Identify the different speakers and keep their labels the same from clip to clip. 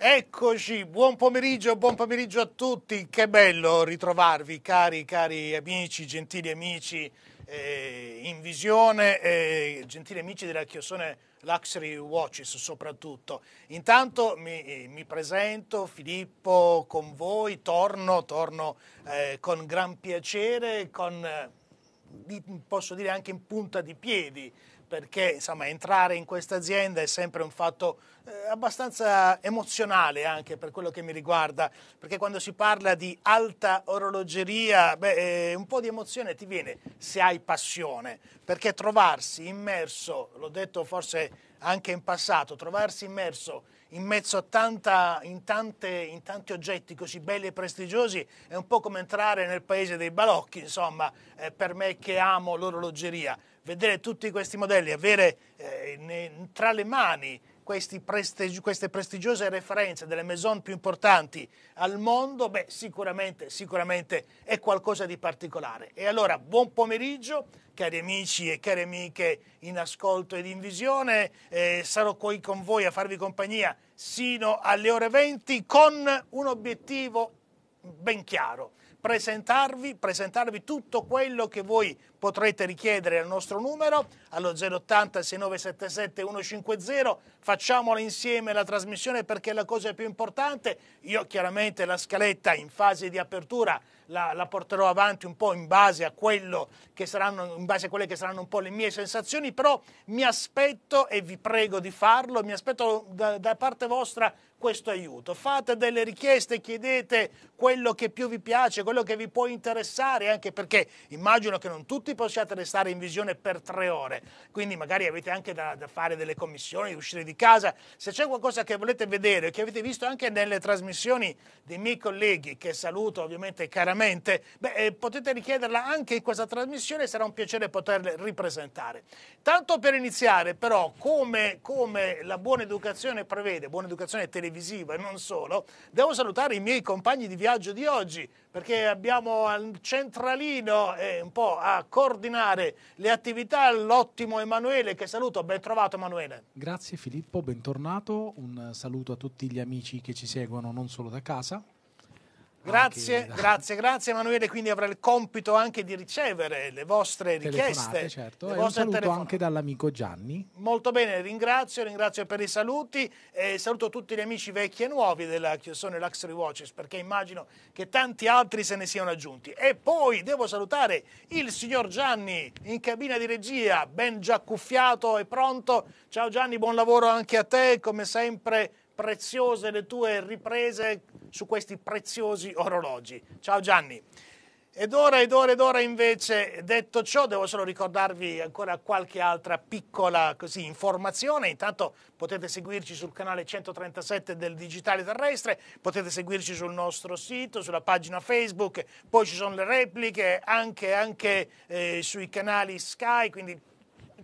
Speaker 1: Eccoci, buon pomeriggio, buon pomeriggio a tutti, che bello ritrovarvi cari, cari amici, gentili amici eh, in visione, eh, gentili amici della Chiosone Luxury Watches soprattutto. Intanto mi, eh, mi, presento, Filippo con voi, torno, torno eh, con gran piacere, con, eh, posso dire anche in punta di piedi, perché insomma, entrare in questa azienda è sempre un fatto eh, abbastanza emozionale anche per quello che mi riguarda, perché quando si parla di alta orologeria, beh, eh, un po' di emozione ti viene se hai passione, perché trovarsi immerso, l'ho detto forse anche in passato, trovarsi immerso in mezzo a tanta, in, tante, in tanti oggetti così belli e prestigiosi è un po' come entrare nel paese dei balocchi, insomma, eh, per me che amo l'orologeria vedere tutti questi modelli, avere eh, tra le mani prestigi queste prestigiose referenze delle maison più importanti al mondo, beh, sicuramente, sicuramente è qualcosa di particolare. E allora, buon pomeriggio, cari amici e cari amiche in ascolto ed in visione, eh, sarò qui con voi a farvi compagnia sino alle ore 20 con un obiettivo ben chiaro presentarvi, presentarvi tutto quello che voi potrete richiedere al nostro numero, allo 080 6977 150, facciamola insieme la trasmissione perché è la cosa più importante, io chiaramente la scaletta in fase di apertura la, la porterò avanti un po' in base, a quello che saranno, in base a quelle che saranno un po' le mie sensazioni, però mi aspetto e vi prego di farlo, mi aspetto da, da parte vostra questo aiuto. Fate delle richieste, chiedete quello che più vi piace, quello che vi può interessare, anche perché immagino che non tutti possiate restare in visione per tre ore, quindi magari avete anche da, da fare delle commissioni, uscire di casa. Se c'è qualcosa che volete vedere, che avete visto anche nelle trasmissioni dei miei colleghi, che saluto ovviamente caramente, beh, eh, potete richiederla anche in questa trasmissione, sarà un piacere poterle ripresentare. Tanto per iniziare, però, come, come la buona educazione prevede, buona educazione televisiva, televisiva e non solo, devo salutare i miei compagni di viaggio di oggi perché abbiamo al centralino eh, un po' a coordinare le attività l'ottimo Emanuele che saluto, ben trovato Emanuele.
Speaker 2: Grazie Filippo, bentornato, un saluto a tutti gli amici che ci seguono non solo da casa.
Speaker 1: Grazie, anche... grazie, grazie Emanuele, quindi avrà il compito anche di ricevere le vostre richieste. Certo, le e vostre un saluto telefonate.
Speaker 2: anche dall'amico Gianni.
Speaker 1: Molto bene, ringrazio, ringrazio per i saluti e saluto tutti gli amici vecchi e nuovi della Chiosone Luxury Watches perché immagino che tanti altri se ne siano aggiunti. E poi devo salutare il signor Gianni in cabina di regia, ben già cuffiato e pronto. Ciao Gianni, buon lavoro anche a te, come sempre preziose le tue riprese su questi preziosi orologi. Ciao Gianni. Ed ora, ed ora, ed ora invece, detto ciò, devo solo ricordarvi ancora qualche altra piccola così, informazione. Intanto potete seguirci sul canale 137 del Digitale Terrestre, potete seguirci sul nostro sito, sulla pagina Facebook, poi ci sono le repliche anche, anche eh, sui canali Sky, quindi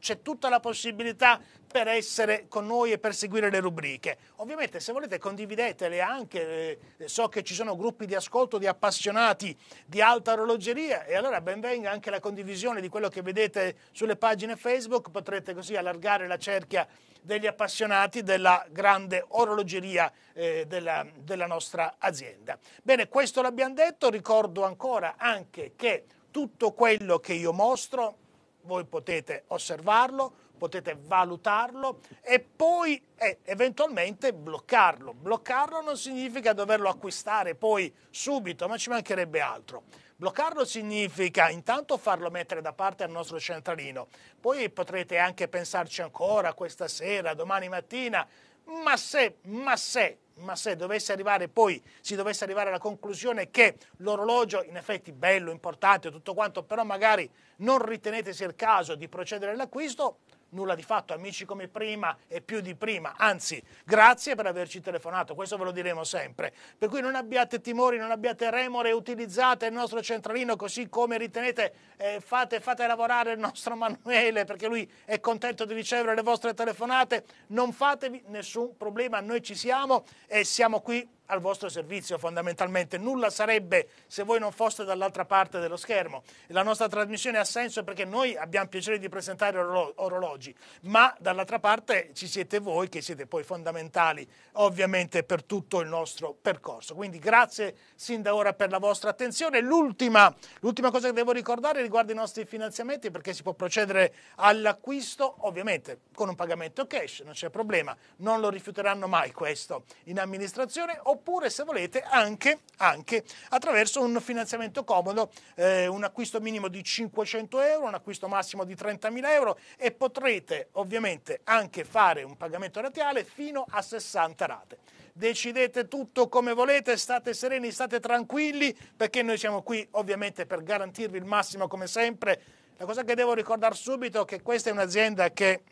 Speaker 1: c'è tutta la possibilità per essere con noi e per seguire le rubriche. Ovviamente se volete condividetele anche, eh, so che ci sono gruppi di ascolto di appassionati di alta orologeria e allora benvenga anche la condivisione di quello che vedete sulle pagine Facebook, potrete così allargare la cerchia degli appassionati della grande orologeria eh, della, della nostra azienda. Bene, questo l'abbiamo detto, ricordo ancora anche che tutto quello che io mostro voi potete osservarlo, potete valutarlo e poi eh, eventualmente bloccarlo. Bloccarlo non significa doverlo acquistare poi subito, ma ci mancherebbe altro. Bloccarlo significa intanto farlo mettere da parte al nostro centralino, poi potrete anche pensarci ancora questa sera, domani mattina, ma se, ma se, ma se dovesse arrivare poi, si dovesse arrivare alla conclusione che l'orologio, in effetti bello, importante, tutto quanto, però magari non ritenete sia il caso di procedere all'acquisto, nulla di fatto, amici come prima e più di prima, anzi grazie per averci telefonato, questo ve lo diremo sempre. Per cui non abbiate timori, non abbiate remore, utilizzate il nostro centralino così come ritenete, eh, fate, fate lavorare il nostro Manuele perché lui è contento di ricevere le vostre telefonate, non fatevi nessun problema, noi ci siamo e siamo qui al vostro servizio fondamentalmente. Nulla sarebbe se voi non foste dall'altra parte dello schermo. La nostra trasmissione ha senso perché noi abbiamo piacere di presentare orolo orologi, ma dall'altra parte ci siete voi che siete poi fondamentali ovviamente per tutto il nostro percorso. Quindi grazie sin da ora per la vostra attenzione. L'ultima, cosa che devo ricordare riguarda i nostri finanziamenti perché si può procedere all'acquisto ovviamente con un pagamento cash, non c'è problema, non lo rifiuteranno mai questo in amministrazione oppure se volete anche, anche attraverso un finanziamento comodo, eh, un acquisto minimo di 500 euro, un acquisto massimo di 30.000 euro e potrete ovviamente anche fare un pagamento radiale fino a 60 rate decidete tutto come volete, state sereni, state tranquilli, perché noi siamo qui ovviamente per garantirvi il massimo come sempre. La cosa che devo ricordare subito è che questa è un'azienda che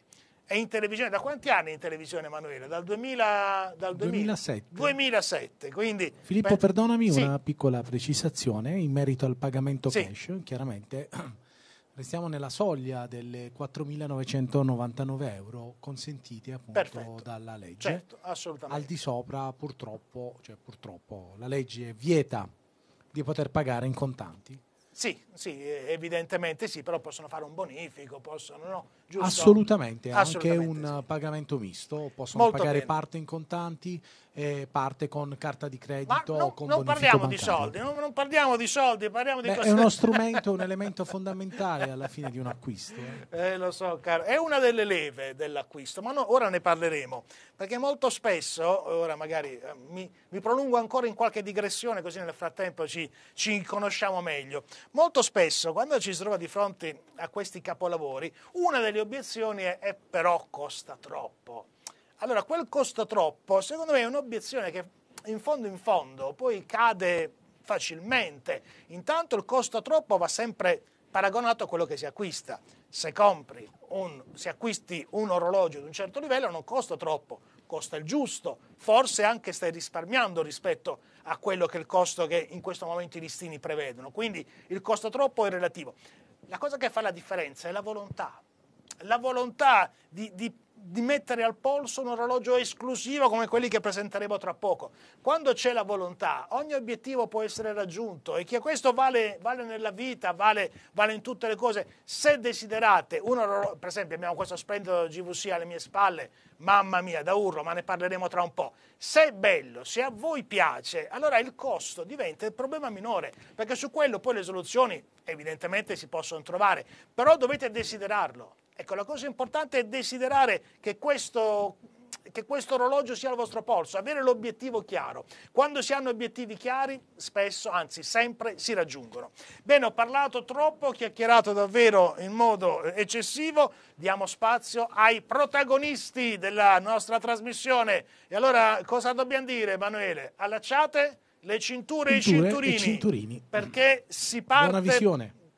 Speaker 1: è in televisione da quanti anni è in televisione Emanuele? Dal, 2000, dal 2007. 2007 quindi, Filippo, beh, perdonami sì. una
Speaker 2: piccola precisazione in merito al pagamento sì. cash. Chiaramente restiamo nella soglia delle 4.999 euro consentiti appunto Perfetto. dalla legge. Certo, assolutamente. Al di sopra purtroppo, cioè, purtroppo la legge vieta di poter pagare in contanti.
Speaker 1: Sì, sì, evidentemente sì, però possono fare un bonifico, possono no giusto? Assolutamente, Assolutamente anche
Speaker 2: un sì. pagamento misto, possono Molto pagare bene. parte in contanti e parte con carta di credito non, o con non parliamo bancario. di soldi,
Speaker 1: non, non, parliamo di soldi, parliamo di Beh, cose... È uno strumento,
Speaker 2: un elemento fondamentale alla fine di un acquisto.
Speaker 1: Eh. eh, lo so, caro, è una delle leve dell'acquisto, ma no, ora ne parleremo, perché molto spesso, ora magari eh, mi, mi, prolungo ancora in qualche digressione così nel frattempo ci, ci conosciamo meglio, molto spesso quando ci si trova di fronte a questi capolavori, una delle obiezioni è, è però costa troppo. Allora, quel costa troppo, secondo me, è un'obiezione che in fondo in fondo poi cade facilmente. Intanto il costa troppo va sempre paragonato a quello che si acquista. Se compri un, se acquisti un orologio di un certo livello non costa troppo, costa il giusto, forse anche stai risparmiando rispetto a quello che è il costo che in questo momento i listini prevedono. Quindi il costo troppo è relativo. La cosa che fa la differenza è la volontà la volontà di, di, di mettere al polso un orologio esclusivo come quelli che presenteremo tra poco. Quando c'è la volontà, ogni obiettivo può essere raggiunto e che questo vale, vale nella vita, vale, vale, in tutte le cose. Se desiderate un orologio, per esempio abbiamo questo splendido GVC alle mie spalle, mamma mia, da urlo, ma ne parleremo tra un po'. Se è bello, se a voi piace, allora il costo diventa il problema minore, perché su quello poi le soluzioni evidentemente si possono trovare, però dovete desiderarlo Ecco, la cosa importante è desiderare che questo, che questo orologio sia al vostro polso, avere l'obiettivo chiaro. Quando si hanno obiettivi chiari, spesso, anzi sempre, si raggiungono. Bene, ho parlato troppo, ho chiacchierato davvero in modo eccessivo, diamo spazio ai protagonisti della nostra trasmissione. E allora cosa dobbiamo dire, Emanuele? Allacciate le cinture, cinture e i cinturini, e
Speaker 2: cinturini,
Speaker 1: perché si parte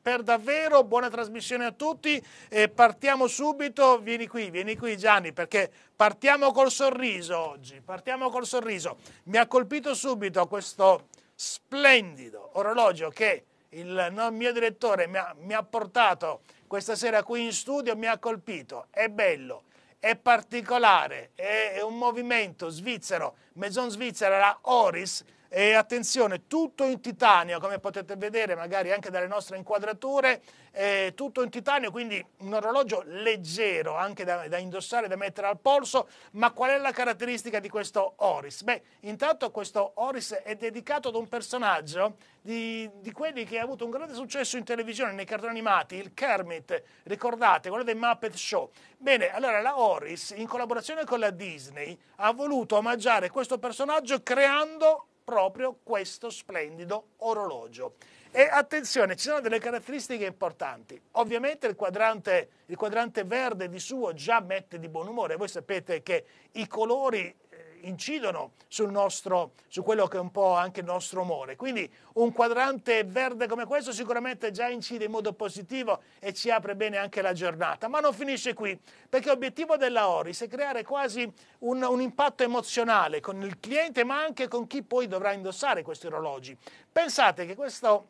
Speaker 1: per davvero, buona trasmissione a tutti e partiamo subito, vieni qui, vieni qui Gianni perché partiamo col sorriso oggi, partiamo col sorriso. Mi ha colpito subito questo splendido orologio che il mio direttore mi ha, mi ha portato questa sera qui in studio, mi ha colpito, è bello, è particolare, è, un movimento svizzero, Maison Svizzera, la Oris, e attenzione, tutto in titanio, come potete vedere magari anche dalle nostre inquadrature, eh, tutto in titanio, quindi un orologio leggero anche da, da, indossare, da mettere al polso. Ma qual è la caratteristica di questo Oris? Beh, intanto questo Oris è dedicato ad un personaggio di, di quelli che ha avuto un grande successo in televisione, nei cartoni animati, il Kermit, ricordate, quello dei Muppet Show. Bene, allora la Oris, in collaborazione con la Disney, ha voluto omaggiare questo personaggio creando proprio questo splendido orologio. E attenzione, ci sono delle caratteristiche importanti. Ovviamente il quadrante, il quadrante, verde di suo già mette di buon umore. Voi sapete che i colori incidono sul nostro, su quello che è un po' anche il nostro umore. Quindi un quadrante verde come questo sicuramente già incide in modo positivo e ci apre bene anche la giornata, ma non finisce qui, perché l'obiettivo della Oris è creare quasi un, un impatto emozionale con il cliente, ma anche con chi poi dovrà indossare questi orologi. Pensate che questo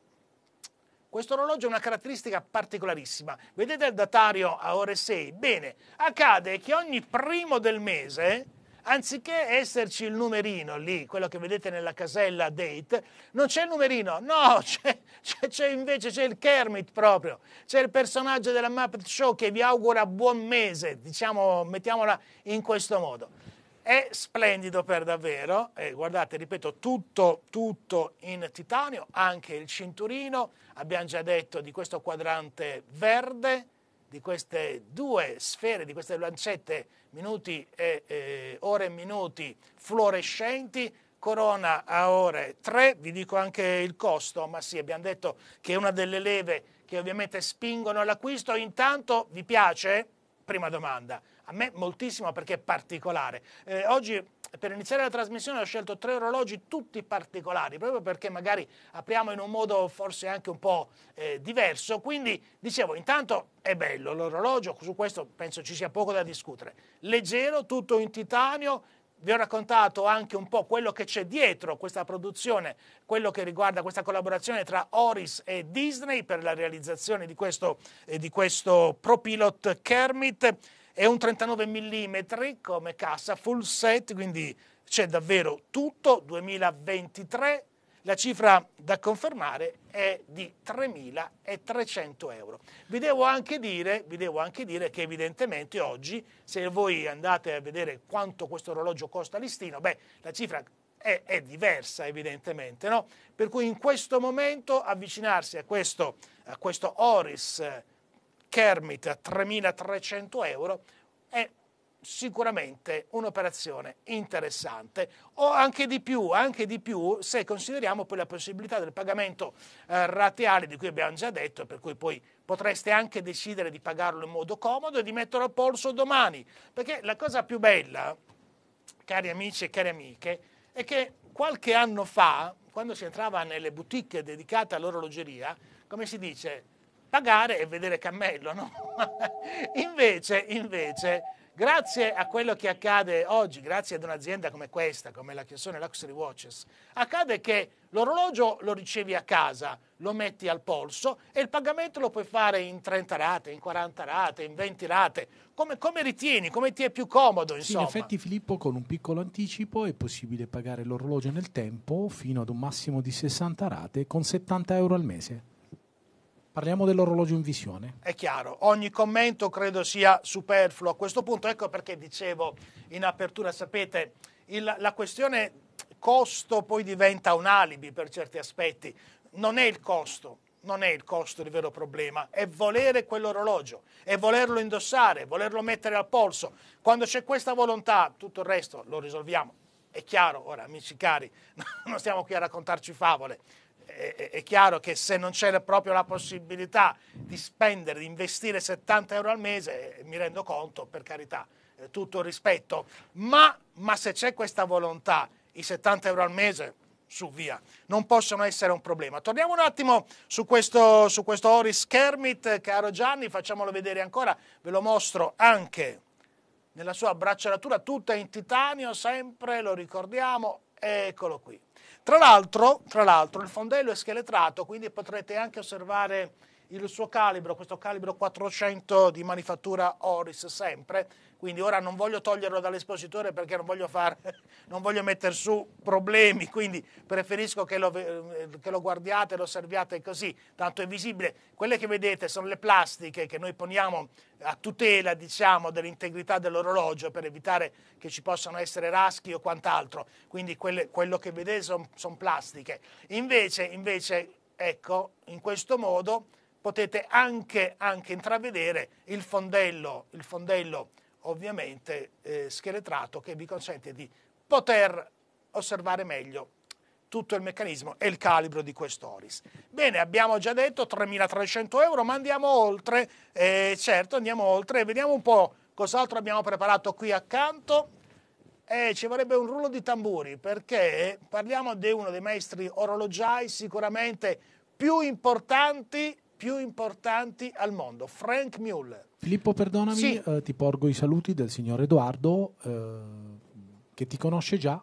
Speaker 1: questo orologio ha una caratteristica particolarissima. Vedete il datario a ore 6? Bene, accade che ogni primo del mese anziché esserci il numerino lì, quello che vedete nella casella date, non c'è il numerino, no, c'è, c'è, c'è invece c'è il Kermit proprio, c'è il personaggio della Muppet Show che vi augura buon mese, diciamo, mettiamola in questo modo. È splendido per davvero, eh, guardate, ripeto, tutto, tutto in titanio, anche il cinturino, abbiamo già detto di questo quadrante verde, di queste due sfere, di queste lancette, minuti e eh, ore e minuti fluorescenti, Corona a ore 3, vi dico anche il costo, ma sì, abbiamo detto che è una delle leve che ovviamente spingono all'acquisto. Intanto vi piace? Prima domanda a me moltissimo perché è particolare. Eh, oggi per iniziare la trasmissione ho scelto tre orologi tutti particolari, proprio perché magari apriamo in un modo forse anche un po' eh, diverso. Quindi dicevo, intanto è bello l'orologio, su questo penso ci sia poco da discutere. Leggero, tutto in titanio, vi ho raccontato anche un po' quello che c'è dietro questa produzione, quello che riguarda questa collaborazione tra Oris e Disney per la realizzazione di questo, eh, di questo ProPilot Kermit è un 39 mm come cassa full set, quindi c'è davvero tutto, 2023 la cifra da confermare è di 3.300 euro. Vi devo, anche dire, vi devo anche dire che evidentemente oggi, se voi andate a vedere quanto questo orologio costa listino, beh, la cifra è, è diversa evidentemente, no? Per cui in questo momento avvicinarsi a questo, a questo Oris Kermit a 3.300 euro è sicuramente un'operazione interessante o anche di più, anche di più se consideriamo poi la possibilità del pagamento eh, rateale di cui abbiamo già detto, per cui poi potreste anche decidere di pagarlo in modo comodo e di metterlo a polso domani, perché la cosa più bella, cari amici e cari amiche, è che qualche anno fa, quando si entrava nelle boutique dedicate all'orologeria, come si dice, pagare e vedere cammello, no? invece, invece, grazie a quello che accade oggi, grazie ad un'azienda come questa, come la Chiosone Luxury Watches, accade che l'orologio lo ricevi a casa, lo metti al polso e il pagamento lo puoi fare in 30 rate, in 40 rate, in 20 rate, come, come ritieni, come ti è più comodo. Sì, in effetti
Speaker 2: Filippo con un piccolo anticipo è possibile pagare l'orologio nel tempo fino ad un massimo di 60 rate con 70 euro al mese. Parliamo dell'orologio in visione.
Speaker 1: È chiaro, ogni commento credo sia superfluo a questo punto. Ecco perché dicevo in apertura, sapete, il, la questione costo poi diventa un alibi per certi aspetti. Non è il costo, non è il costo il vero problema, è volere quell'orologio, è volerlo indossare, volerlo mettere al polso. Quando c'è questa volontà, tutto il resto lo risolviamo. È chiaro, ora amici cari, non stiamo qui a raccontarci favole è, chiaro che se non c'è proprio la possibilità di spendere, di investire 70 euro al mese, eh, mi rendo conto, per carità, eh, tutto il rispetto, ma, ma se c'è questa volontà, i 70 euro al mese su via, non possono essere un problema. Torniamo un attimo su questo, su questo Oris Kermit, eh, caro Gianni, facciamolo vedere ancora, ve lo mostro anche nella sua braccialatura tutta in titanio, sempre, lo ricordiamo, eccolo qui. Tra l'altro, tra l'altro il fondello è scheletrato, quindi potrete anche osservare il suo calibro, questo calibro 400 di manifattura Oris sempre, quindi ora non voglio toglierlo dall'espositore perché non voglio, fare, non voglio mettere su problemi, quindi preferisco che lo, eh, che lo guardiate, lo osserviate così, tanto è visibile. Quelle che vedete sono le plastiche che noi poniamo a tutela diciamo, dell'integrità dell'orologio per evitare che ci possano essere raschi o quant'altro, quindi quelle, quello che vedete sono son plastiche. Invece, invece, ecco, in questo modo potete anche, anche intravedere il fondello, il fondello ovviamente eh, scheletrato che vi consente di poter osservare meglio tutto il meccanismo e il calibro di questo Oris. Bene, abbiamo già detto 3.300 euro, ma andiamo oltre, eh, certo andiamo oltre, vediamo un po' cos'altro abbiamo preparato qui accanto. Eh, ci vorrebbe un rullo di tamburi perché parliamo di uno dei maestri orologiai sicuramente più importanti più importanti al mondo, Frank Mueller.
Speaker 2: Filippo, perdonami, sì. eh, ti porgo i saluti del signor Edoardo eh, che ti conosce già.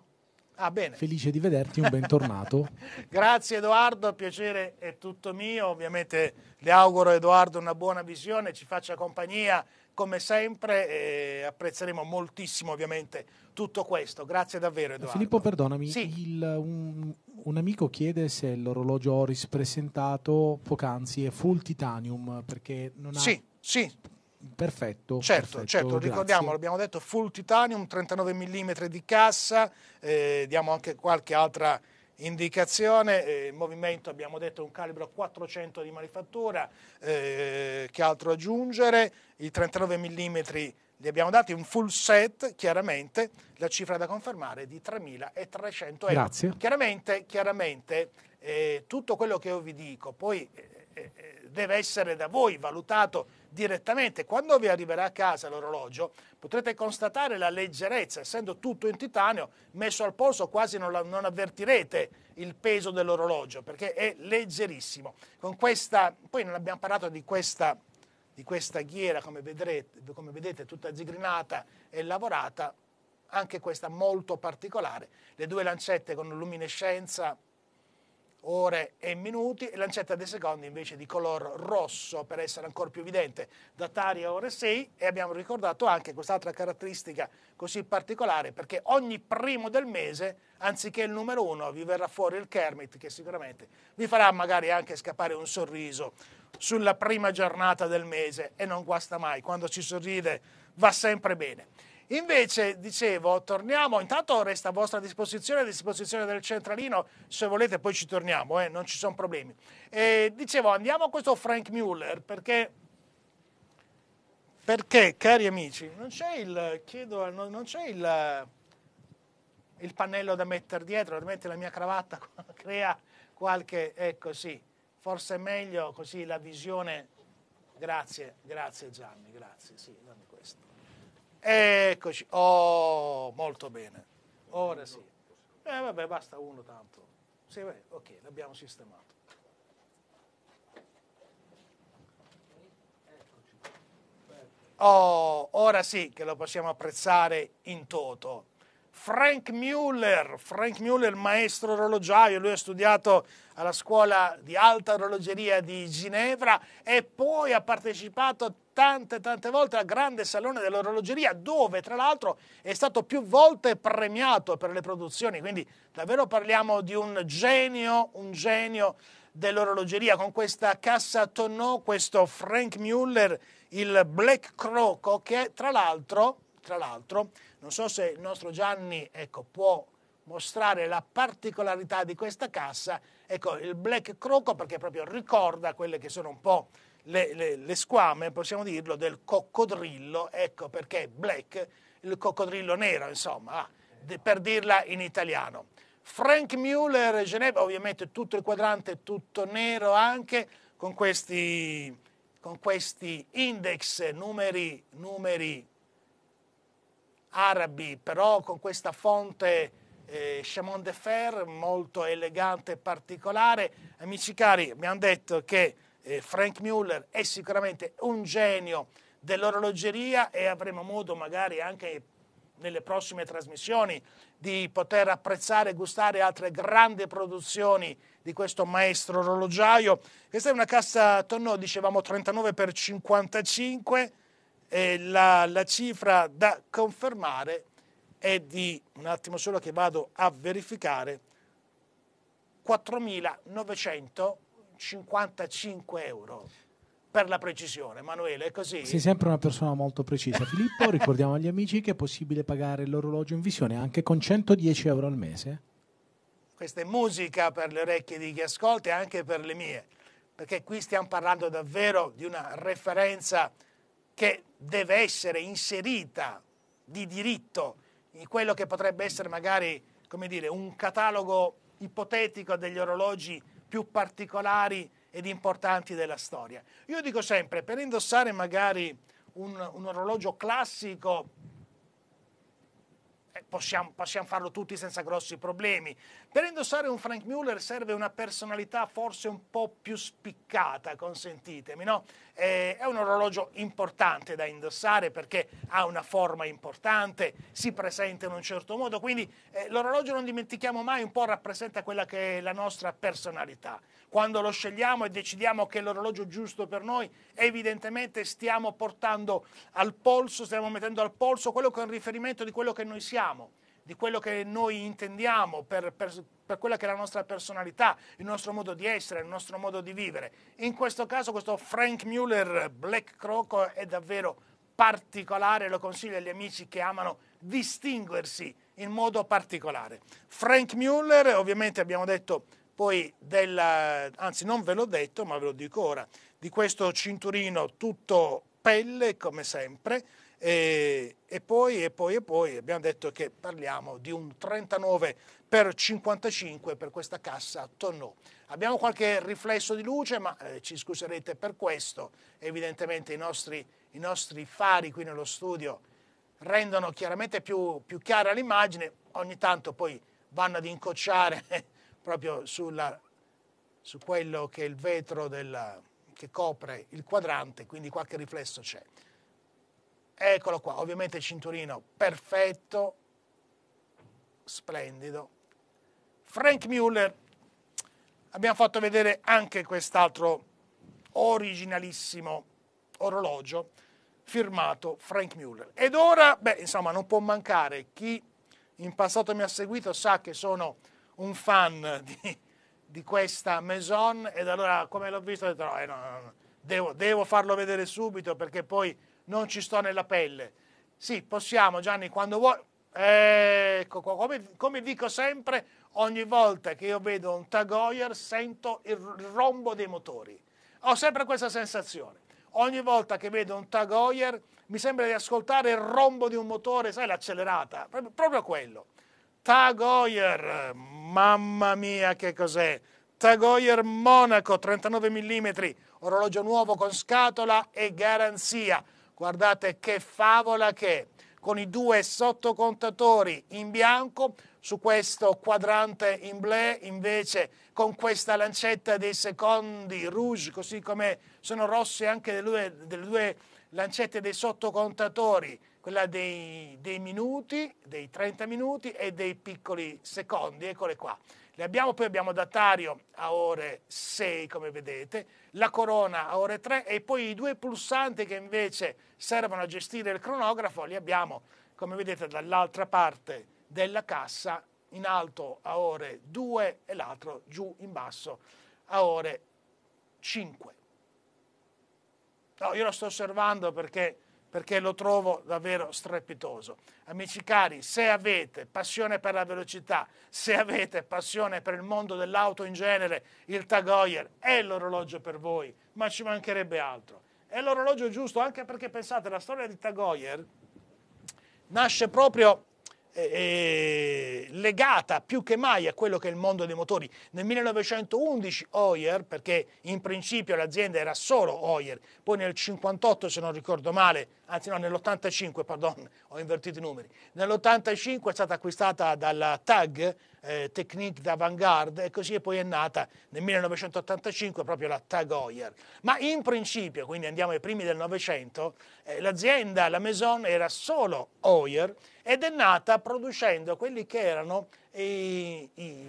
Speaker 2: Ah, bene. Felice di vederti, un bentornato.
Speaker 1: Grazie Edoardo, piacere è tutto mio. Ovviamente le auguro Edoardo una buona visione, ci faccia compagnia come sempre eh, apprezzeremo moltissimo ovviamente tutto questo. Grazie davvero Edoardo. Filippo,
Speaker 2: perdonami, sì. il, un, un, amico chiede se l'orologio Oris presentato poc'anzi è full titanium perché non ha... Sì, sì. Perfetto. Certo, perfetto, certo, ricordiamo,
Speaker 1: l'abbiamo detto, full titanium, 39 mm di cassa, eh, diamo anche qualche altra indicazione, eh, il movimento abbiamo detto è un calibro 400 di manifattura, eh, che altro aggiungere, i 39 mm li abbiamo dati, un full set, chiaramente la cifra da confermare è di 3.300 euro. Grazie. Chiaramente, chiaramente eh, tutto quello che io vi dico poi eh, eh, deve essere da voi valutato direttamente. Quando vi arriverà a casa l'orologio potrete constatare la leggerezza, essendo tutto in titanio, messo al polso quasi non, la, non avvertirete il peso dell'orologio perché è leggerissimo. Con Questa, poi non abbiamo parlato di questa, di questa ghiera, come, vedrete, come vedete, tutta zigrinata e lavorata, anche questa molto particolare. Le due lancette con luminescenza ore e minuti e l'ancetta dei secondi invece di color rosso per essere ancora più evidente da a ore 6 e abbiamo ricordato anche quest'altra caratteristica così particolare perché ogni primo del mese anziché il numero 1 vi verrà fuori il Kermit che sicuramente vi farà magari anche scappare un sorriso sulla prima giornata del mese e non guasta mai quando ci sorride va sempre bene. Invece, dicevo, torniamo, intanto resta a vostra disposizione, a disposizione del centralino, se volete poi ci torniamo, eh, non ci sono problemi. E, eh, dicevo, andiamo a questo Frank Mueller, perché, perché cari amici, non c'è il, chiedo, non, non c'è il, il pannello da mettere dietro, ovviamente la mia cravatta crea qualche, ecco sì, forse è meglio così la visione, grazie, grazie Gianni, grazie, sì, Eccoci. Oh, molto bene. Ora sì. Eh, vabbè, basta uno tanto. Sì, vabbè, ok, l'abbiamo sistemato. Oh, ora sì che lo possiamo apprezzare in toto. Frank Muller, Frank Mueller maestro orologiaio, lui ha studiato alla scuola di alta orologeria di Ginevra e poi ha partecipato tante tante volte al grande salone dell'orologeria dove tra l'altro è stato più volte premiato per le produzioni, quindi davvero parliamo di un genio, un genio dell'orologeria con questa cassa tonneau, questo Frank Muller, il Black Croco che tra l'altro, tra l'altro non so se il nostro Gianni ecco, può mostrare la particolarità di questa cassa, ecco il Black Croco perché proprio ricorda quelle che sono un po' le, le, le squame, possiamo dirlo, del coccodrillo, ecco perché Black, il coccodrillo nero, insomma, ah, per dirla in italiano. Frank Mueller, Geneva, ovviamente tutto il quadrante, tutto nero anche, con questi, con questi index, numeri, numeri arabi, però con questa fonte eh, Chamon de Fer molto elegante e particolare. Amici cari, mi hanno detto che eh, Frank Muller è sicuramente un genio dell'orologeria e avremo modo magari anche nelle prossime trasmissioni di poter apprezzare e gustare altre grandi produzioni di questo maestro orologiaio. Questa è una cassa tonnò, dicevamo 39 x 55 eh, la, la cifra da confermare è di, un attimo solo che vado a verificare, 4.955 euro per la precisione. Emanuele, è così? Sei sempre una
Speaker 2: persona molto precisa, Filippo. Ricordiamo agli amici che è possibile pagare l'orologio in visione anche con 110 euro al mese.
Speaker 1: Questa è musica per le orecchie di chi ascolta e anche per le mie, perché qui stiamo parlando davvero di una referenza che deve essere inserita di diritto in quello che potrebbe essere magari come dire, un catalogo ipotetico degli orologi più particolari ed importanti della storia. Io dico sempre, per indossare magari un, un orologio classico, possiamo, eh, possiamo, farlo tutti senza grossi problemi, per indossare un Frank Mueller serve una personalità forse un po' più spiccata, consentitemi, no? Eh, è un orologio importante da indossare perché ha una forma importante, si presenta in un certo modo, quindi eh, l'orologio non dimentichiamo mai un po' rappresenta quella che è la nostra personalità. Quando lo scegliamo e decidiamo che è l'orologio giusto per noi, evidentemente stiamo portando al polso, stiamo mettendo al polso quello che è un riferimento di quello che noi siamo di quello che noi intendiamo per, per, per, quella che è la nostra personalità, il nostro modo di essere, il nostro modo di vivere. In questo caso questo Frank Mueller Black Croco è davvero particolare, lo consiglio agli amici che amano distinguersi in modo particolare. Frank Mueller, ovviamente abbiamo detto poi del, anzi non ve l'ho detto, ma ve lo dico ora, di questo cinturino tutto pelle come sempre, e, e, poi, e poi, e poi abbiamo detto che parliamo di un 39 per 55 per questa cassa tonno. Abbiamo qualche riflesso di luce, ma eh, ci scuserete per questo. Evidentemente i nostri, i nostri fari qui nello studio rendono chiaramente più, più chiara l'immagine, ogni tanto poi vanno ad incocciare proprio sulla, su quello che è il vetro della, che copre il quadrante, quindi qualche riflesso c'è. Eccolo qua, ovviamente il cinturino perfetto, splendido. Frank Mueller, abbiamo fatto vedere anche quest'altro originalissimo orologio firmato Frank Mueller. Ed ora, beh, insomma, non può mancare chi in passato mi ha seguito sa che sono un fan di, di questa Maison ed allora come l'ho visto ho detto no, eh, no, no, no devo, devo, farlo vedere subito perché poi non ci sto nella pelle. Sì, possiamo Gianni, quando vuoi. Ecco, come, come dico sempre, ogni volta che io vedo un Tag sento il rombo dei motori. Ho sempre questa sensazione. Ogni volta che vedo un Tag mi sembra di ascoltare il rombo di un motore, sai, l'accelerata, proprio, proprio quello. Tag mamma mia che cos'è. Tag Monaco 39 mm, orologio nuovo con scatola e garanzia. Guardate che favola che è, con i due sottocontatori in bianco su questo quadrante in blé, invece con questa lancetta dei secondi rouge, così come sono rosse anche le due, delle due lancette dei sottocontatori, quella dei, dei minuti, dei 30 minuti e dei piccoli secondi, eccole qua. Le abbiamo poi abbiamo datario a ore 6 come vedete, la corona a ore 3 e poi i due pulsanti che invece servono a gestire il cronografo li abbiamo come vedete dall'altra parte della cassa in alto a ore 2 e l'altro giù in basso a ore 5. No, io lo sto osservando perché perché lo trovo davvero strepitoso. Amici cari, se avete passione per la velocità, se avete passione per il mondo dell'auto in genere, il Tag Heuer è l'orologio per voi, ma ci mancherebbe altro. È l'orologio giusto anche perché pensate, la storia di Tag Heuer nasce proprio eh, eh, legata più che mai a quello che è il mondo dei motori. Nel 1911 Hoyer, perché in principio l'azienda era solo Hoyer, poi nel 58 se non ricordo male, anzi no nell'85 perdon, ho invertito i numeri, nell'85 è stata acquistata dalla TAG, eh, Technique davant e così poi è nata nel 1985 proprio la TAG Hoyer. Ma in principio, quindi andiamo ai primi del Novecento, eh, l'azienda, la Maison era solo Hoyer ed è nata producendo quelli che erano i, i,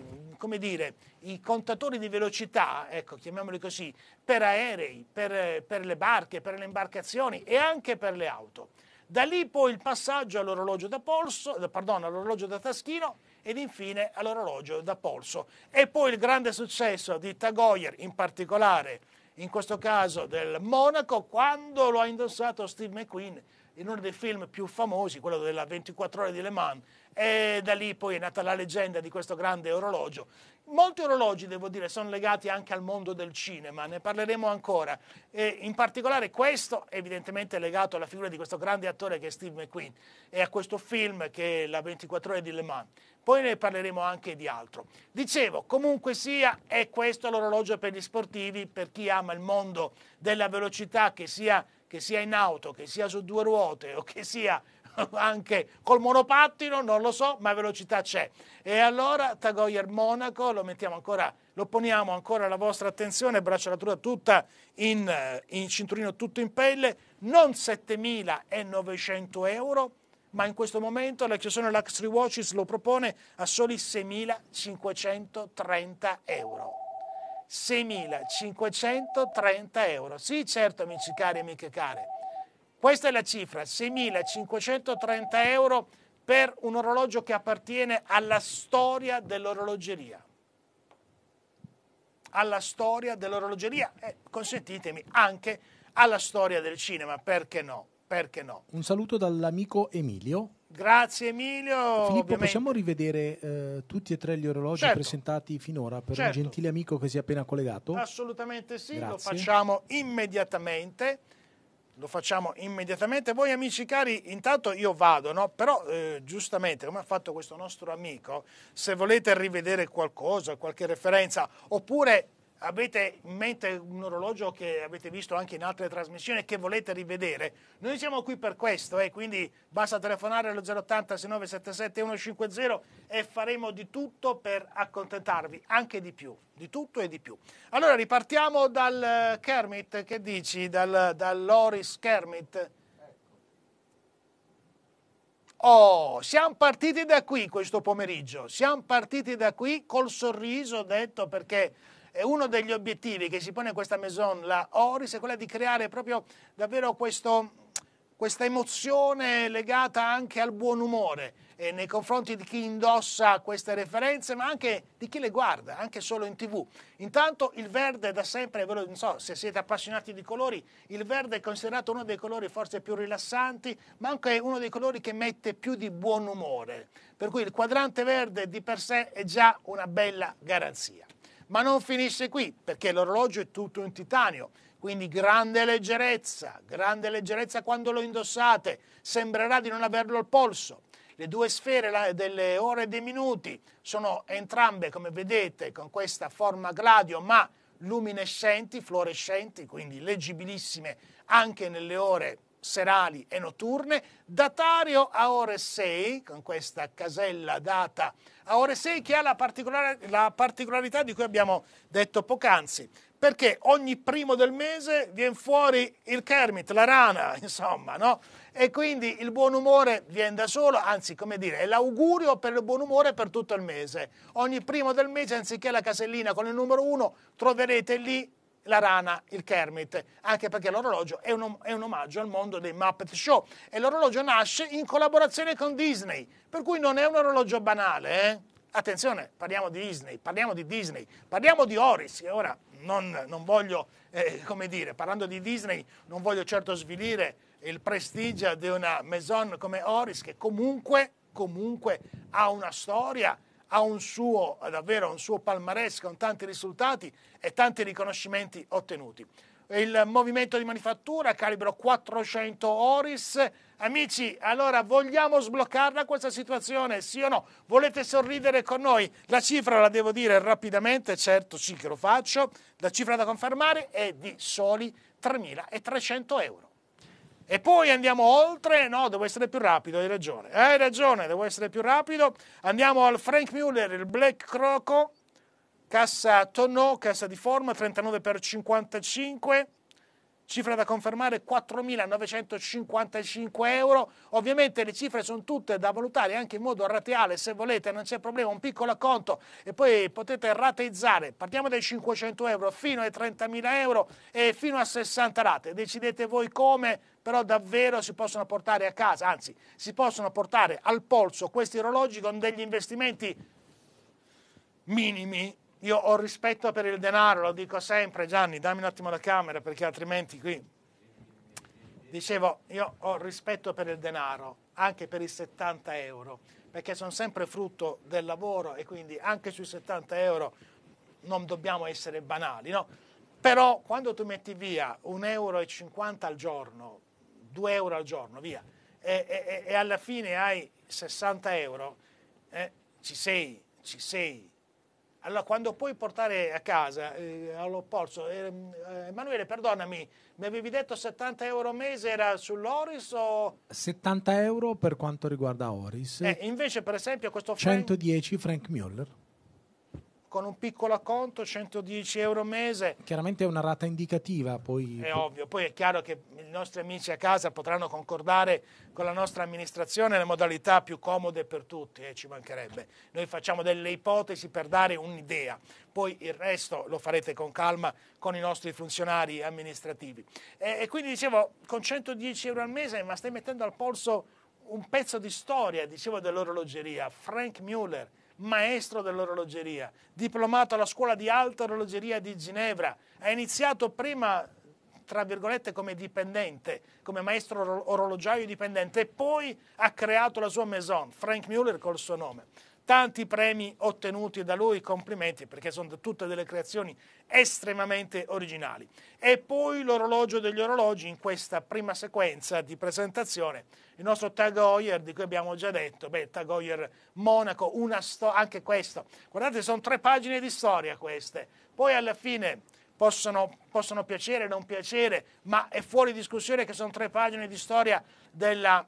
Speaker 1: dire, i contatori di velocità, ecco, chiamiamoli così, per aerei, per, per le barche, per le imbarcazioni e anche per le auto. Da lì poi il passaggio all'orologio da, eh, all da taschino ed infine all'orologio da polso. E poi il grande successo di Tagoyer, in particolare in questo caso del Monaco, quando lo ha indossato Steve McQueen in uno dei film più famosi, quello della 24 ore di Le Mans, e da lì poi è nata la leggenda di questo grande orologio. Molti orologi, devo dire, sono legati anche al mondo del cinema, ne parleremo ancora. E in particolare questo è evidentemente legato alla figura di questo grande attore che è Steve McQueen e a questo film che è La 24 ore di Le Mans. Poi ne parleremo anche di altro. Dicevo, comunque sia, è questo l'orologio per gli sportivi, per chi ama il mondo della velocità, che sia che sia in auto, che sia su due ruote o che sia anche col monopattino, non lo so, ma velocità c'è. E allora Tagoyer Monaco lo mettiamo ancora, lo poniamo ancora alla vostra attenzione, braccialatura tutta in, eh, in cinturino tutto in pelle, non 7.900 euro, ma in questo momento la chiusura Luxury Watches lo propone a soli 6.530 euro. 6.530 euro. Sì, certo, amici cari e amiche care. Questa è la cifra, 6.530 euro per un orologio che appartiene alla storia dell'orologeria. Alla storia dell'orologeria e, eh, consentitemi, anche alla storia del cinema, perché no? Perché no?
Speaker 2: Un saluto dall'amico Emilio
Speaker 1: Grazie Emilio. Filippo, ovviamente. possiamo
Speaker 2: rivedere eh, tutti e tre gli orologi certo. presentati finora per certo. un gentile amico che si è appena collegato?
Speaker 1: Assolutamente sì, Grazie. lo facciamo immediatamente. Lo facciamo immediatamente. Voi amici cari, intanto io vado, no? però eh, giustamente come ha fatto questo nostro amico, se volete rivedere qualcosa, qualche referenza, oppure avete in mente un orologio che avete visto anche in altre trasmissioni e che volete rivedere, noi siamo qui per questo, eh, quindi basta telefonare allo 080 6977 150 e faremo di tutto per accontentarvi, anche di più, di tutto e di più. Allora ripartiamo dal eh, Kermit, che dici, dal, dal Loris Kermit? Oh, siamo partiti da qui questo pomeriggio, siamo partiti da qui col sorriso detto perché e uno degli obiettivi che si pone questa maison, la Oris, è quella di creare proprio davvero questo, questa emozione legata anche al buon umore eh, nei confronti di chi indossa queste referenze, ma anche di chi le guarda, anche solo in tv. Intanto il verde da sempre, non so se siete appassionati di colori, il verde è considerato uno dei colori forse più rilassanti, ma anche uno dei colori che mette più di buon umore. Per cui il quadrante verde di per sé è già una bella garanzia. Ma non finisce qui, perché l'orologio è tutto in titanio, quindi grande leggerezza, grande leggerezza quando lo indossate, sembrerà di non averlo al polso. Le due sfere delle ore e dei minuti sono entrambe, come vedete, con questa forma gladio, ma luminescenti, fluorescenti, quindi leggibilissime anche nelle ore serali e notturne, datario a ore 6, con questa casella data a ore 6 che ha la, particolare, la particolarità di cui abbiamo detto poc'anzi, perché ogni primo del mese viene fuori il Kermit, la rana, insomma, no? E quindi il buon umore viene da solo, anzi, come dire, è l'augurio per il buon umore per tutto il mese. Ogni primo del mese, anziché la casellina con il numero 1, troverete lì la rana, il Kermit, anche perché l'orologio è un, è un omaggio al mondo dei Muppet Show e l'orologio nasce in collaborazione con Disney, per cui non è un orologio banale, eh? Attenzione, parliamo di Disney, parliamo di Disney, parliamo di Oris, e ora non, non voglio, eh, come dire, parlando di Disney non voglio certo svilire il prestigio di una maison come Oris che comunque, comunque ha una storia ha un suo, davvero, un suo palmarès con tanti risultati e tanti riconoscimenti ottenuti. Il movimento di manifattura calibro 400 Oris. Amici, allora vogliamo sbloccarla questa situazione? Sì o no? Volete sorridere con noi? La cifra la devo dire rapidamente, certo sì che lo faccio. La cifra da confermare è di soli 3.300 euro. E poi andiamo oltre, no, devo essere più rapido, hai ragione. Eh, hai ragione, devo essere più rapido. Andiamo al Frank Muller, il Black Croco, cassa tonno, cassa di forma, 39 x 55 cifra da confermare 4.955 euro. Ovviamente le cifre sono tutte da valutare anche in modo rateale, se volete, non c'è problema, un piccolo acconto e poi potete rateizzare. Partiamo dai 500 euro fino ai 30.000 euro e fino a 60 rate. Decidete voi come però davvero si possono portare a casa, anzi si possono portare al polso questi orologi con degli investimenti minimi. Io ho rispetto per il denaro, lo dico sempre Gianni, dammi un attimo la camera perché altrimenti qui... Dicevo, io ho rispetto per il denaro, anche per i 70 euro, perché sono sempre frutto del lavoro e quindi anche sui 70 euro non dobbiamo essere banali, no? Però quando tu metti via 1,50 euro al giorno 2 euro al giorno, via, e, e, e alla fine hai 60 euro, eh, ci sei, ci sei. Allora, quando puoi portare a casa, eh, allo Porzo, ehm, eh, Emanuele, perdonami, mi avevi detto 70 euro al mese era sull'Oris o...
Speaker 2: 70 euro per quanto riguarda Oris. Eh,
Speaker 1: invece, per esempio, questo... Frank...
Speaker 2: 110 Frank Müller
Speaker 1: con un piccolo acconto, 110 euro al mese.
Speaker 2: Chiaramente è una rata indicativa, poi... È ovvio,
Speaker 1: poi è chiaro che i nostri amici a casa potranno concordare con la nostra amministrazione le modalità più comode per tutti, e eh, ci mancherebbe. Noi facciamo delle ipotesi per dare un'idea, poi il resto lo farete con calma con i nostri funzionari amministrativi. E, e quindi dicevo, con 110 euro al mese, ma stai mettendo al polso un pezzo di storia, dicevo, dell'orologeria, Frank Mueller maestro dell'orologeria, diplomato alla scuola di alta orologeria di Ginevra, ha iniziato prima tra virgolette come dipendente, come maestro orologiaio dipendente e poi ha creato la sua maison, Frank Mueller col suo nome tanti premi ottenuti da lui, complimenti perché sono tutte delle creazioni estremamente originali. E poi l'orologio degli orologi in questa prima sequenza di presentazione, il nostro Tag Heuer di cui abbiamo già detto, beh Tag Heuer Monaco, sto- anche questo, guardate sono tre pagine di storia queste, poi alla fine possono, possono piacere non piacere, ma è fuori discussione che sono tre pagine di storia della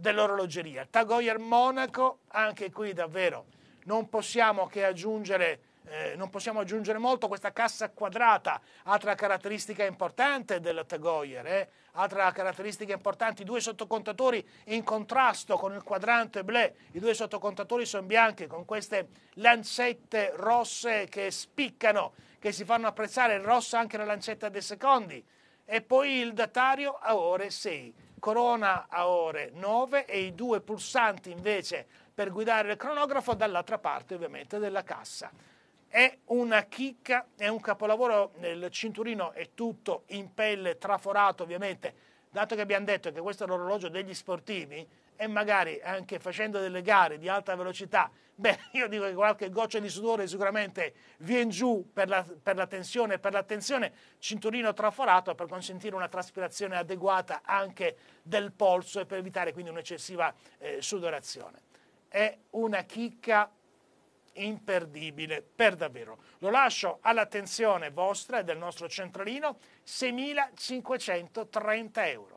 Speaker 1: dell'orologeria. Tagoyer Monaco, anche qui davvero non possiamo che aggiungere eh, non possiamo aggiungere molto, questa cassa quadrata, altra caratteristica importante del Tagoyer, eh? altra caratteristica importante, i due sottocontatori in contrasto con il quadrante blu, i due sottocontatori sono bianchi con queste lancette rosse che spiccano, che si fanno apprezzare, rossa anche la lancetta dei secondi, e poi il datario a ore 6 corona a ore 9 e i due pulsanti invece per guidare il cronografo dall'altra parte ovviamente della cassa. È una chicca, è un capolavoro, il cinturino è tutto in pelle, traforato ovviamente, dato che abbiamo detto che questo è l'orologio degli sportivi, e magari anche facendo delle gare di alta velocità, beh, io dico che qualche goccia di sudore sicuramente viene giù per la, per la tensione e per l'attenzione, cinturino traforato per consentire una traspirazione adeguata anche del polso e per evitare quindi un'eccessiva eh, sudorazione. È una chicca imperdibile, per davvero. Lo lascio all'attenzione vostra e del nostro centralino, 6.530 euro.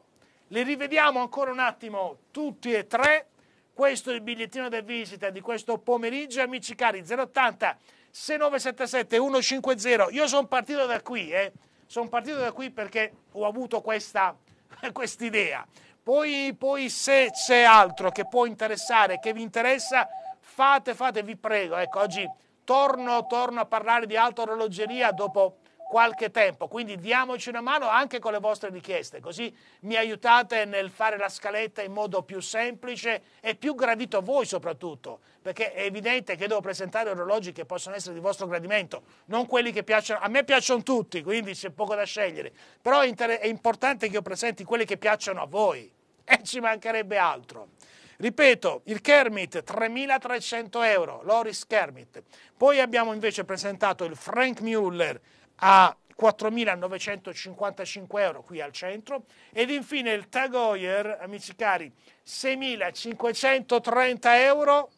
Speaker 1: Li rivediamo ancora un attimo tutti e tre. Questo è il bigliettino da visita di questo pomeriggio, amici cari, 080 6977 150. Io sono partito da qui, eh. Sono partito da qui perché ho avuto questa quest idea. Poi, poi se c'è altro che può interessare, che vi interessa, fate, fate, vi prego. Ecco, oggi torno, torno a parlare di alta orologeria dopo qualche tempo, quindi diamoci una mano anche con le vostre richieste, così mi aiutate nel fare la scaletta in modo più semplice e più gradito a voi soprattutto, perché è evidente che devo presentare orologi che possono essere di vostro gradimento, non quelli che piacciono, a me piacciono tutti, quindi c'è poco da scegliere, però è importante che io presenti quelli che piacciono a voi e ci mancherebbe altro. Ripeto, il Kermit 3.300 euro, Loris Kermit. Poi abbiamo invece presentato il Frank Muller a 4.955 euro qui al centro ed infine il Tagoyer, amici cari, 6.530 euro.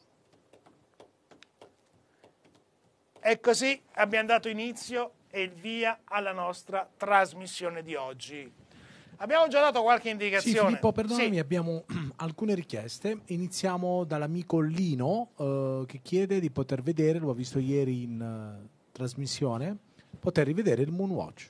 Speaker 1: E così abbiamo dato inizio e il via alla nostra trasmissione di oggi. Abbiamo già dato qualche indicazione. Sì, Filippo, perdonami, sì.
Speaker 2: abbiamo alcune richieste. Iniziamo dall'amico Lino eh, che chiede di poter vedere, lo ha visto ieri in eh, trasmissione, poter rivedere il Moonwatch.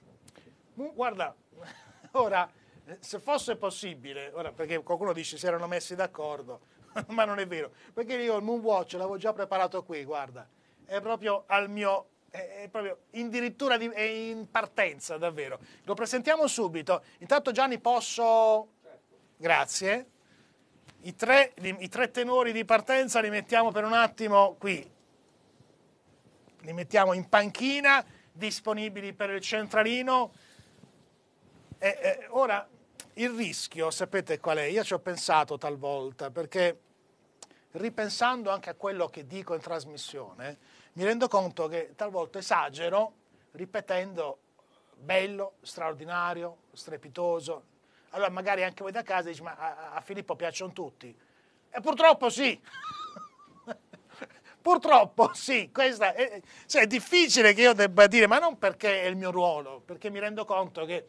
Speaker 1: Guarda, ora, se fosse possibile, ora, perché qualcuno dice si erano messi d'accordo, ma non è vero, perché io il Moonwatch l'avevo già preparato qui, guarda, è proprio al mio è proprio addirittura di, è in partenza davvero. Lo presentiamo subito. Intanto Gianni posso... Grazie. I tre, I tre, tenori di partenza li mettiamo per un attimo qui. Li mettiamo in panchina disponibili per il centralino. E, e, ora, il rischio, sapete qual è? Io ci ho pensato talvolta, perché ripensando anche a quello che dico in trasmissione, mi rendo conto che talvolta esagero ripetendo bello, straordinario, strepitoso. Allora magari anche voi da casa dici ma a, a Filippo piacciono tutti. E purtroppo sì. Purtroppo sì, questa è, cioè, è, difficile che io debba dire, ma non perché è il mio ruolo, perché mi rendo conto che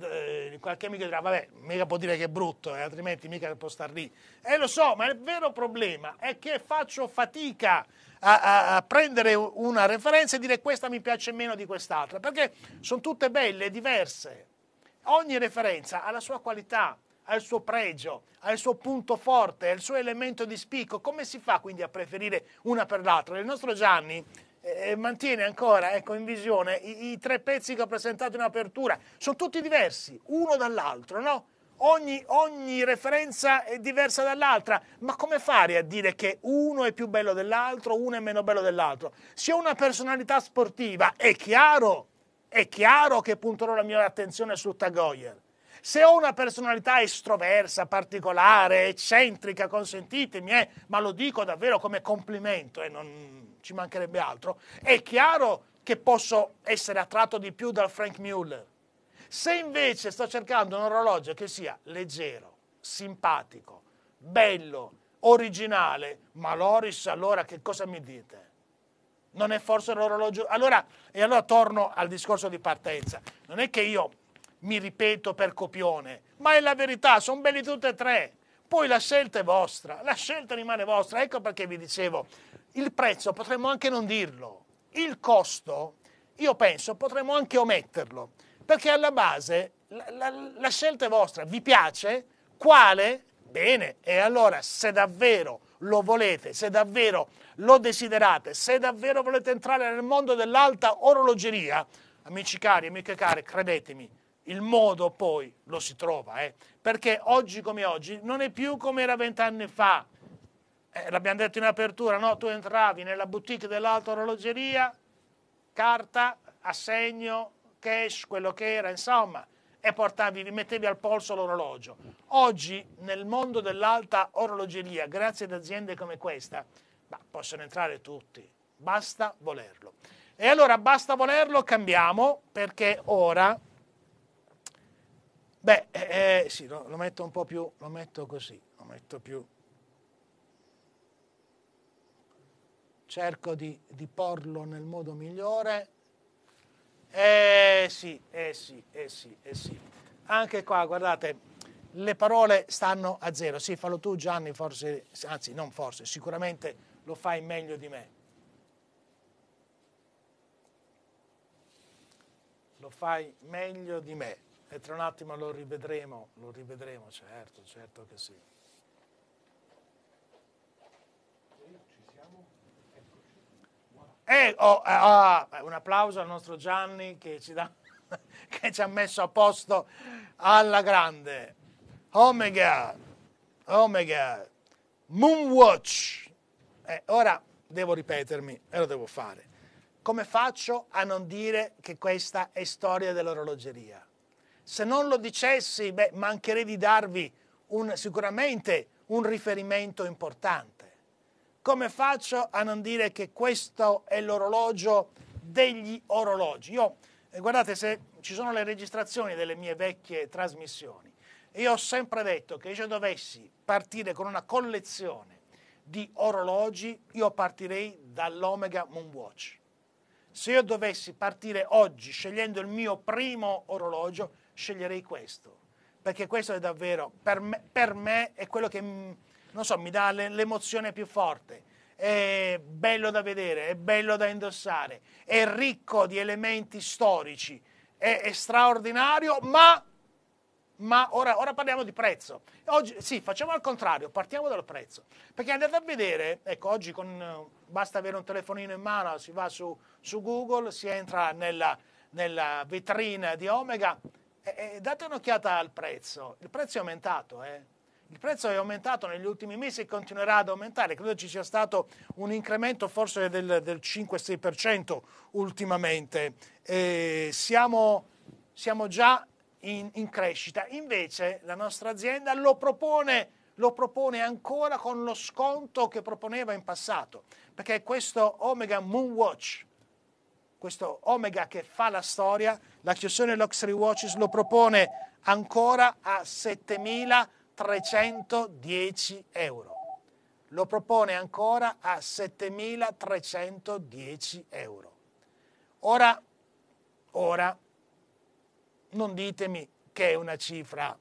Speaker 1: eh, qualche amico dirà, vabbè, mica può dire che è brutto, eh, altrimenti mica può star lì. E eh, lo so, ma il vero problema è che faccio fatica a, a, a, prendere una referenza e dire questa mi piace meno di quest'altra, perché sono tutte belle, diverse. Ogni referenza ha la sua qualità, al suo pregio, al suo punto forte, al suo elemento di spicco. Come si fa quindi a preferire una per l'altra? Il nostro Gianni eh, mantiene ancora ecco, in visione i, i, tre pezzi che ho presentato in apertura. Sono tutti diversi, uno dall'altro, no? Ogni, ogni referenza è diversa dall'altra, ma come fare a dire che uno è più bello dell'altro, uno è meno bello dell'altro? Se ho una personalità sportiva, è chiaro, è chiaro che punterò la mia attenzione su Tagoyer se ho una personalità estroversa, particolare, eccentrica, consentitemi, eh, ma lo dico davvero come complimento e eh, non ci mancherebbe altro, è chiaro che posso essere attratto di più dal Frank Mueller. Se invece sto cercando un orologio che sia leggero, simpatico, bello, originale, ma Loris allora che cosa mi dite? Non è forse l'orologio? Allora, e allora torno al discorso di partenza. Non è che io mi ripeto per copione, ma è la verità, sono belli tutti e tre. Poi la scelta è vostra, la scelta rimane vostra. Ecco perché vi dicevo, il prezzo potremmo anche non dirlo, il costo, io penso, potremmo anche ometterlo, perché alla base la, la, la scelta è vostra, vi piace? Quale? Bene, e allora se davvero lo volete, se davvero lo desiderate, se davvero volete entrare nel mondo dell'alta orologeria, amici cari, amiche care, credetemi, il modo poi lo si trova, eh? perché oggi come oggi non è più come era vent'anni fa. Eh, l'abbiamo detto in apertura, no? tu entravi nella boutique dell'alta orologeria, carta, assegno, cash, quello che era, insomma, e portavi, mettevi al polso l'orologio. Oggi nel mondo dell'alta orologeria, grazie ad aziende come questa, bah, possono entrare tutti, basta volerlo. E allora basta volerlo, cambiamo, perché ora Beh, eh, eh, sì, lo, lo metto un po' più, lo metto così, lo metto più. Cerco di, di porlo nel modo migliore. Eh sì, eh sì, eh sì, eh sì. Anche qua, guardate, le parole stanno a zero. Sì, fallo tu Gianni, forse, anzi non forse, sicuramente lo fai meglio di me. Lo fai meglio di me. E tra un attimo lo rivedremo, lo rivedremo, certo, certo che sì. E eh, oh, eh, ah, un applauso al nostro Gianni che ci, da, che ci ha messo a posto alla grande. Omega, oh Omega, oh Moonwatch. Eh, ora devo ripetermi e lo devo fare. Come faccio a non dire che questa è storia dell'orologeria? Se non lo dicessi, beh, mancherei di darvi un, sicuramente un riferimento importante. Come faccio a non dire che questo è l'orologio degli orologi? Io, eh, guardate, se ci sono le registrazioni delle mie vecchie trasmissioni, io ho sempre detto che se dovessi partire con una collezione di orologi, io partirei dall'Omega Moonwatch. Se io dovessi partire oggi scegliendo il mio primo orologio, sceglierei questo, perché questo è davvero, per me, per me è quello che, non so, mi dà l'emozione più forte. È bello da vedere, è bello da indossare, è ricco di elementi storici, è, è straordinario, ma ma ora, ora, parliamo di prezzo. Oggi, sì, facciamo al contrario, partiamo dal prezzo. Perché andate a vedere, ecco, oggi con, basta avere un telefonino in mano, si va su, su Google, si entra nella, nella vetrina di Omega eh, eh, date un'occhiata al prezzo, il prezzo è aumentato, eh? Il prezzo è aumentato negli ultimi mesi e continuerà ad aumentare. Credo ci sia stato un incremento forse del, del 5-6% ultimamente. Eh, siamo, siamo, già in, in, crescita. Invece la nostra azienda lo propone, lo propone ancora con lo sconto che proponeva in passato, perché questo Omega Moonwatch questo Omega che fa la storia, la chiusura Luxury Watches lo propone ancora a 7.310 euro. Lo propone ancora a 7.310 euro. Ora, ora, non ditemi che è una cifra,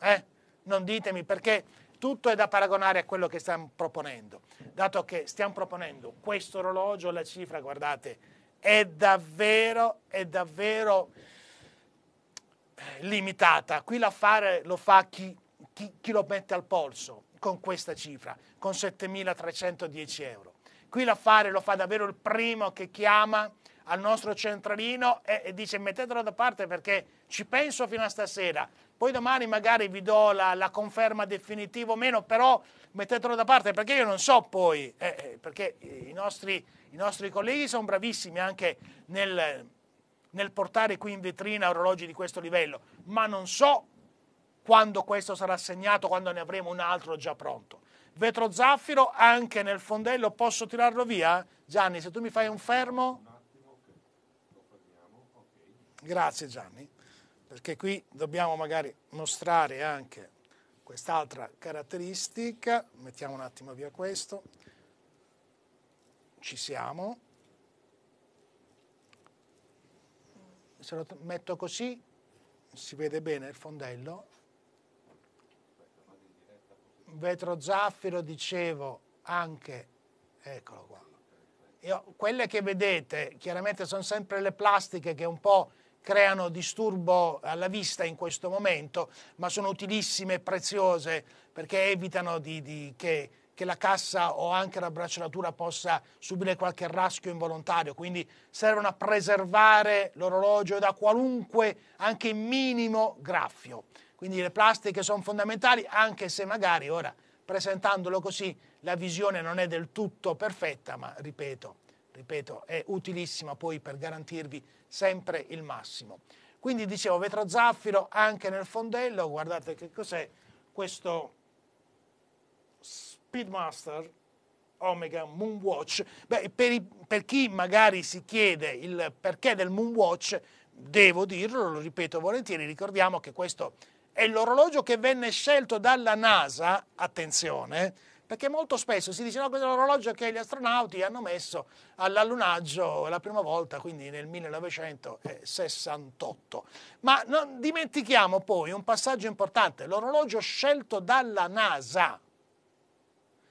Speaker 1: eh? non ditemi perché tutto è da paragonare a quello che stiamo proponendo, dato che stiamo proponendo questo orologio, la cifra, guardate, è davvero, è davvero eh, limitata. Qui l'affare lo fa chi, chi, chi lo mette al polso con questa cifra, con 7.310 euro. Qui l'affare lo fa davvero il primo che chiama al nostro centralino e, e, dice mettetelo da parte perché ci penso fino a stasera, poi domani magari vi do la, la conferma definitiva o meno, però mettetelo da parte perché io non so poi, eh, eh perché i nostri i nostri colleghi sono bravissimi anche nel, nel portare qui in vetrina orologi di questo livello, ma non so quando questo sarà segnato, quando ne avremo un altro già pronto. Vetro zaffiro anche nel fondello, posso tirarlo via? Gianni, se tu mi fai un fermo... Un okay. Grazie Gianni, perché qui dobbiamo magari mostrare anche quest'altra caratteristica, mettiamo un attimo via questo, ci siamo. Se lo metto così si vede bene il fondello. Vetro zaffiro, dicevo, anche, eccolo qua. Io, quelle che vedete chiaramente sono sempre le plastiche che un po' creano disturbo alla vista in questo momento, ma sono utilissime e preziose perché evitano di, di, che che la cassa o anche la bracciolatura possa subire qualche raschio involontario, quindi servono a preservare l'orologio da qualunque anche minimo graffio. Quindi le plastiche sono fondamentali anche se magari ora presentandolo così la visione non è del tutto perfetta, ma ripeto, ripeto è utilissima poi per garantirvi sempre il massimo. Quindi dicevo vetro zaffiro anche nel fondello, guardate che cos'è questo Speedmaster Omega Moonwatch. Beh, per, i, per, chi magari si chiede il perché del Moonwatch, devo dirlo, lo ripeto volentieri, ricordiamo che questo è l'orologio che venne scelto dalla NASA, attenzione, perché molto spesso si dice no, questo è l'orologio che gli astronauti hanno messo all'allunaggio la prima volta, quindi nel 1968. Ma non dimentichiamo poi un passaggio importante, l'orologio scelto dalla NASA,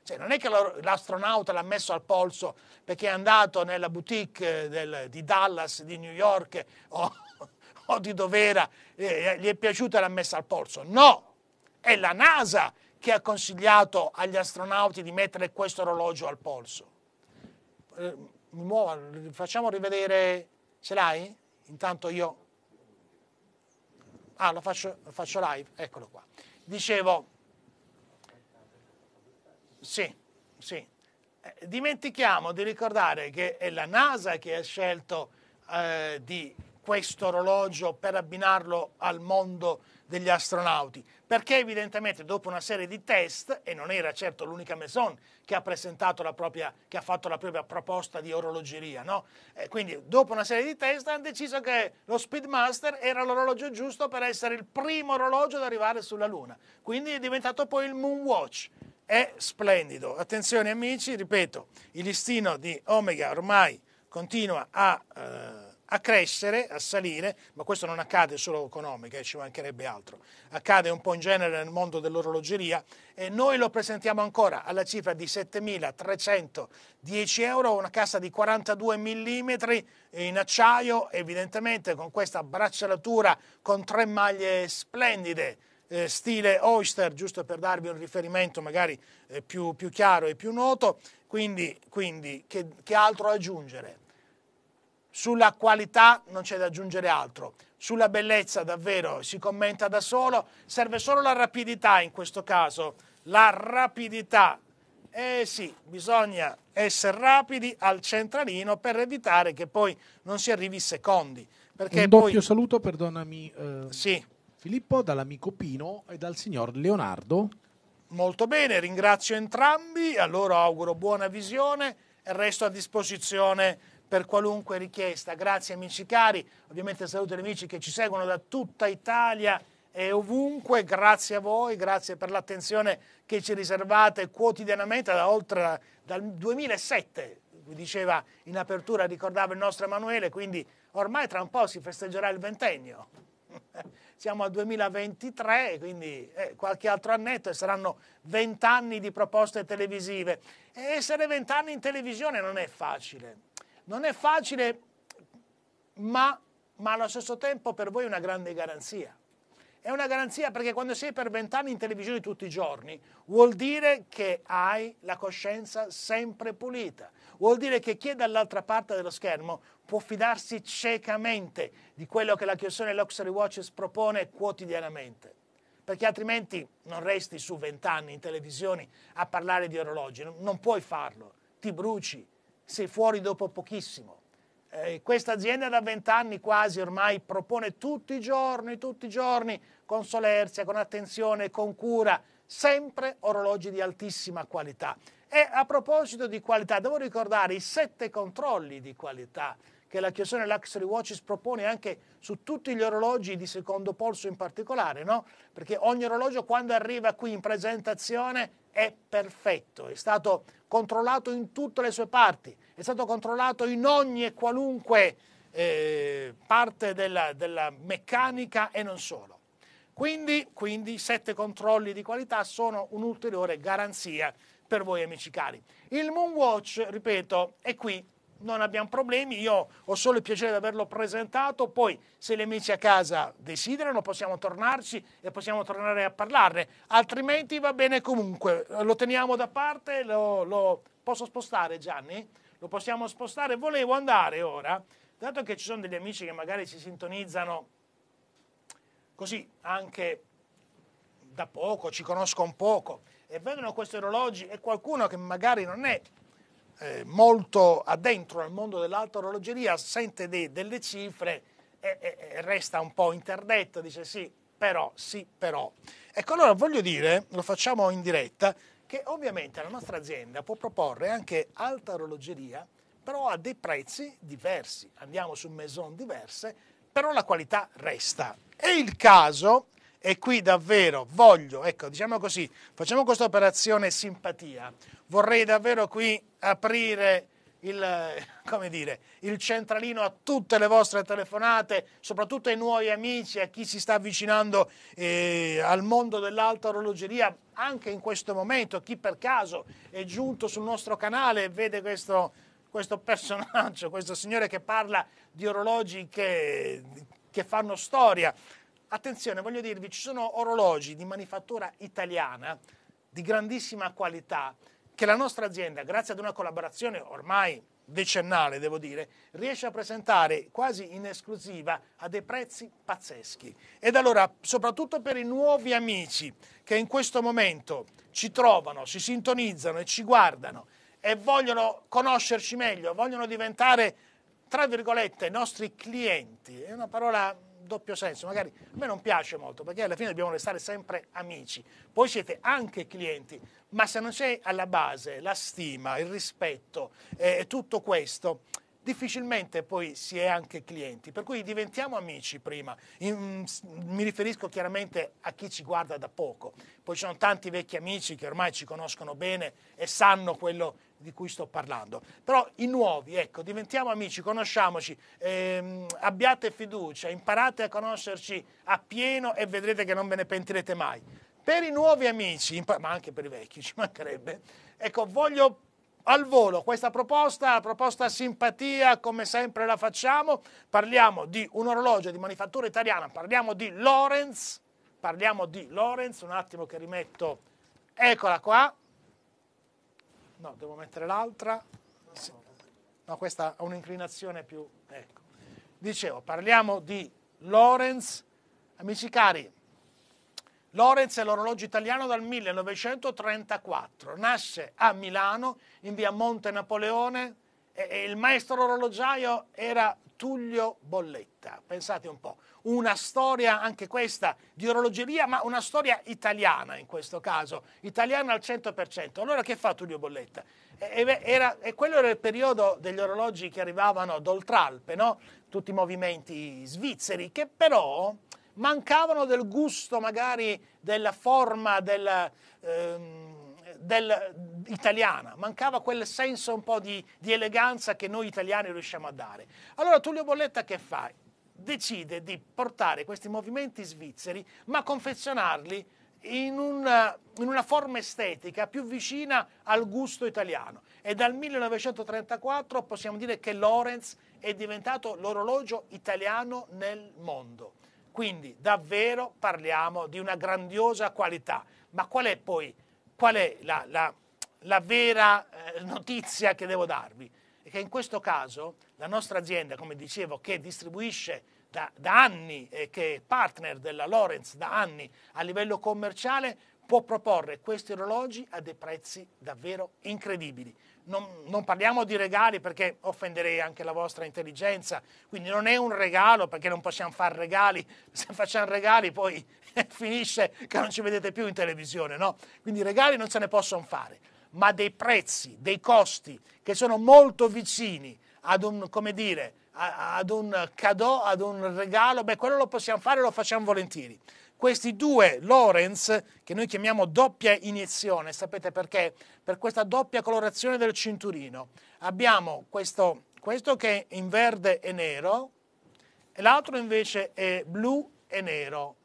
Speaker 1: cioè, non è che l'astronauta l'ha messo al polso perché è andato nella boutique eh, del, di Dallas, di New York o, o di Dovera, e, gli è piaciuta e l'ha messa al polso. No, è la NASA che ha consigliato agli astronauti di mettere questo orologio al polso. Eh, mi muovo, facciamo rivedere, ce l'hai? Intanto io... Ah, lo faccio, lo faccio live, eccolo qua. Dicevo sì, sì. Eh, dimentichiamo di ricordare che è la NASA che ha scelto eh, di questo orologio per abbinarlo al mondo degli astronauti, perché evidentemente dopo una serie di test, e non era certo l'unica Maison che ha, presentato la propria, che ha fatto la propria proposta di orologeria, no? eh, quindi dopo una serie di test hanno deciso che lo Speedmaster era l'orologio giusto per essere il primo orologio ad arrivare sulla Luna, quindi è diventato poi il Moonwatch, è splendido. Attenzione amici, ripeto, il listino di Omega ormai continua a, eh, a, crescere, a salire, ma questo non accade solo con Omega, eh, ci mancherebbe altro. Accade un po' in genere nel mondo dell'orologeria e noi lo presentiamo ancora alla cifra di 7.310 euro, una cassa di 42 mm in acciaio, evidentemente con questa braccialatura con tre maglie splendide eh, stile Oyster, giusto per darvi un riferimento magari eh, più, più, chiaro e più noto. Quindi, quindi che, che altro aggiungere? Sulla qualità non c'è da aggiungere altro sulla bellezza davvero si commenta da solo, serve solo la rapidità in questo caso, la rapidità. Eh sì, bisogna essere rapidi al centralino per evitare che poi non si arrivi secondi. Perché Un doppio
Speaker 2: saluto, perdonami. Eh... Sì. Filippo, dall'amico Pino e dal signor Leonardo.
Speaker 1: Molto bene, ringrazio entrambi, a loro auguro buona visione e resto a disposizione per qualunque richiesta. Grazie amici cari, ovviamente saluto gli amici che ci seguono da tutta Italia e ovunque, grazie a voi, grazie per l'attenzione che ci riservate quotidianamente da oltre dal 2007, diceva in apertura, ricordava il nostro Emanuele, quindi ormai tra un po' si festeggerà il ventennio siamo al 2023, quindi eh, qualche altro annetto e saranno 20 anni di proposte televisive. E essere 20 anni in televisione non è facile. Non è facile, ma, ma allo stesso tempo per voi è una grande garanzia. È una garanzia perché quando sei per 20 anni in televisione tutti i giorni vuol dire che hai la coscienza sempre pulita, vuol dire che chi è dall'altra parte dello schermo può fidarsi ciecamente di quello che la Chiosone Luxury Watches propone quotidianamente, perché altrimenti non resti su vent'anni in televisione a parlare di orologi, non puoi farlo, ti bruci, sei fuori dopo pochissimo. Eh, questa azienda da vent'anni quasi ormai propone tutti i giorni, tutti i giorni, con solerzia, con attenzione, con cura, sempre orologi di altissima qualità. E a proposito di qualità, devo ricordare i sette controlli di qualità che la Chiosone Luxury Watches propone anche su tutti gli orologi di secondo polso in particolare, no? Perché ogni orologio quando arriva qui in presentazione è perfetto, è stato controllato in tutte le sue parti, è stato controllato in ogni e qualunque eh, parte della, della, meccanica e non solo. Quindi, quindi sette controlli di qualità sono un'ulteriore garanzia per voi amici cari. Il Moonwatch, ripeto, è qui, non abbiamo problemi, io ho solo il piacere di averlo presentato, poi se gli amici a casa desiderano possiamo tornarci e possiamo tornare a parlarne, altrimenti va bene comunque, lo teniamo da parte, lo, lo posso spostare Gianni? Lo possiamo spostare, volevo andare ora, dato che ci sono degli amici che magari si sintonizzano così anche da poco, ci conoscono poco e vedono questi orologi e qualcuno che magari non è eh, molto addentro al mondo dell'alta orologeria sente de, delle cifre e, e, e, resta un po' interdetto, dice sì, però, sì, però. Ecco, allora voglio dire, lo facciamo in diretta, che ovviamente la nostra azienda può proporre anche alta orologeria, però a dei prezzi diversi. Andiamo su maison diverse, però la qualità resta. È il caso e qui davvero voglio, ecco, diciamo così, facciamo questa operazione simpatia. Vorrei davvero qui aprire il, dire, il, centralino a tutte le vostre telefonate, soprattutto ai nuovi amici, a chi si sta avvicinando eh, al mondo dell'alta orologeria anche in questo momento, chi per caso è giunto sul nostro canale e vede questo, questo personaggio, questo signore che parla di orologi che, che fanno storia. Attenzione, voglio dirvi, ci sono orologi di manifattura italiana di grandissima qualità che la nostra azienda, grazie ad una collaborazione ormai decennale, devo dire, riesce a presentare quasi in esclusiva a dei prezzi pazzeschi. Ed allora, soprattutto per i nuovi amici che in questo momento ci trovano, si sintonizzano e ci guardano e vogliono conoscerci meglio, vogliono diventare, tra virgolette, nostri clienti, è una parola doppio senso, magari a me non piace molto perché alla fine dobbiamo restare sempre amici, Voi siete anche clienti, ma se non c'è alla base la stima, il rispetto eh, e eh, tutto questo, difficilmente poi si è anche clienti, per cui diventiamo amici prima. In, mi riferisco chiaramente a chi ci guarda da poco, poi ci sono tanti vecchi amici che ormai ci conoscono bene e sanno quello che di cui sto parlando. Però i nuovi, ecco, diventiamo amici, conosciamoci, ehm, abbiate fiducia, imparate a conoscerci appieno e vedrete che non ve ne pentirete mai. Per i nuovi amici, ma anche per i vecchi, ci mancherebbe, ecco, voglio al volo questa proposta, la proposta simpatia come sempre la facciamo, parliamo di un orologio di manifattura italiana, parliamo di Lorenz, parliamo di Lorenz, un attimo che rimetto, eccola qua, No, devo mettere l'altra. No, questa ha un'inclinazione più... Ecco. Dicevo, parliamo di Lorenz. Amici cari, Lorenz è l'orologio italiano dal 1934. Nasce a Milano, in via Monte Napoleone, e il maestro orologiaio era Tullio Bolletta. Pensate un po', una storia anche questa di orologeria, ma una storia italiana in questo caso, italiana al 100%. Allora che fa Tullio Bolletta? Eh, eh, era, e eh, quello era il periodo degli orologi che arrivavano d'Oltralpe, no? tutti i movimenti svizzeri, che però mancavano del gusto magari della forma, del, ehm, del, italiana, mancava quel senso un po' di, di eleganza che noi italiani riusciamo a dare. Allora Tullio Bolletta che fa? Decide di portare questi movimenti svizzeri, ma confezionarli in una, in una, forma estetica più vicina al gusto italiano. E dal 1934 possiamo dire che Lorenz è diventato l'orologio italiano nel mondo. Quindi davvero parliamo di una grandiosa qualità. Ma qual è poi qual è la, la, la vera eh, notizia che devo darvi? È che in questo caso la nostra azienda, come dicevo, che distribuisce da, da anni e eh, che è partner della Lorenz da anni a livello commerciale, può proporre questi orologi a dei prezzi davvero incredibili. Non, non, parliamo di regali perché offenderei anche la vostra intelligenza, quindi non è un regalo perché non possiamo fare regali, se facciamo regali poi finisce che non ci vedete più in televisione, no? Quindi regali non se ne possono fare, ma dei prezzi, dei costi che sono molto vicini ad un, come dire, ad un cadeau, ad un regalo, beh, quello lo possiamo fare e lo facciamo volentieri. Questi due Lorenz, che noi chiamiamo doppia iniezione, sapete perché? Per questa doppia colorazione del cinturino. Abbiamo questo, questo che è in verde e nero, e l'altro invece è blu e nero.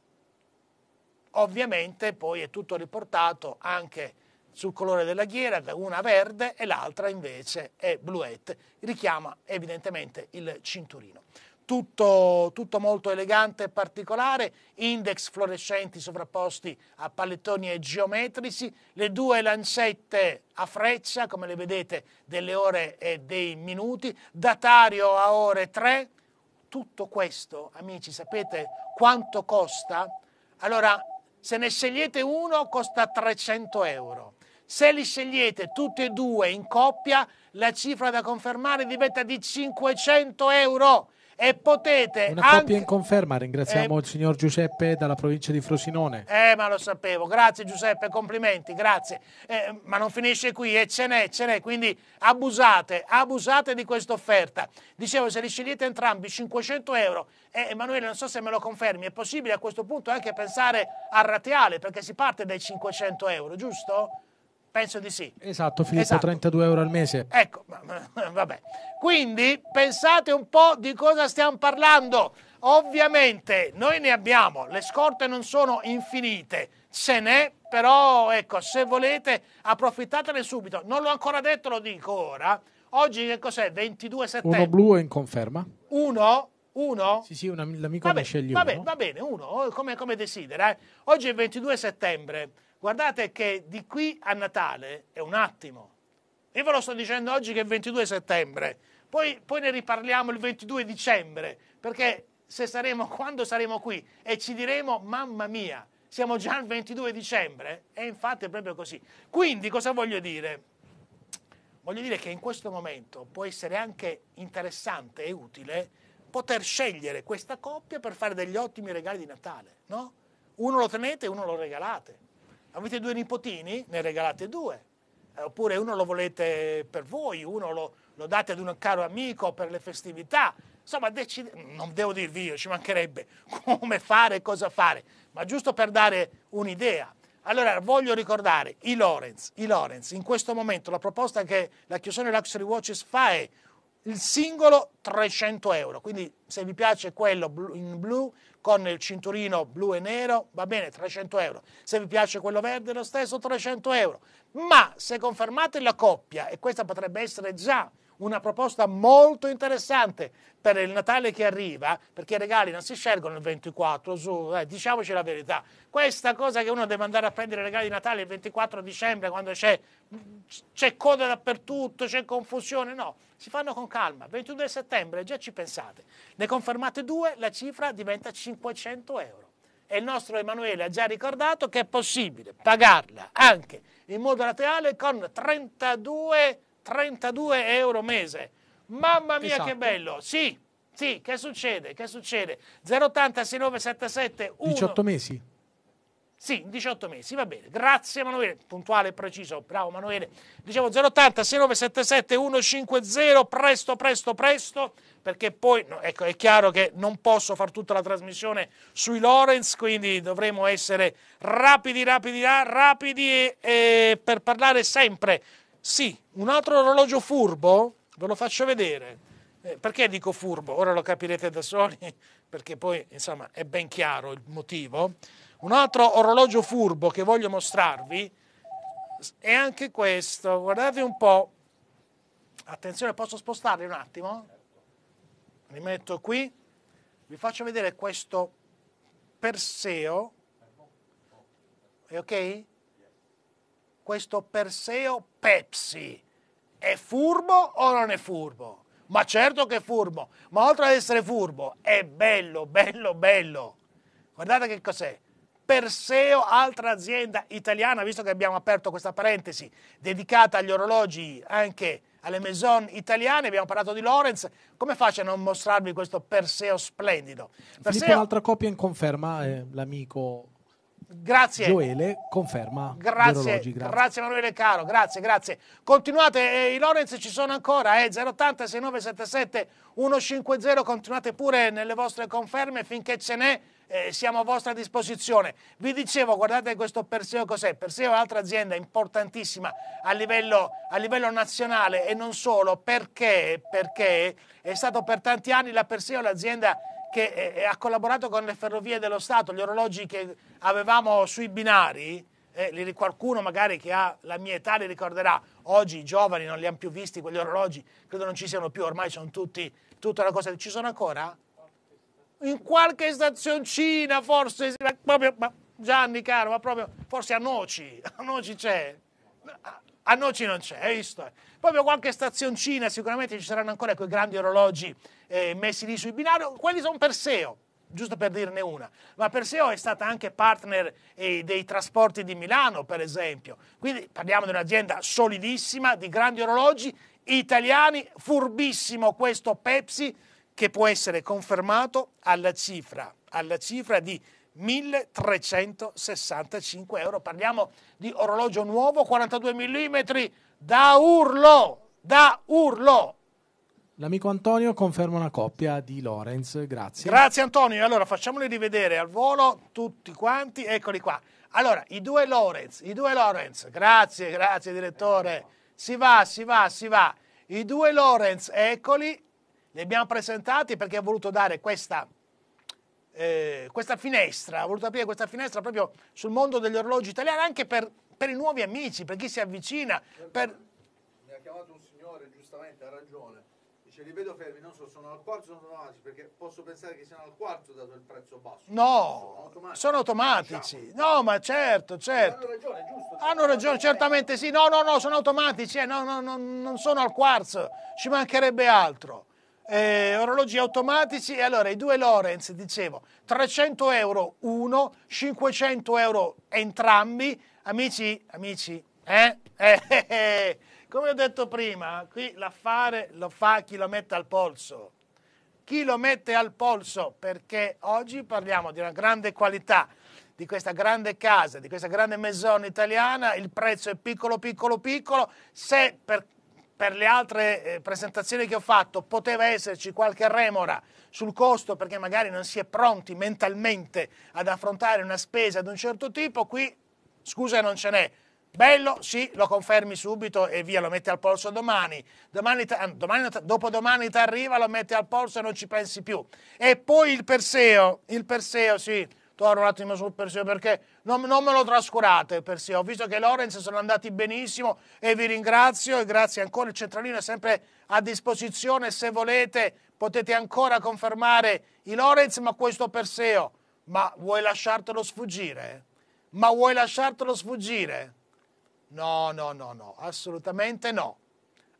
Speaker 1: Ovviamente poi è tutto riportato anche sul colore della ghiera, una verde e l'altra invece è bluette, richiama evidentemente il cinturino. Tutto, tutto, molto elegante e particolare, index fluorescenti sovrapposti a pallettoni e geometrici, le due lancette a freccia, come le vedete, delle ore e dei minuti, datario a ore 3. Tutto questo, amici, sapete quanto costa? Allora, se ne scegliete uno costa 300 euro. Se li scegliete tutti e due in coppia, la cifra da confermare diventa di 500 euro e potete una anche... coppia in
Speaker 2: conferma ringraziamo eh... il signor Giuseppe dalla provincia di Frosinone
Speaker 1: eh ma lo sapevo grazie Giuseppe complimenti grazie eh, ma non finisce qui e ce n'è ce n'è quindi abusate abusate di questa offerta dicevo se li scegliete entrambi 500 euro eh, Emanuele non so se me lo confermi è possibile a questo punto anche pensare al rateale perché si parte dai 500 euro giusto? Penso di sì. Esatto, Filippo, esatto.
Speaker 2: 32 euro al mese.
Speaker 1: Ecco, vabbè. Quindi pensate un po' di cosa stiamo parlando. Ovviamente noi ne abbiamo, le scorte non sono infinite, se n'è, però ecco, se volete approfittatene subito. Non l'ho ancora detto, lo dico ora. Oggi che cos'è? 22 settembre. Uno blu
Speaker 2: in conferma.
Speaker 1: Uno? Uno?
Speaker 2: Sì, sì, un, l'amico vabbè, ne sceglie va uno. Bene,
Speaker 1: va bene, uno, come, come desidera. Eh. Oggi è 22 settembre. Guardate che di qui a Natale è un attimo. Io ve lo sto dicendo oggi che è il 22 settembre, poi, poi ne riparliamo il 22 dicembre, perché se saremo, quando saremo qui e ci diremo, mamma mia, siamo già il 22 dicembre? E infatti è proprio così. Quindi cosa voglio dire? Voglio dire che in questo momento può essere anche interessante e utile poter scegliere questa coppia per fare degli ottimi regali di Natale, no? Uno lo tenete e uno lo regalate. Avete due nipotini? Ne regalate due. Eh, oppure uno lo volete per voi, uno lo, lo, date ad un caro amico per le festività. Insomma, decide... non devo dirvi io, ci mancherebbe come fare e cosa fare, ma giusto per dare un'idea. Allora, voglio ricordare i Lorenz, i Lorenz, in questo momento la proposta che la Chiusone Luxury Watches fa è il singolo 300 euro, quindi se vi piace quello in blu con il cinturino blu e nero, va bene, 300 euro. Se vi piace quello verde lo stesso, 300 euro. Ma se confermate la coppia, e questa potrebbe essere già una proposta molto interessante per il Natale che arriva, perché i regali non si scelgono il 24, su, eh, diciamoci la verità. Questa cosa che uno deve andare a prendere i regali di Natale il 24 dicembre, quando c'è, c'è coda dappertutto, c'è confusione, no si fanno con calma. 22 settembre, già ci pensate. Ne confermate due, la cifra diventa 500 euro. E il nostro Emanuele ha già ricordato che è possibile pagarla anche in modo laterale con 32, 32 euro mese. Mamma mia esatto. che bello! Sì, sì, che succede? Che succede? 080 6977 18 mesi. Sì, in 18 mesi, va bene. Grazie Emanuele, puntuale e preciso. Bravo Emanuele. Dicevo 080 6977 150, presto, presto, presto, perché poi no, ecco, è chiaro che non posso fare tutta la trasmissione sui Lorenz, quindi dovremo essere rapidi, rapidi, rapidi e, e per parlare sempre. Sì, un altro orologio furbo, ve lo faccio vedere. Eh, perché dico furbo? Ora lo capirete da soli, perché poi, insomma, è ben chiaro il motivo. Un altro orologio furbo che voglio mostrarvi è anche questo. Guardate un po'. Attenzione, posso spostarli un attimo? Li metto qui. Vi faccio vedere questo Perseo. È ok? Questo Perseo Pepsi. È furbo o non è furbo? Ma certo che è furbo, ma oltre ad essere furbo, è bello, bello, bello. Guardate che cos'è. Perseo, altra azienda italiana, visto che abbiamo aperto questa parentesi dedicata agli orologi anche alle maison italiane, abbiamo parlato di Lorenz, come faccio a non mostrarvi questo Perseo splendido?
Speaker 2: Perseo... Filippo, l'altra copia in conferma, eh, l'amico Grazie. Gioele conferma. Grazie, orologi, grazie.
Speaker 1: grazie Emanuele Caro, grazie, grazie. Continuate, eh, i Lorenz ci sono ancora, eh, 080 6977 150, continuate pure nelle vostre conferme finché ce n'è eh, siamo a vostra disposizione. Vi dicevo, guardate questo Perseo cos'è? Perseo è un'altra azienda importantissima a livello, a livello nazionale e non solo, perché, perché è stato per tanti anni la Perseo l'azienda che eh, eh ha collaborato con le ferrovie dello Stato, gli orologi che avevamo sui binari, eh, qualcuno magari che ha la mia età li ricorderà, oggi i giovani non li hanno più visti quegli orologi, credo non ci siano più, ormai sono tutti, tutta una cosa, ci sono ancora? in qualche stazioncina forse, proprio, ma Gianni caro, ma proprio, forse a Noci, a Noci c'è, a Noci non c'è, hai visto? Proprio qualche stazioncina, sicuramente ci saranno ancora quei grandi orologi eh, messi lì sui binari quelli sono Perseo, giusto per dirne una, ma Perseo è stata anche partner eh, dei trasporti di Milano, per esempio, quindi parliamo di un'azienda solidissima, di grandi orologi, italiani, furbissimo questo Pepsi, che può essere confermato alla cifra, alla cifra di 1365 euro. Parliamo di orologio nuovo, 42 mm, da urlo, da urlo.
Speaker 2: L'amico Antonio conferma una coppia di Lorenz, grazie.
Speaker 1: Grazie Antonio, allora facciamoli rivedere al volo tutti quanti, eccoli qua. Allora, i due Lorenz, i due Lorenz, grazie, grazie direttore, si va, si va, si va. I due Lorenz, eccoli, li abbiamo presentati perché ha voluto dare questa, eh, questa finestra, ha voluto aprire questa finestra proprio sul mondo degli orologi italiani, anche per, per i nuovi amici, per chi si avvicina. Per... Mi ha chiamato un signore, giustamente, ha ragione. Dice, li vedo fermi, non so, sono al quarzo o sono automatici, perché posso pensare che siano al quarzo dato il prezzo basso. No, sono automatici. Sono automatici. Diciamo. No, ma certo, certo. Hanno ragione, giusto. Hanno ragione, certamente sì. No, no, no, sono automatici, eh. no, no, no, non sono al quarzo, ci mancherebbe altro eh, orologi automatici. E allora i due Lorenz, dicevo, 300 euro uno, 500 euro entrambi. Amici, amici, eh? eh, eh, eh. Come ho detto prima, qui l'affare lo fa chi lo mette al polso. Chi lo mette al polso? Perché oggi parliamo di una grande qualità, di questa grande casa, di questa grande maison italiana, il prezzo è piccolo, piccolo, piccolo. Se per per le altre eh, presentazioni che ho fatto poteva esserci qualche remora sul costo perché magari non si è pronti mentalmente ad affrontare una spesa di un certo tipo, qui scusa non ce n'è. Bello, sì, lo confermi subito e via, lo metti al polso domani. domani, domani dopodomani ti arriva, lo metti al polso e non ci pensi più. E poi il Perseo, il Perseo, sì, torno un attimo su Perseo perché non, non me lo trascurate Persio, ho visto che Lorenz sono andati benissimo e vi ringrazio e grazie ancora, il centralino è sempre a disposizione se volete potete ancora confermare i Lorenz ma questo Perseo, ma vuoi lasciartelo sfuggire? Ma vuoi lasciartelo sfuggire? No, no, no, no, assolutamente no,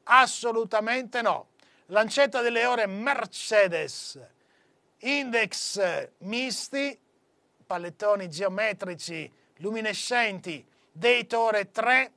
Speaker 1: assolutamente no. Lancetta delle ore Mercedes, Index Misti pallettoni geometrici luminescenti dei Tore 3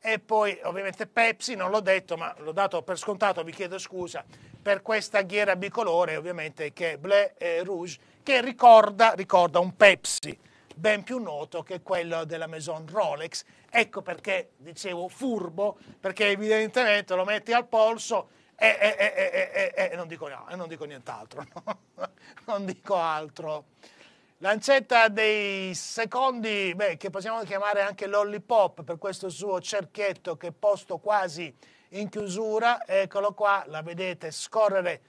Speaker 1: e poi ovviamente Pepsi, non l'ho detto ma l'ho dato per scontato, vi chiedo scusa, per questa ghiera bicolore ovviamente che è Bleu e Rouge, che ricorda, ricorda un Pepsi ben più noto che quello della Maison Rolex. Ecco perché dicevo furbo, perché evidentemente lo metti al polso e, e, e, e non, dico, no, non dico nient'altro, no? non dico altro. L'ancetta dei secondi, beh, che possiamo chiamare anche l'ollipop per questo suo cerchietto che è posto quasi in chiusura, eccolo qua, la vedete scorrere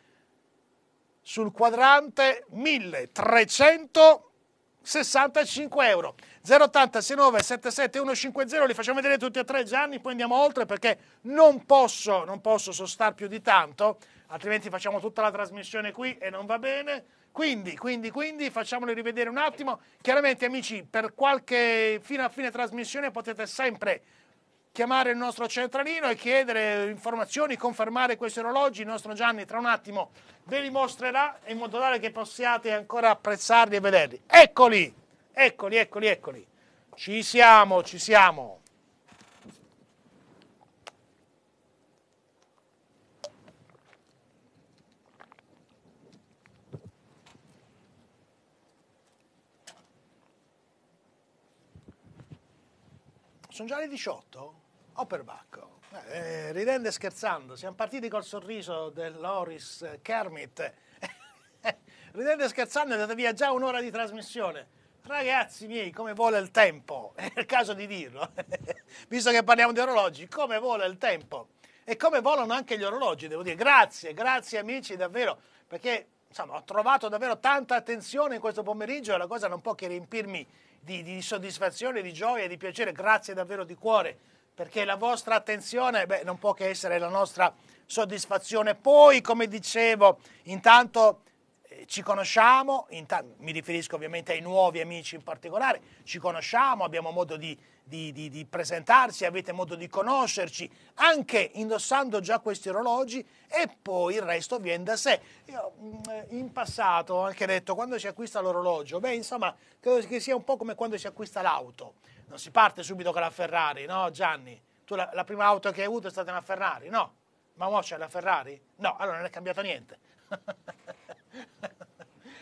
Speaker 1: sul quadrante, 1365 euro. 080 69 77 150, li facciamo vedere tutti e tre Gianni, poi andiamo oltre perché non posso, non posso sostar più di tanto, altrimenti facciamo tutta la trasmissione qui e non va bene. Quindi, quindi, quindi facciamoli rivedere un attimo. Chiaramente amici, per qualche fino a fine trasmissione potete sempre chiamare il nostro centralino e chiedere informazioni, confermare questi orologi. Il nostro Gianni tra un attimo ve li mostrerà in modo tale che possiate ancora apprezzarli e vederli. Eccoli, eccoli, eccoli, eccoli. Ci siamo, ci siamo. Sono già le 18? O perbacco? Eh, ridendo e scherzando, siamo partiti col sorriso dell'Oris Kermit. ridendo e scherzando è andata via già un'ora di trasmissione. Ragazzi miei, come vola il tempo? È il caso di dirlo, visto che parliamo di orologi, come vola il tempo? E come volano anche gli orologi, devo dire. Grazie, grazie amici, davvero, perché insomma, ho trovato davvero tanta attenzione in questo pomeriggio e la cosa non può che riempirmi di, di soddisfazione, di gioia e di piacere. Grazie davvero di cuore perché la vostra attenzione beh, non può che essere la nostra soddisfazione. Poi, come dicevo, intanto eh, ci conosciamo, intanto, mi riferisco ovviamente ai nuovi amici in particolare, ci conosciamo, abbiamo modo di di, di, di presentarsi, avete modo di conoscerci, anche indossando già questi orologi e poi il resto viene da sé. Io mm, in passato ho anche detto quando si acquista l'orologio, beh insomma credo che sia un po' come quando si acquista l'auto, non si parte subito con la Ferrari, no Gianni? Tu la, la prima auto che hai avuto è stata una Ferrari, no? Ma ora c'è la Ferrari? No, allora non è cambiato niente.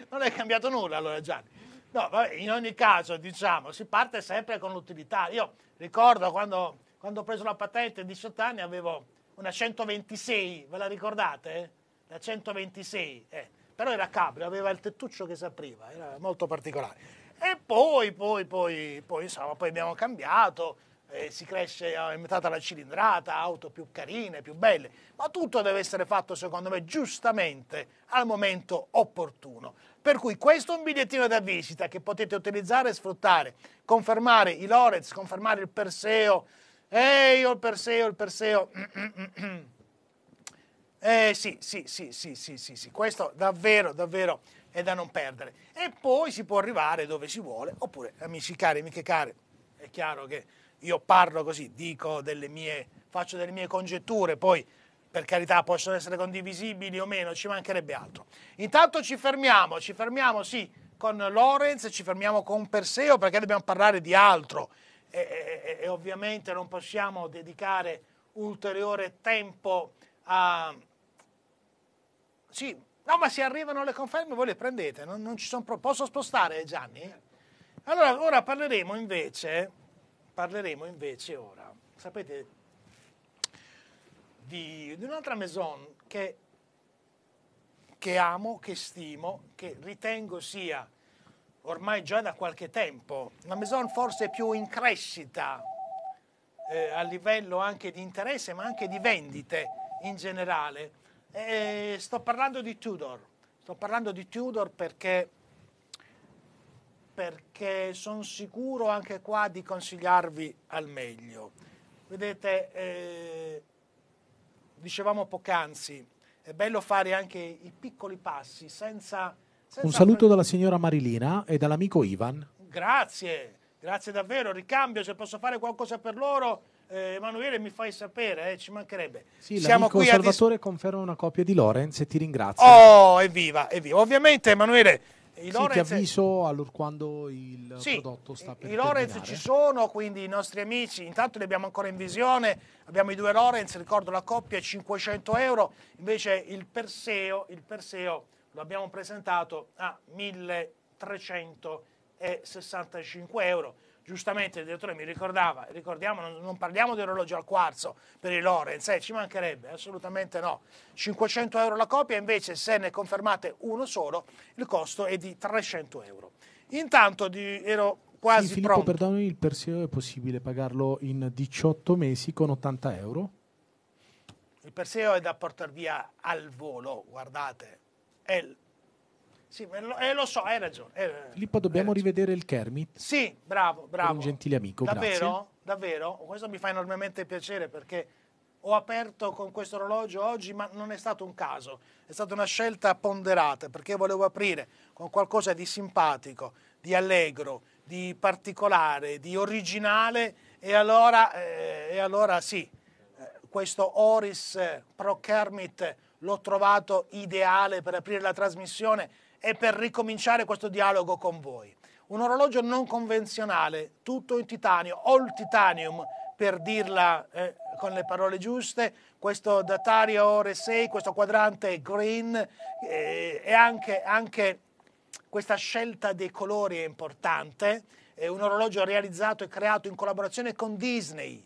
Speaker 1: non è cambiato nulla allora Gianni. No, in ogni caso, diciamo, si parte sempre con l'utilità. Io ricordo quando, quando ho preso la patente a 18 anni avevo una 126, ve la ricordate? La 126, eh. però era cabrio, aveva il tettuccio che si apriva, era molto particolare. E poi, poi, poi, poi, insomma, poi abbiamo cambiato, eh, si cresce è aumentata la cilindrata, auto più carine, più belle, ma tutto deve essere fatto secondo me giustamente al momento opportuno. Per cui questo è un bigliettino da visita che potete utilizzare e sfruttare, confermare i Lorenz, confermare il Perseo. Ehi, ho oh, il Perseo, il Perseo. Eh, sì, sì, sì, sì, sì, sì, sì, questo davvero, davvero è da non perdere. E poi si può arrivare dove si vuole, oppure, amici cari, amiche care, è chiaro che io parlo così, dico delle mie, faccio delle mie congetture, poi per carità possono essere condivisibili o meno, ci mancherebbe altro. Intanto ci fermiamo, ci fermiamo sì con Lorenz, ci fermiamo con Perseo perché dobbiamo parlare di altro e, e, e ovviamente non possiamo dedicare ulteriore tempo a... Sì, no ma se arrivano le conferme voi le prendete, non, non ci sono... Pro... Posso spostare eh, Gianni? Allora ora parleremo invece, parleremo invece ora, sapete di, di un'altra maison che, che amo, che stimo, che ritengo sia ormai già da qualche tempo, una maison forse più in crescita eh, a livello anche di interesse ma anche di vendite in generale. E eh, sto parlando di Tudor, sto parlando di Tudor perché, perché sono sicuro anche qua di consigliarvi al meglio. Vedete, eh, dicevamo poc'anzi, è bello fare anche i piccoli passi senza... senza Un saluto dalla
Speaker 2: signora Marilina e dall'amico Ivan.
Speaker 1: Grazie, grazie davvero, ricambio, se posso fare qualcosa per loro. Eh, Emanuele mi fai sapere, eh, ci mancherebbe. Sì, Siamo qui Salvatore
Speaker 2: a dis- conferma una copia di Lorenz e ti ringrazio.
Speaker 1: Oh, evviva, evviva. Ovviamente Emanuele i Lorenz... ti
Speaker 2: avviso allora quando il sì, prodotto sta per I Lorenz ci
Speaker 1: sono, quindi i nostri amici, intanto li abbiamo ancora in visione, abbiamo i due Lorenz, ricordo la coppia 500 euro, invece il Perseo, il Perseo lo abbiamo presentato a 1365 euro giustamente il direttore mi ricordava, ricordiamo, non, non parliamo di orologio al quarzo per i Lorenz, eh, ci mancherebbe, assolutamente no. 500 euro la copia, invece se ne confermate uno solo, il costo è di 300 euro. Intanto di, ero quasi sì, Filippo, pronto.
Speaker 2: perdonami, il Perseo è possibile pagarlo in 18 mesi con 80 euro?
Speaker 1: Il Perseo è da portare via al volo, guardate, è sì, lo, eh, lo so, hai ragione. Eh,
Speaker 2: Filippo, dobbiamo rivedere il Kermit? Sì, bravo, bravo. un gentile amico, Davvero? Grazie.
Speaker 1: Davvero? Questo mi fa enormemente piacere perché ho aperto con questo orologio oggi, ma non è stato un caso, è stata una scelta ponderata perché volevo aprire con qualcosa di simpatico, di allegro, di particolare, di originale e allora, eh, e allora sì, eh, questo Oris Pro Kermit l'ho trovato ideale per aprire la trasmissione e per ricominciare questo dialogo con voi. Un orologio non convenzionale, tutto in titanio, all titanium per dirla eh, con le parole giuste, questo datario ore 6, questo quadrante green eh, e anche, anche questa scelta dei colori è importante, è un orologio realizzato e creato in collaborazione con Disney,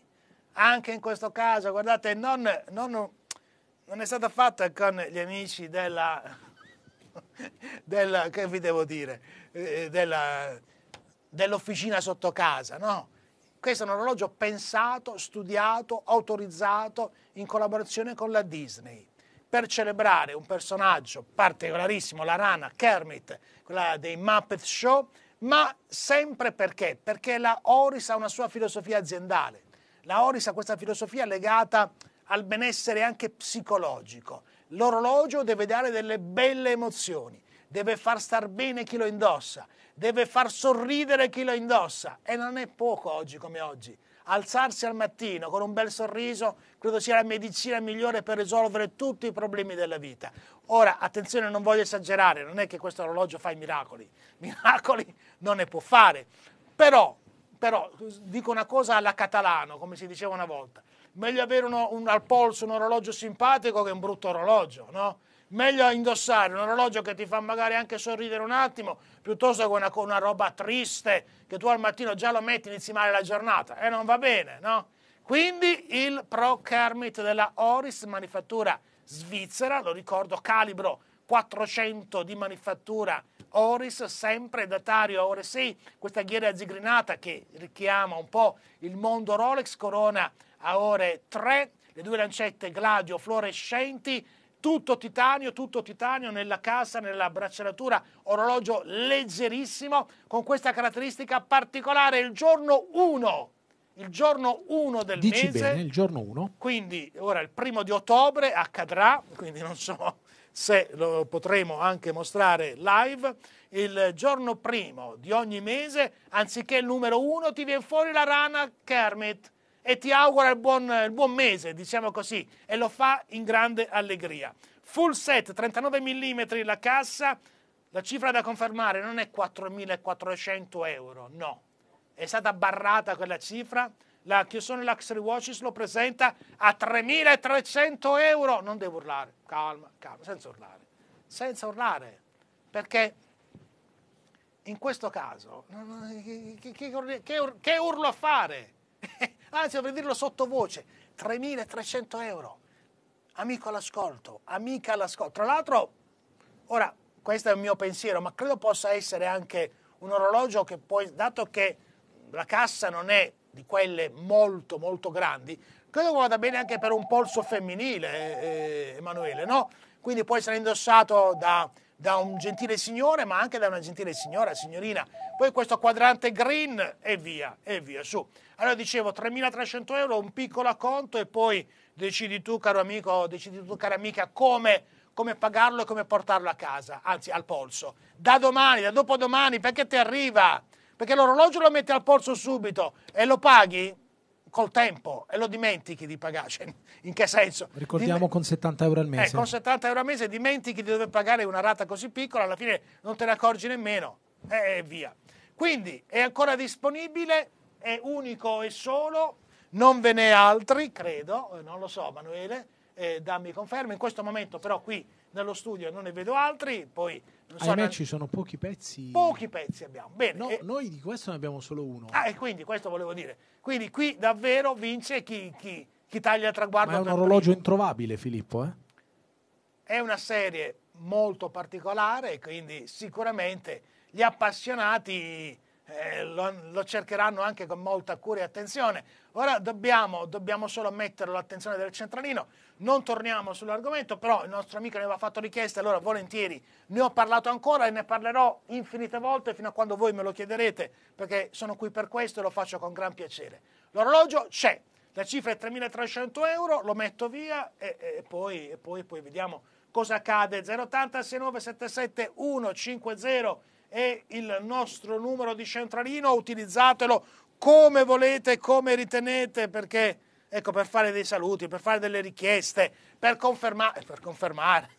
Speaker 1: anche in questo caso, guardate, non, non, non è stata fatta con gli amici della della, che vi devo dire, eh, eh, della, dell'officina sotto casa, no? Questo è un orologio pensato, studiato, autorizzato in collaborazione con la Disney per celebrare un personaggio particolarissimo, la rana Kermit, quella dei Muppet Show, ma sempre perché? Perché la Oris ha una sua filosofia aziendale. La Oris ha questa filosofia legata al benessere anche psicologico l'orologio deve dare delle belle emozioni, deve far star bene chi lo indossa, deve far sorridere chi lo indossa e non è poco oggi come oggi. Alzarsi al mattino con un bel sorriso credo sia la medicina migliore per risolvere tutti i problemi della vita. Ora, attenzione, non voglio esagerare, non è che questo orologio fa i miracoli, miracoli non ne può fare, però, però dico una cosa alla catalano, come si diceva una volta, meglio avere uno, un, al polso un orologio simpatico che un brutto orologio, no? Meglio indossare un orologio che ti fa magari anche sorridere un attimo, piuttosto che una, una roba triste che tu al mattino già lo metti inizi male la giornata. E eh, non va bene, no? Quindi il Pro Kermit della Oris, manifattura svizzera, lo ricordo, calibro 400 di manifattura Oris, sempre datario Oris 6, questa ghiera zigrinata che richiama un po' il mondo Rolex, corona a ore 3, le due lancette Gladio fluorescenti, tutto titanio, tutto titanio nella cassa, nella braccialatura, orologio leggerissimo, con questa caratteristica particolare, il giorno 1 il giorno 1 del Dici mese. Bene, il
Speaker 2: giorno 1.
Speaker 1: Quindi ora il primo di ottobre accadrà, quindi non so se lo potremo anche mostrare live, il giorno primo di ogni mese, anziché il numero 1, ti viene fuori la rana Kermit e ti augura il buon, il buon mese, diciamo così, e lo fa in grande allegria. Full set, 39 mm la cassa, la cifra da confermare non è 4.400 euro, no. È stata barrata quella cifra, la chiusura Luxury Watches lo presenta a 3.300 euro. Non devo urlare, calma, calma, senza urlare. Senza urlare, perché in questo caso che, che, che, che urlo a fare? Eh, anzi dovrei dirlo sottovoce, 3.300 euro. Amico all'ascolto, amica all'ascolto. Tra l'altro, ora questo è un mio pensiero, ma credo possa essere anche un orologio che poi, dato che la cassa non è di quelle molto molto grandi, credo vada bene anche per un polso femminile, eh, Emanuele, no? Quindi può essere indossato da da un gentile signore, ma anche da una gentile signora, signorina. Poi questo quadrante green e via, e via, su. Allora dicevo, 3.300 euro, un piccolo acconto e poi decidi tu, caro amico, decidi tu, cara amica, come, come pagarlo e come portarlo a casa, anzi al polso. Da domani, da dopodomani, perché ti arriva? Perché l'orologio lo metti al polso subito e lo paghi? col tempo e lo dimentichi di pagare. Cioè, in che senso? Ricordiamo
Speaker 2: Dim- con 70 euro al eh, mese. Eh, con
Speaker 1: 70 euro al mese dimentichi di dover pagare una rata così piccola, alla fine non te ne accorgi nemmeno e eh, via. Quindi è ancora disponibile, è unico e solo, non ve ne altri, credo, eh, non lo so Emanuele, eh, dammi conferma. In questo momento però qui nello studio non ne vedo altri, poi So, Ahimè, non... ci
Speaker 2: sono pochi pezzi. Pochi
Speaker 1: pezzi abbiamo.
Speaker 2: Bene, no, e... Eh, noi di questo ne abbiamo solo uno.
Speaker 1: Ah, e quindi questo volevo dire. Quindi qui davvero vince chi, chi, chi taglia il traguardo. Ma è un orologio primo.
Speaker 2: introvabile, Filippo. Eh?
Speaker 1: È una serie molto particolare, quindi sicuramente gli appassionati eh, lo, lo cercheranno anche con molta cura e attenzione. Ora dobbiamo, dobbiamo solo mettere l'attenzione del centralino, non torniamo sull'argomento, però il nostro amico ne aveva fatto richiesta, allora volentieri ne ho parlato ancora e ne parlerò infinite volte fino a quando voi me lo chiederete, perché sono qui per questo e lo faccio con gran piacere. L'orologio c'è, la cifra è 3.300 euro, lo metto via e, e, poi, e poi, poi vediamo cosa accade. 080 69 77 150 è il nostro numero di centralino, utilizzatelo, come volete, come ritenete, perché ecco, per fare dei saluti, per fare delle richieste, per confermare, eh, per confermare.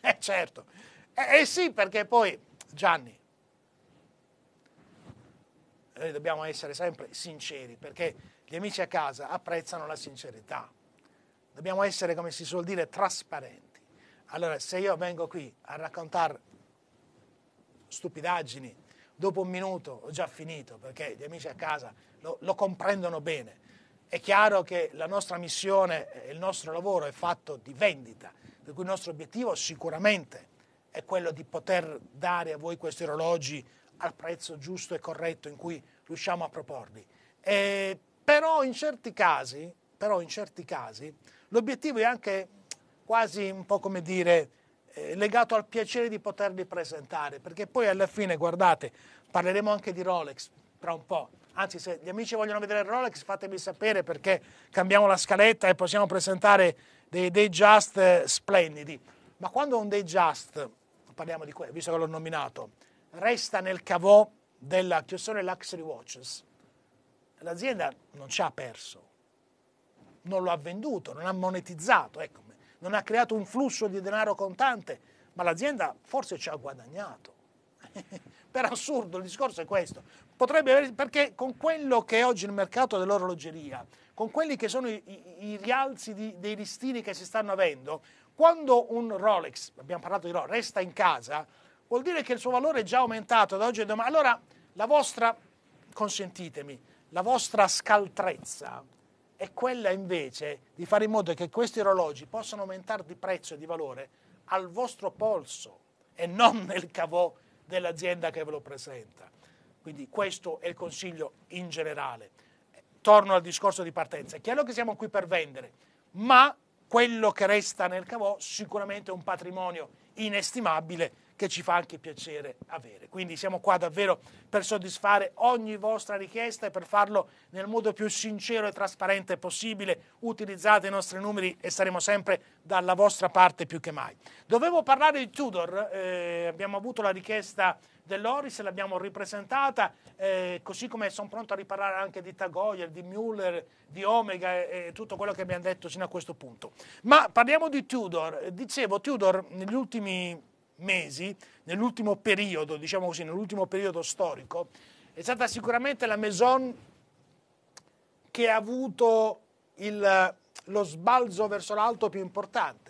Speaker 1: eh certo, eh, eh sì, perché poi Gianni, noi dobbiamo essere sempre sinceri, perché gli amici a casa apprezzano la sincerità. Dobbiamo essere, come si suol dire, trasparenti. Allora, se io vengo qui a raccontare stupidaggini dopo un minuto ho già finito perché gli amici a casa lo, lo comprendono bene. È chiaro che la nostra missione e eh, il nostro lavoro è fatto di vendita, per cui il nostro obiettivo sicuramente è quello di poter dare a voi questi orologi al prezzo giusto e corretto in cui riusciamo a proporli. E, però in certi casi, però in certi casi l'obiettivo è anche quasi un po' come dire eh, legato al piacere di poterli presentare, perché poi alla fine, guardate, parleremo anche di Rolex tra un po'. Anzi, se gli amici vogliono vedere il Rolex, fatemi sapere perché cambiamo la scaletta e possiamo presentare dei day just eh, splendidi. Ma quando un day just, parliamo di questo, visto che l'ho nominato, resta nel cavò della chiusura Luxury Watches, l'azienda non ci ha perso, non lo ha venduto, non ha monetizzato, ecco non ha creato un flusso di denaro contante, ma l'azienda forse ci ha guadagnato. per assurdo il discorso è questo. Potrebbe avere, perché con quello che è oggi il mercato dell'orologeria, con quelli che sono i, i, i rialzi di, dei listini che si stanno avendo, quando un Rolex, abbiamo parlato di Rolex, resta in casa, vuol dire che il suo valore è già aumentato da oggi a domani. Allora la vostra, consentitemi, la vostra scaltrezza è quella invece di fare in modo che questi orologi possano aumentare di prezzo e di valore al vostro polso e non nel cavò dell'azienda che ve lo presenta. Quindi questo è il consiglio in generale. Torno al discorso di partenza. È chiaro che siamo qui per vendere, ma quello che resta nel cavò sicuramente è un patrimonio inestimabile che ci fa anche piacere avere. Quindi siamo qua davvero per soddisfare ogni vostra richiesta e per farlo nel modo più sincero e trasparente possibile. Utilizzate i nostri numeri e saremo sempre dalla vostra parte più che mai. Dovevo parlare di Tudor, eh, abbiamo avuto la richiesta dell'Oris, l'abbiamo ripresentata, eh, così come sono pronto a riparlare anche di Tagoyer, di Mueller, di Omega e, e, tutto quello che abbiamo detto fino a questo punto. Ma parliamo di Tudor. Dicevo, Tudor negli ultimi mesi, nell'ultimo periodo, diciamo così, nell'ultimo periodo storico, è stata sicuramente la Maison che ha avuto il, lo sbalzo verso l'alto più importante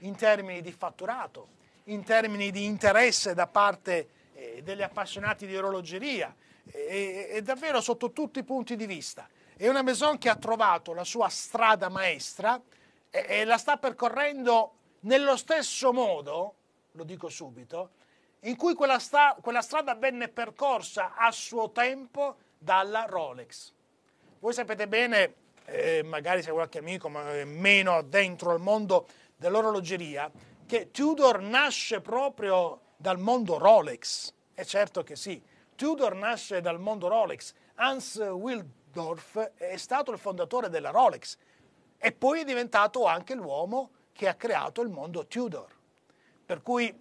Speaker 1: in termini di fatturato, in termini di interesse da parte eh, degli appassionati di orologeria e, e, davvero sotto tutti i punti di vista. È una Maison che ha trovato la sua strada maestra e, e la sta percorrendo nello stesso modo lo dico subito, in cui quella, stra quella strada venne percorsa a suo tempo dalla Rolex. Voi sapete bene, eh, magari se qualche amico eh, meno dentro al mondo dell'orologeria, che Tudor nasce proprio dal mondo Rolex. E certo che sì, Tudor nasce dal mondo Rolex. Hans Wildorf è stato il fondatore della Rolex e poi è diventato anche l'uomo che ha creato il mondo Tudor. Per cui,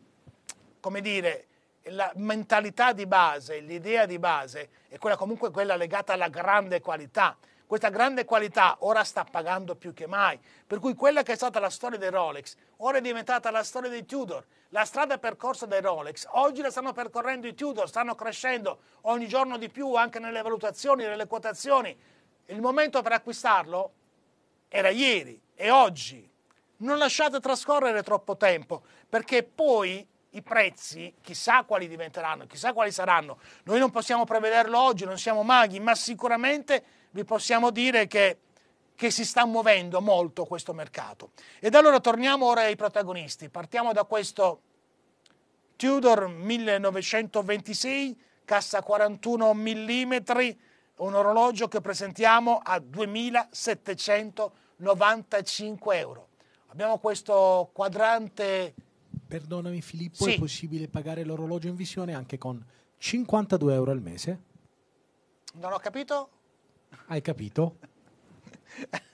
Speaker 1: come dire, la mentalità di base, l'idea di base è quella comunque quella legata alla grande qualità. Questa grande qualità ora sta pagando più che mai, per cui quella che è stata la storia dei Rolex ora è diventata la storia dei Tudor. La strada percorsa dai Rolex oggi la stanno percorrendo i Tudor, stanno crescendo ogni giorno di più anche nelle valutazioni, nelle quotazioni. Il momento per acquistarlo era ieri è oggi, non lasciate trascorrere troppo tempo, perché poi i prezzi, chissà quali diventeranno, chissà quali saranno, noi non possiamo prevederlo oggi, non siamo maghi, ma sicuramente vi possiamo dire che, che si sta muovendo molto questo mercato. Ed allora torniamo ora ai protagonisti, partiamo da questo Tudor 1926, cassa 41 mm, un orologio che presentiamo a 2795 euro. Abbiamo questo quadrante...
Speaker 2: Perdonami Filippo, sì. è possibile pagare l'orologio in visione anche con 52 euro al mese?
Speaker 1: Non ho capito.
Speaker 2: Hai capito?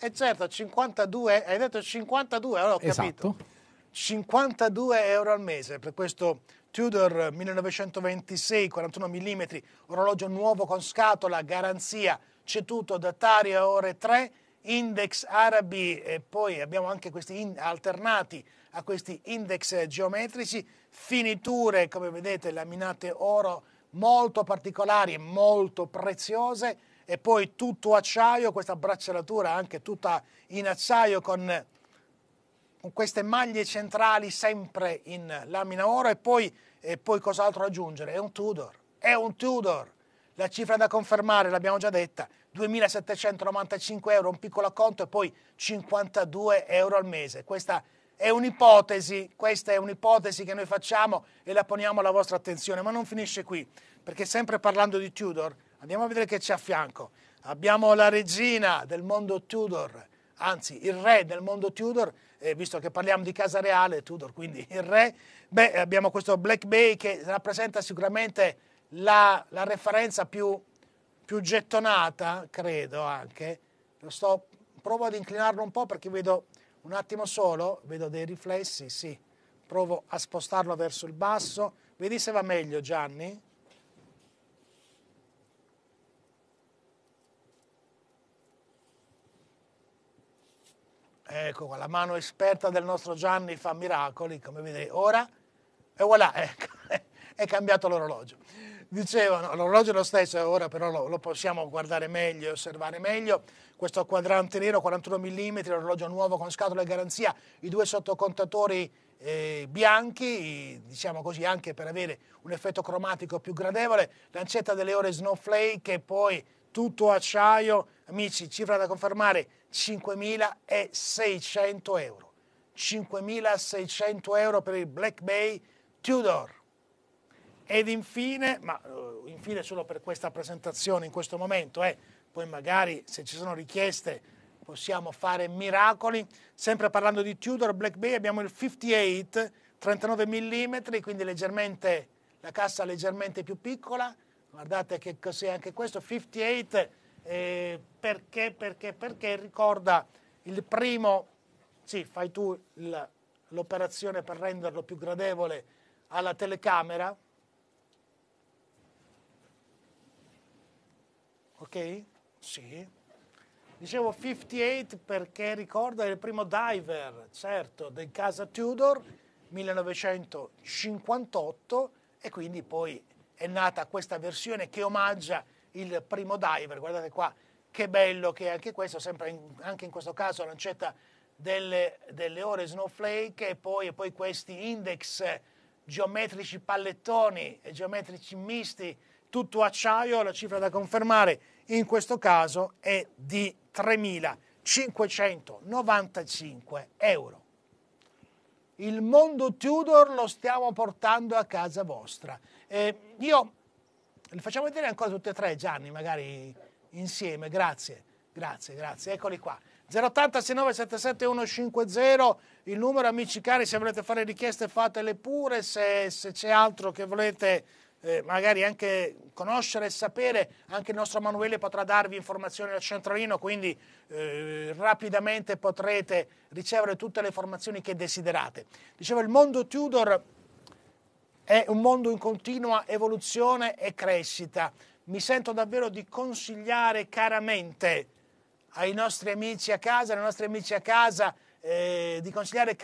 Speaker 1: E eh, certo, 52, hai detto 52, allora ho esatto. capito. 52 euro al mese per questo Tudor 1926 41 mm, orologio nuovo con scatola, garanzia, cetuto da Tari a ore 3 index arabi e poi abbiamo anche questi alternati a questi index geometrici, finiture come vedete laminate oro molto particolari e molto preziose e poi tutto acciaio, questa braccialatura anche tutta in acciaio con, con queste maglie centrali sempre in lamina oro e poi, e poi cos'altro aggiungere? È un Tudor, è un Tudor, la cifra da confermare l'abbiamo già detta, 2.795 euro un piccolo acconto e poi 52 euro al mese. Questa è un'ipotesi, questa è un'ipotesi che noi facciamo e la poniamo alla vostra attenzione, ma non finisce qui, perché sempre parlando di Tudor, andiamo a vedere che c'è a fianco. Abbiamo la regina del mondo Tudor, anzi il re del mondo Tudor, eh, visto che parliamo di casa reale Tudor, quindi il re. Beh, abbiamo questo Black Bay che rappresenta sicuramente la, la referenza più più gettonata, credo anche. Lo sto, provo ad inclinarlo un po' perché vedo un attimo solo, vedo dei riflessi, sì. Provo a spostarlo verso il basso. Vedi se va meglio Gianni. Ecco qua, la mano esperta del nostro Gianni fa miracoli, come vedete. Ora, e voilà, ecco, è cambiato l'orologio dicevano l'orologio è lo stesso, eh, ora però lo, lo possiamo guardare meglio, osservare meglio, questo quadrante nero 41 mm, l'orologio nuovo con scatola e garanzia, i due sottocontatori eh, bianchi, diciamo così anche per avere un effetto cromatico più gradevole, lancetta delle ore Snowflake e poi tutto acciaio, amici, cifra da confermare, 5.600 euro. 5.600 euro per il Black Bay Tudor. Ed infine, ma eh, infine solo per questa presentazione in questo momento, eh, poi magari se ci sono richieste possiamo fare miracoli, sempre parlando di Tudor Black Bay abbiamo il 58 39 mm, quindi leggermente, la cassa leggermente più piccola, guardate che cos'è anche questo, 58 eh, perché, perché, perché ricorda il primo, sì fai tu l'operazione per renderlo più gradevole alla telecamera, ok? Sì. Dicevo 58 perché ricorda il primo diver, certo, del Casa Tudor, 1958, e quindi poi è nata questa versione che omaggia il primo diver. Guardate qua, che bello che è anche questo, sempre in, anche in questo caso l'ancetta delle, delle, ore snowflake e poi, e poi questi index geometrici pallettoni e geometrici misti, tutto acciaio, la cifra da confermare in questo caso è di 3.595 euro. Il mondo Tudor lo stiamo portando a casa vostra. Eh, io li facciamo vedere ancora tutti e tre, Gianni, magari insieme. Grazie, grazie, grazie. Eccoli qua. 080 69 150 il numero amici cari se volete fare richieste fatele pure se, se c'è altro che volete eh, magari anche conoscere e sapere, anche il nostro Emanuele potrà darvi informazioni al centralino, quindi eh, rapidamente potrete ricevere tutte le informazioni che desiderate. Dicevo, il mondo Tudor è un mondo in continua evoluzione e crescita. Mi sento davvero di consigliare caramente ai nostri amici a casa, ai nostri amici a casa, eh, di consigliare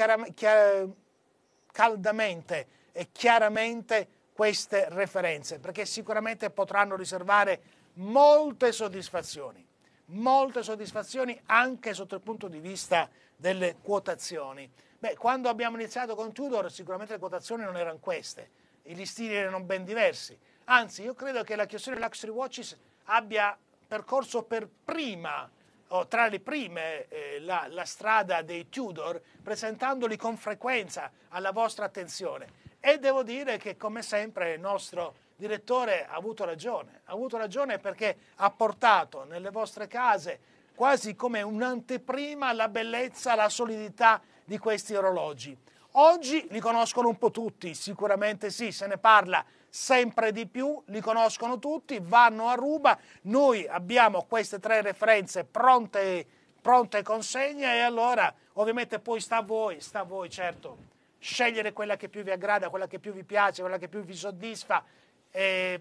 Speaker 1: caldamente e chiaramente queste referenze, perché sicuramente potranno riservare molte soddisfazioni, molte soddisfazioni anche sotto il punto di vista delle quotazioni. Beh, quando abbiamo iniziato con Tudor sicuramente le quotazioni non erano queste, gli stili erano ben diversi, anzi io credo che la questione Luxury Watches abbia percorso per prima o tra le prime eh, la, la strada dei Tudor presentandoli con frequenza alla vostra attenzione e devo dire che come sempre il nostro direttore ha avuto ragione, ha avuto ragione perché ha portato nelle vostre case quasi come un'anteprima la bellezza, la solidità di questi orologi. Oggi li conoscono un po' tutti, sicuramente sì, se ne parla sempre di più, li conoscono tutti, vanno a ruba, noi abbiamo queste tre referenze pronte, pronte consegna e allora ovviamente poi sta a voi, sta a voi certo scegliere quella che più vi aggrada, quella che più vi piace, quella che più vi soddisfa, e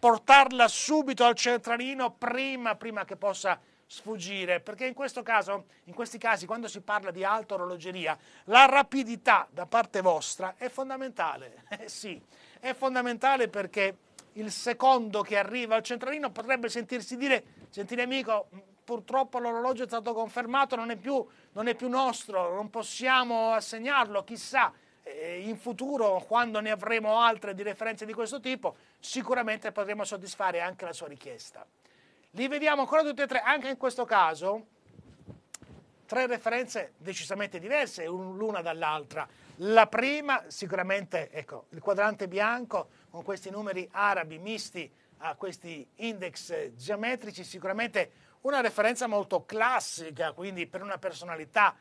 Speaker 1: portarla subito al centralino prima, prima che possa sfuggire, perché in questo caso, in questi casi, quando si parla di alta orologeria, la rapidità da parte vostra è fondamentale. Eh sì, è fondamentale perché il secondo che arriva al centralino potrebbe sentirsi dire, senti amico, purtroppo l'orologio è stato confermato, non è, più, non è più nostro, non possiamo assegnarlo, chissà eh, in futuro, quando ne avremo altre di referenze di questo tipo, sicuramente potremo soddisfare anche la sua richiesta. Li vediamo ancora tutti e tre, anche in questo caso, tre referenze decisamente diverse l'una dall'altra. La prima, sicuramente, ecco, il quadrante bianco con questi numeri arabi misti a questi index eh, geometrici, sicuramente una referenza molto classica, quindi per una personalità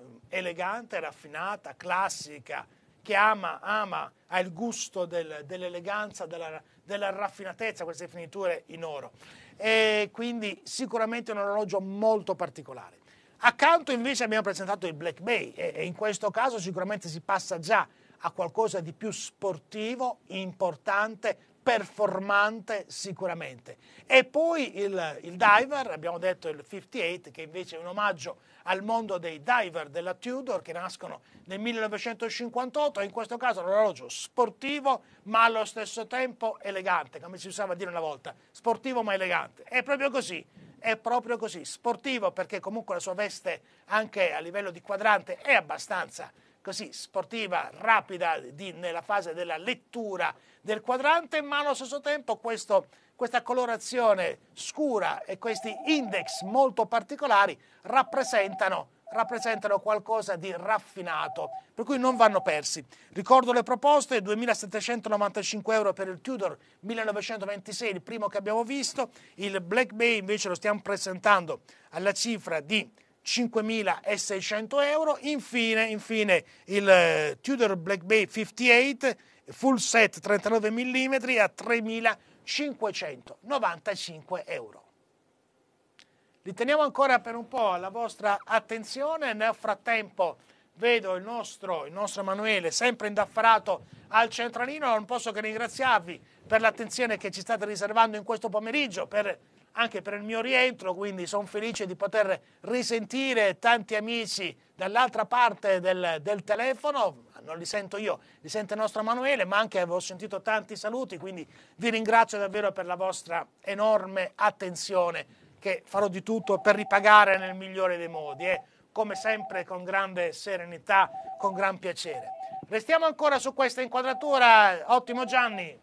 Speaker 1: mm, elegante, raffinata, classica, che ama, ama ha il gusto del, dell'eleganza, della, della, raffinatezza, queste finiture in oro. E quindi sicuramente un orologio molto particolare. Accanto invece abbiamo presentato il Black Bay e, e in questo caso sicuramente si passa già a qualcosa di più sportivo, importante, performante sicuramente. E poi il, il, diver, abbiamo detto il 58, che invece è un omaggio al mondo dei diver della Tudor che nascono nel 1958, in questo caso l'orologio sportivo ma allo stesso tempo elegante, come si usava a dire una volta, sportivo ma elegante. È proprio così, è proprio così, sportivo perché comunque la sua veste anche a livello di quadrante è abbastanza così sportiva, rapida di, nella fase della lettura del quadrante, ma allo stesso tempo questo, questa colorazione scura e questi index molto particolari rappresentano rappresentano qualcosa di raffinato, per cui non vanno persi. Ricordo le proposte, 2.795 euro per il Tudor 1926, il primo che abbiamo visto, il Black Bay invece lo stiamo presentando alla cifra di 5.600 euro. Infine, infine il eh, Tudor Black Bay 58 full set 39 mm a 3.595 euro. Li teniamo ancora per un po' alla vostra attenzione, nel frattempo vedo il nostro, il nostro Emanuele sempre indaffarato al centralino, non posso che ringraziarvi per l'attenzione che ci state riservando in questo pomeriggio, per anche per il mio rientro, quindi sono felice di poter risentire tanti amici dall'altra parte del, del, telefono, non li sento io, li sente il nostro Emanuele, ma anche avevo sentito tanti saluti, quindi vi ringrazio davvero per la vostra enorme attenzione che farò di tutto per ripagare nel migliore dei modi e eh? come sempre con grande serenità, con gran piacere. Restiamo ancora su questa inquadratura, ottimo Gianni,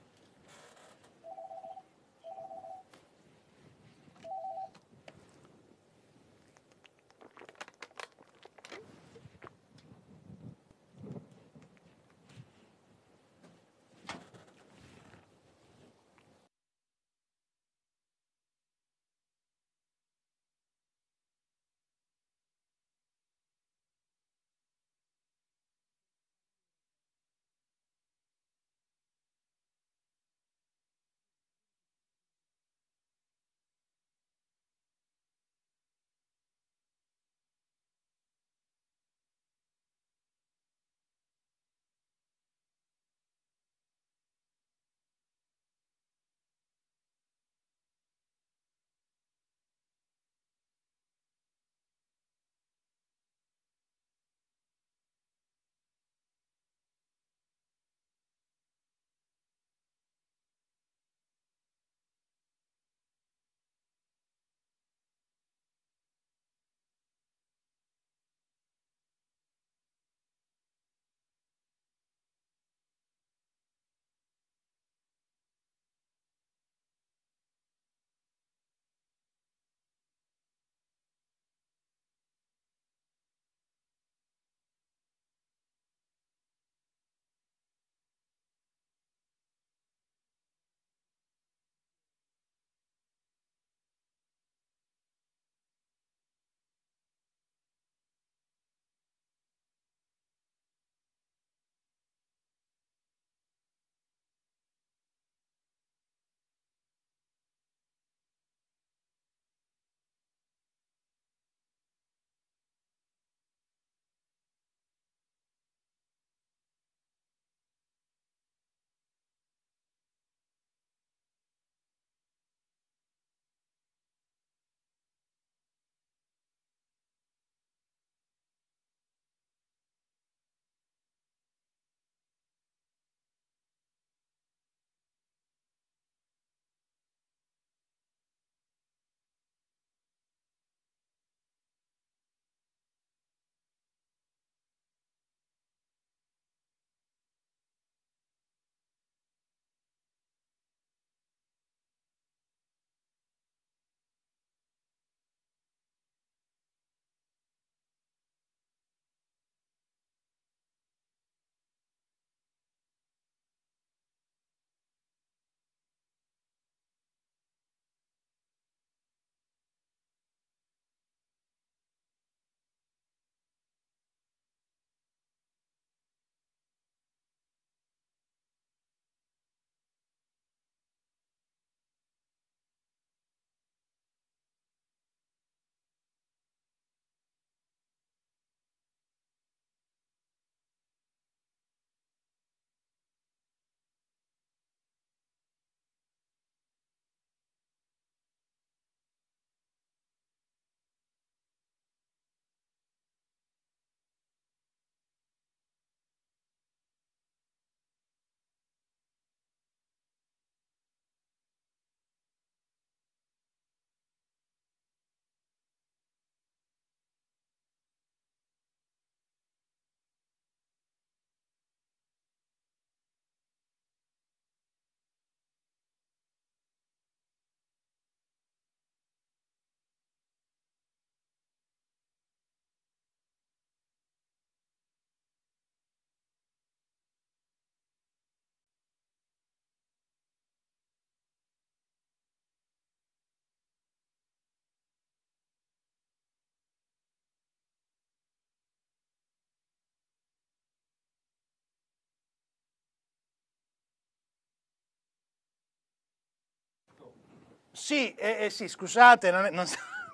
Speaker 1: Sì, eh, eh, sì scusate, non, è, non,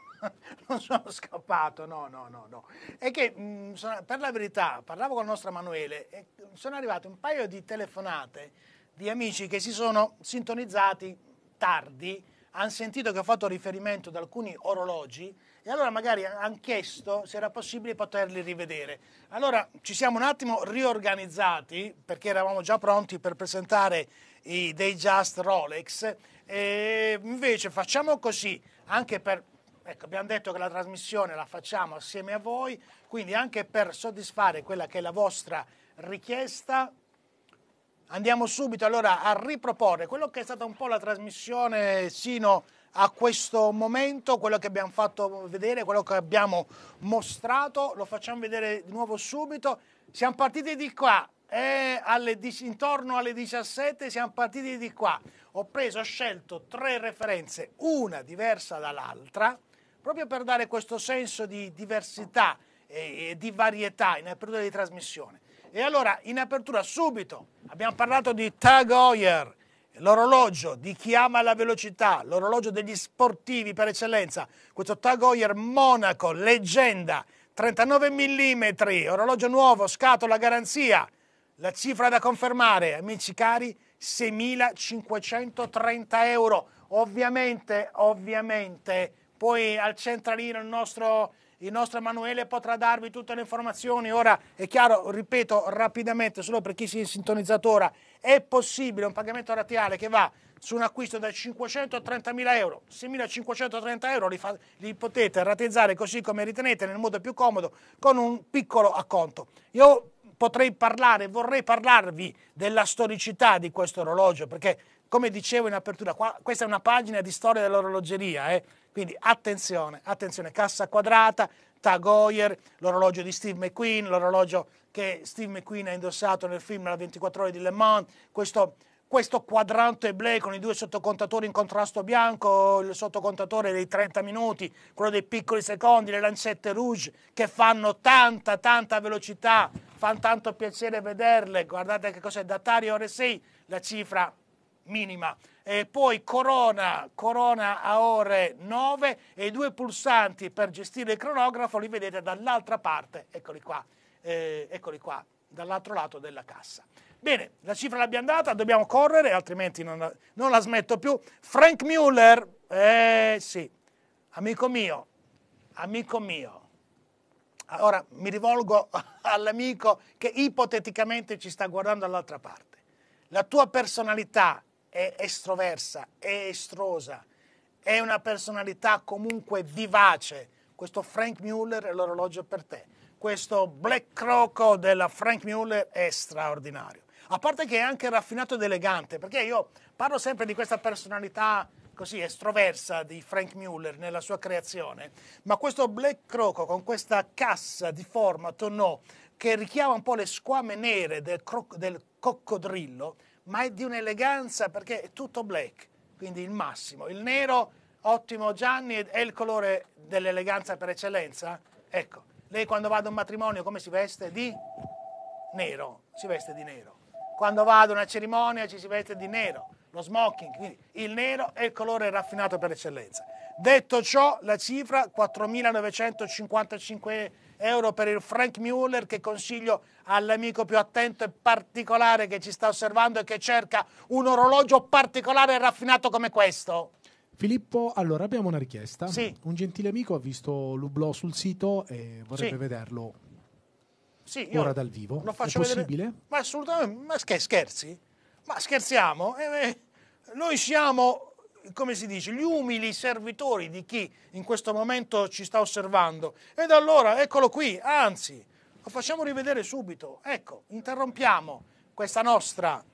Speaker 1: non, sono scappato, no, no, no, no. È che mh, mm, sono, per la verità, parlavo con il nostro Emanuele e sono arrivate un paio di telefonate di amici che si sono sintonizzati tardi, hanno sentito che ho fatto riferimento ad alcuni orologi e allora magari hanno chiesto se era possibile poterli rivedere. Allora ci siamo un attimo riorganizzati perché eravamo già pronti per presentare i, dei Just Rolex. E invece facciamo così, anche per Ecco, abbiamo detto che la trasmissione la facciamo assieme a voi, quindi anche per soddisfare quella che è la vostra richiesta, andiamo subito allora a riproporre quello che è stata un po' la trasmissione sino a questo momento, quello che abbiamo fatto vedere, quello che abbiamo mostrato, lo facciamo vedere di nuovo subito. Siamo partiti di qua, e alle, intorno alle 17 siamo partiti di qua. Ho preso, ho scelto tre referenze, una diversa dall'altra, proprio per dare questo senso di diversità e, e di varietà in apertura di trasmissione. E allora, in apertura, subito, abbiamo parlato di Tag Heuer, l'orologio di chi ama la velocità, l'orologio degli sportivi per eccellenza, questo Tag Heuer Monaco, leggenda, 39 mm, orologio nuovo, scatola, garanzia, la cifra da confermare, amici cari, 6.530 euro. Ovviamente, ovviamente, poi al centralino il nostro, il nostro Emanuele potrà darvi tutte le informazioni. Ora è chiaro, ripeto rapidamente, solo per chi si è sintonizzato ora, è possibile un pagamento ratiale che va su un acquisto da 530.000 euro, 6.530 euro li, fa, li, potete ratezzare così come ritenete nel modo più comodo con un piccolo acconto. Io potrei parlare, vorrei parlarvi della storicità di questo orologio, perché come dicevo in apertura, qua, questa è una pagina di storia dell'orologeria, eh? quindi attenzione, attenzione, cassa quadrata, Tag Heuer, l'orologio di Steve McQueen, l'orologio che Steve McQueen ha indossato nel film La 24 ore di Le Mans, questo questo quadrante blu con i due sottocontatori in contrasto bianco, il sottocontatore dei 30 minuti, quello dei piccoli secondi, le lancette rouge che fanno tanta, tanta velocità, fanno tanto piacere vederle. Guardate che cos'è, da Tari ore 6 la cifra minima. E poi Corona, Corona a ore 9 e i due pulsanti per gestire il cronografo li vedete dall'altra parte, eccoli qua, eh, eccoli qua, dall'altro lato della cassa. Bene, la cifra l'abbiamo data, dobbiamo correre, altrimenti non la, non la smetto più. Frank Muller, eh sì, amico mio, amico mio. Ora mi rivolgo all'amico che ipoteticamente ci sta guardando dall'altra parte. La tua personalità è estroversa, è estrosa, è una personalità comunque vivace. Questo Frank Muller è l'orologio per te. Questo Black Croco della Frank Muller è straordinario a parte che è anche raffinato ed elegante, perché io parlo sempre di questa personalità così estroversa di Frank Muller nella sua creazione, ma questo Black Croco con questa cassa di forma tonneau che richiama un po' le squame nere del, croc- del coccodrillo, ma è di un'eleganza perché è tutto black, quindi il massimo. Il nero, ottimo Gianni, è il colore dell'eleganza per eccellenza? Ecco, lei quando va ad un matrimonio come si veste? Di nero, si veste di nero quando vado a una cerimonia ci si veste di nero, lo smoking, quindi il nero è il colore raffinato per eccellenza. Detto ciò, la cifra 4.955 euro per il Frank Mueller che consiglio all'amico più attento e particolare che ci sta osservando e che cerca un orologio particolare e raffinato come questo.
Speaker 2: Filippo, allora abbiamo una richiesta. Sì. Un gentile amico ha visto l'Ublò sul sito e vorrebbe sì. vederlo
Speaker 1: sì, ora dal vivo. Lo faccio È possibile? Vedere. Ma assolutamente, ma scherzi? Ma scherziamo? Eh, eh, noi siamo, come si dice, gli umili servitori di chi in questo momento ci sta osservando. Ed allora, eccolo qui, anzi, lo facciamo rivedere subito. Ecco, interrompiamo questa nostra,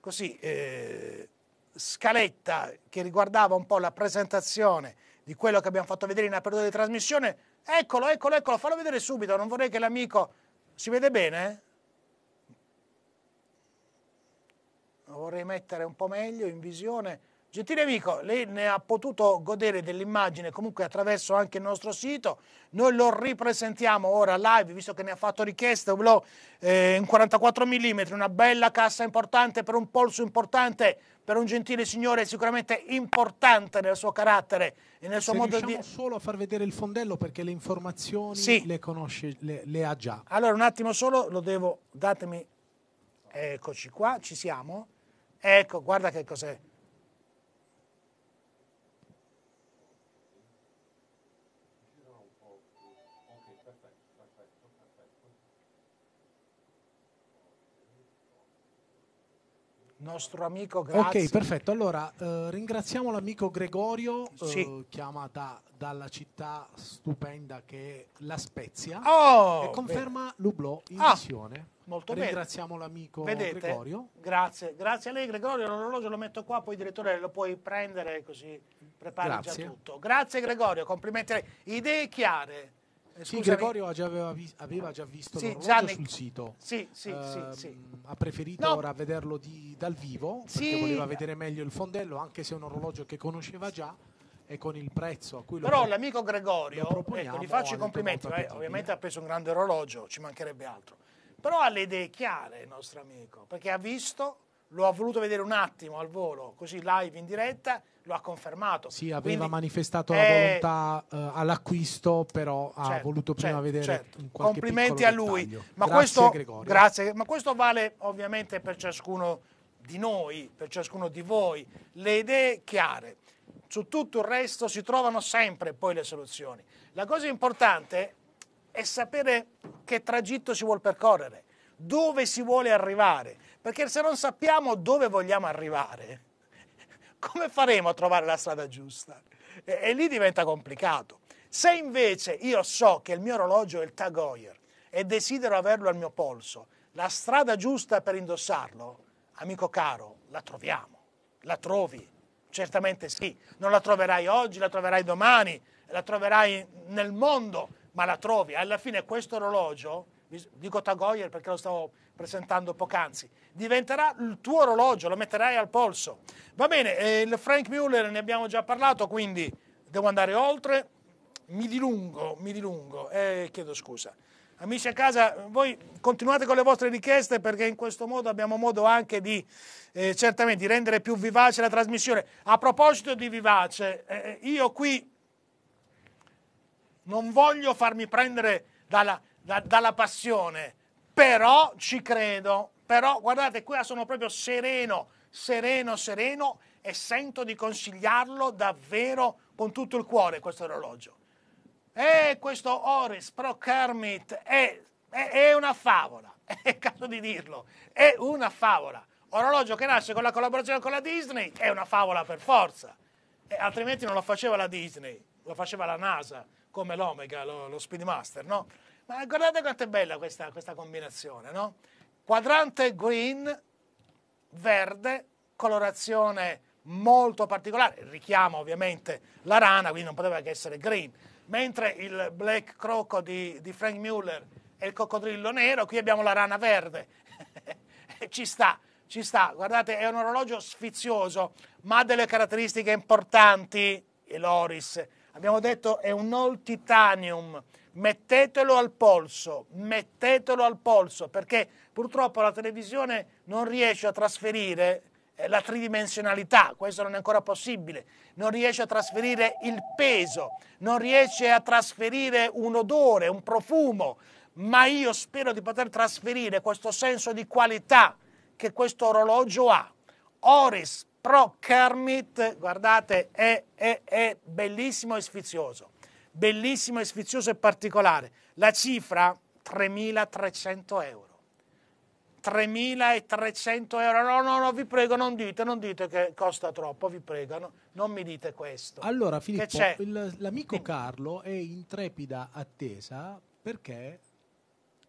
Speaker 1: così, eh, scaletta che riguardava un po' la presentazione di quello che abbiamo fatto vedere in apertura di trasmissione Eccolo, eccolo, eccolo, fallo vedere subito, non vorrei che l'amico... Si vede bene? Lo vorrei mettere un po' meglio in visione. Gentile amico, lei ne ha potuto godere dell'immagine comunque attraverso anche il nostro sito, noi lo ripresentiamo ora live visto che ne ha fatto richiesta, un 44 eh, mm, una bella cassa importante per un polso importante, per un gentile signore sicuramente importante nel suo carattere e nel suo Se modo di...
Speaker 2: solo a far vedere il fondello perché le informazioni sì. le conosce, le, le, ha già. Allora un attimo solo, lo devo,
Speaker 1: datemi, eccoci qua, ci siamo. Ecco, guarda che cos'è.
Speaker 2: nostro amico grazie. Ok, perfetto. Allora eh, ringraziamo l'amico Gregorio, eh, sì. eh, chiamata dalla città stupenda che è La Spezia. Oh, e conferma Lublò in ah, missione. Molto ringraziamo l'amico Vedete? Gregorio.
Speaker 1: Grazie, grazie a lei Gregorio. L'orologio lo metto qua, poi direttore lo puoi prendere così prepari grazie. già tutto. Grazie Gregorio, complimenti. Idee chiare.
Speaker 2: Eh, sì, Gregorio aveva, aveva, già visto sì, l'orologio ne... sul sito. Sì, sì, uh, sì, Ha preferito no. ora vederlo di, dal vivo perché voleva vedere meglio il fondello, anche se è un orologio che conosceva già e con il prezzo a cui lo Però
Speaker 1: l'amico Gregorio, ecco, gli faccio i complimenti, eh, ovviamente ha preso un grande orologio, ci mancherebbe altro. Però ha le idee chiare il nostro amico, perché ha visto, lo ha voluto vedere un attimo al volo, così live in diretta, lo ha confermato. Sì, aveva Quindi, manifestato eh, la
Speaker 2: volontà eh, all'acquisto, però certo, ha voluto prima certo, vedere certo. Complimenti a lui. Ma grazie, questo, Gregorio. Grazie,
Speaker 1: ma questo vale ovviamente per ciascuno di noi, per ciascuno di voi. Le idee chiare. Su tutto il resto si trovano sempre poi le soluzioni. La cosa importante è sapere che tragitto si vuole percorrere, dove si vuole arrivare, perché se non sappiamo dove vogliamo arrivare, come faremo a trovare la strada giusta? E, e lì diventa complicato. Se invece io so che il mio orologio è il Tag Heuer e desidero averlo al mio polso, la strada giusta per indossarlo, amico caro, la troviamo, la trovi, certamente sì, non la troverai oggi, la troverai domani, la troverai nel mondo, ma la trovi. Alla fine questo orologio dico Tag perché lo stavo presentando poc'anzi, diventerà il tuo orologio, lo metterai al polso. Va bene, eh, il Frank Mueller ne abbiamo già parlato, quindi devo andare oltre. Mi dilungo, mi dilungo, eh, chiedo scusa. Amici a casa, voi continuate con le vostre richieste perché in questo modo abbiamo modo anche di, eh, certamente, di rendere più vivace la trasmissione. A proposito di vivace, eh, eh io qui non voglio farmi prendere dalla da, dalla passione, però ci credo, però guardate qua sono proprio sereno, sereno, sereno e sento di consigliarlo davvero con tutto il cuore questo orologio. E questo Oris Pro Kermit è, è, è una favola, è caso di dirlo, è una favola. Orologio che nasce con la collaborazione con la Disney è una favola per forza, e altrimenti non lo faceva la Disney, lo faceva la NASA come l'Omega, lo, lo Speedmaster, no? Ma guardate quanto è bella questa, questa combinazione, no? Quadrante green, verde, colorazione molto particolare, richiama ovviamente la rana, quindi non poteva che essere green, mentre il black croco di, di Frank Muller è il coccodrillo nero, qui abbiamo la rana verde, ci sta, ci sta, guardate è un orologio sfizioso, ma ha delle caratteristiche importanti, l'Oris, abbiamo detto è un old titanium, mettetelo al polso, mettetelo al polso, perché purtroppo la televisione non riesce a trasferire eh, la tridimensionalità, questo non è ancora possibile, non riesce a trasferire il peso, non riesce a trasferire un odore, un profumo, ma io spero di poter trasferire questo senso di qualità che questo orologio ha. Oris Pro Kermit, guardate, è, è, è bellissimo e sfizioso bellissimo e sfizioso e particolare. La cifra 3.300 euro. 3.300 euro. No, no, no, vi prego, non dite, non dite che costa troppo, vi prego, no, non mi dite questo. Allora, Filippo,
Speaker 2: il, l'amico Carlo è in trepida attesa perché...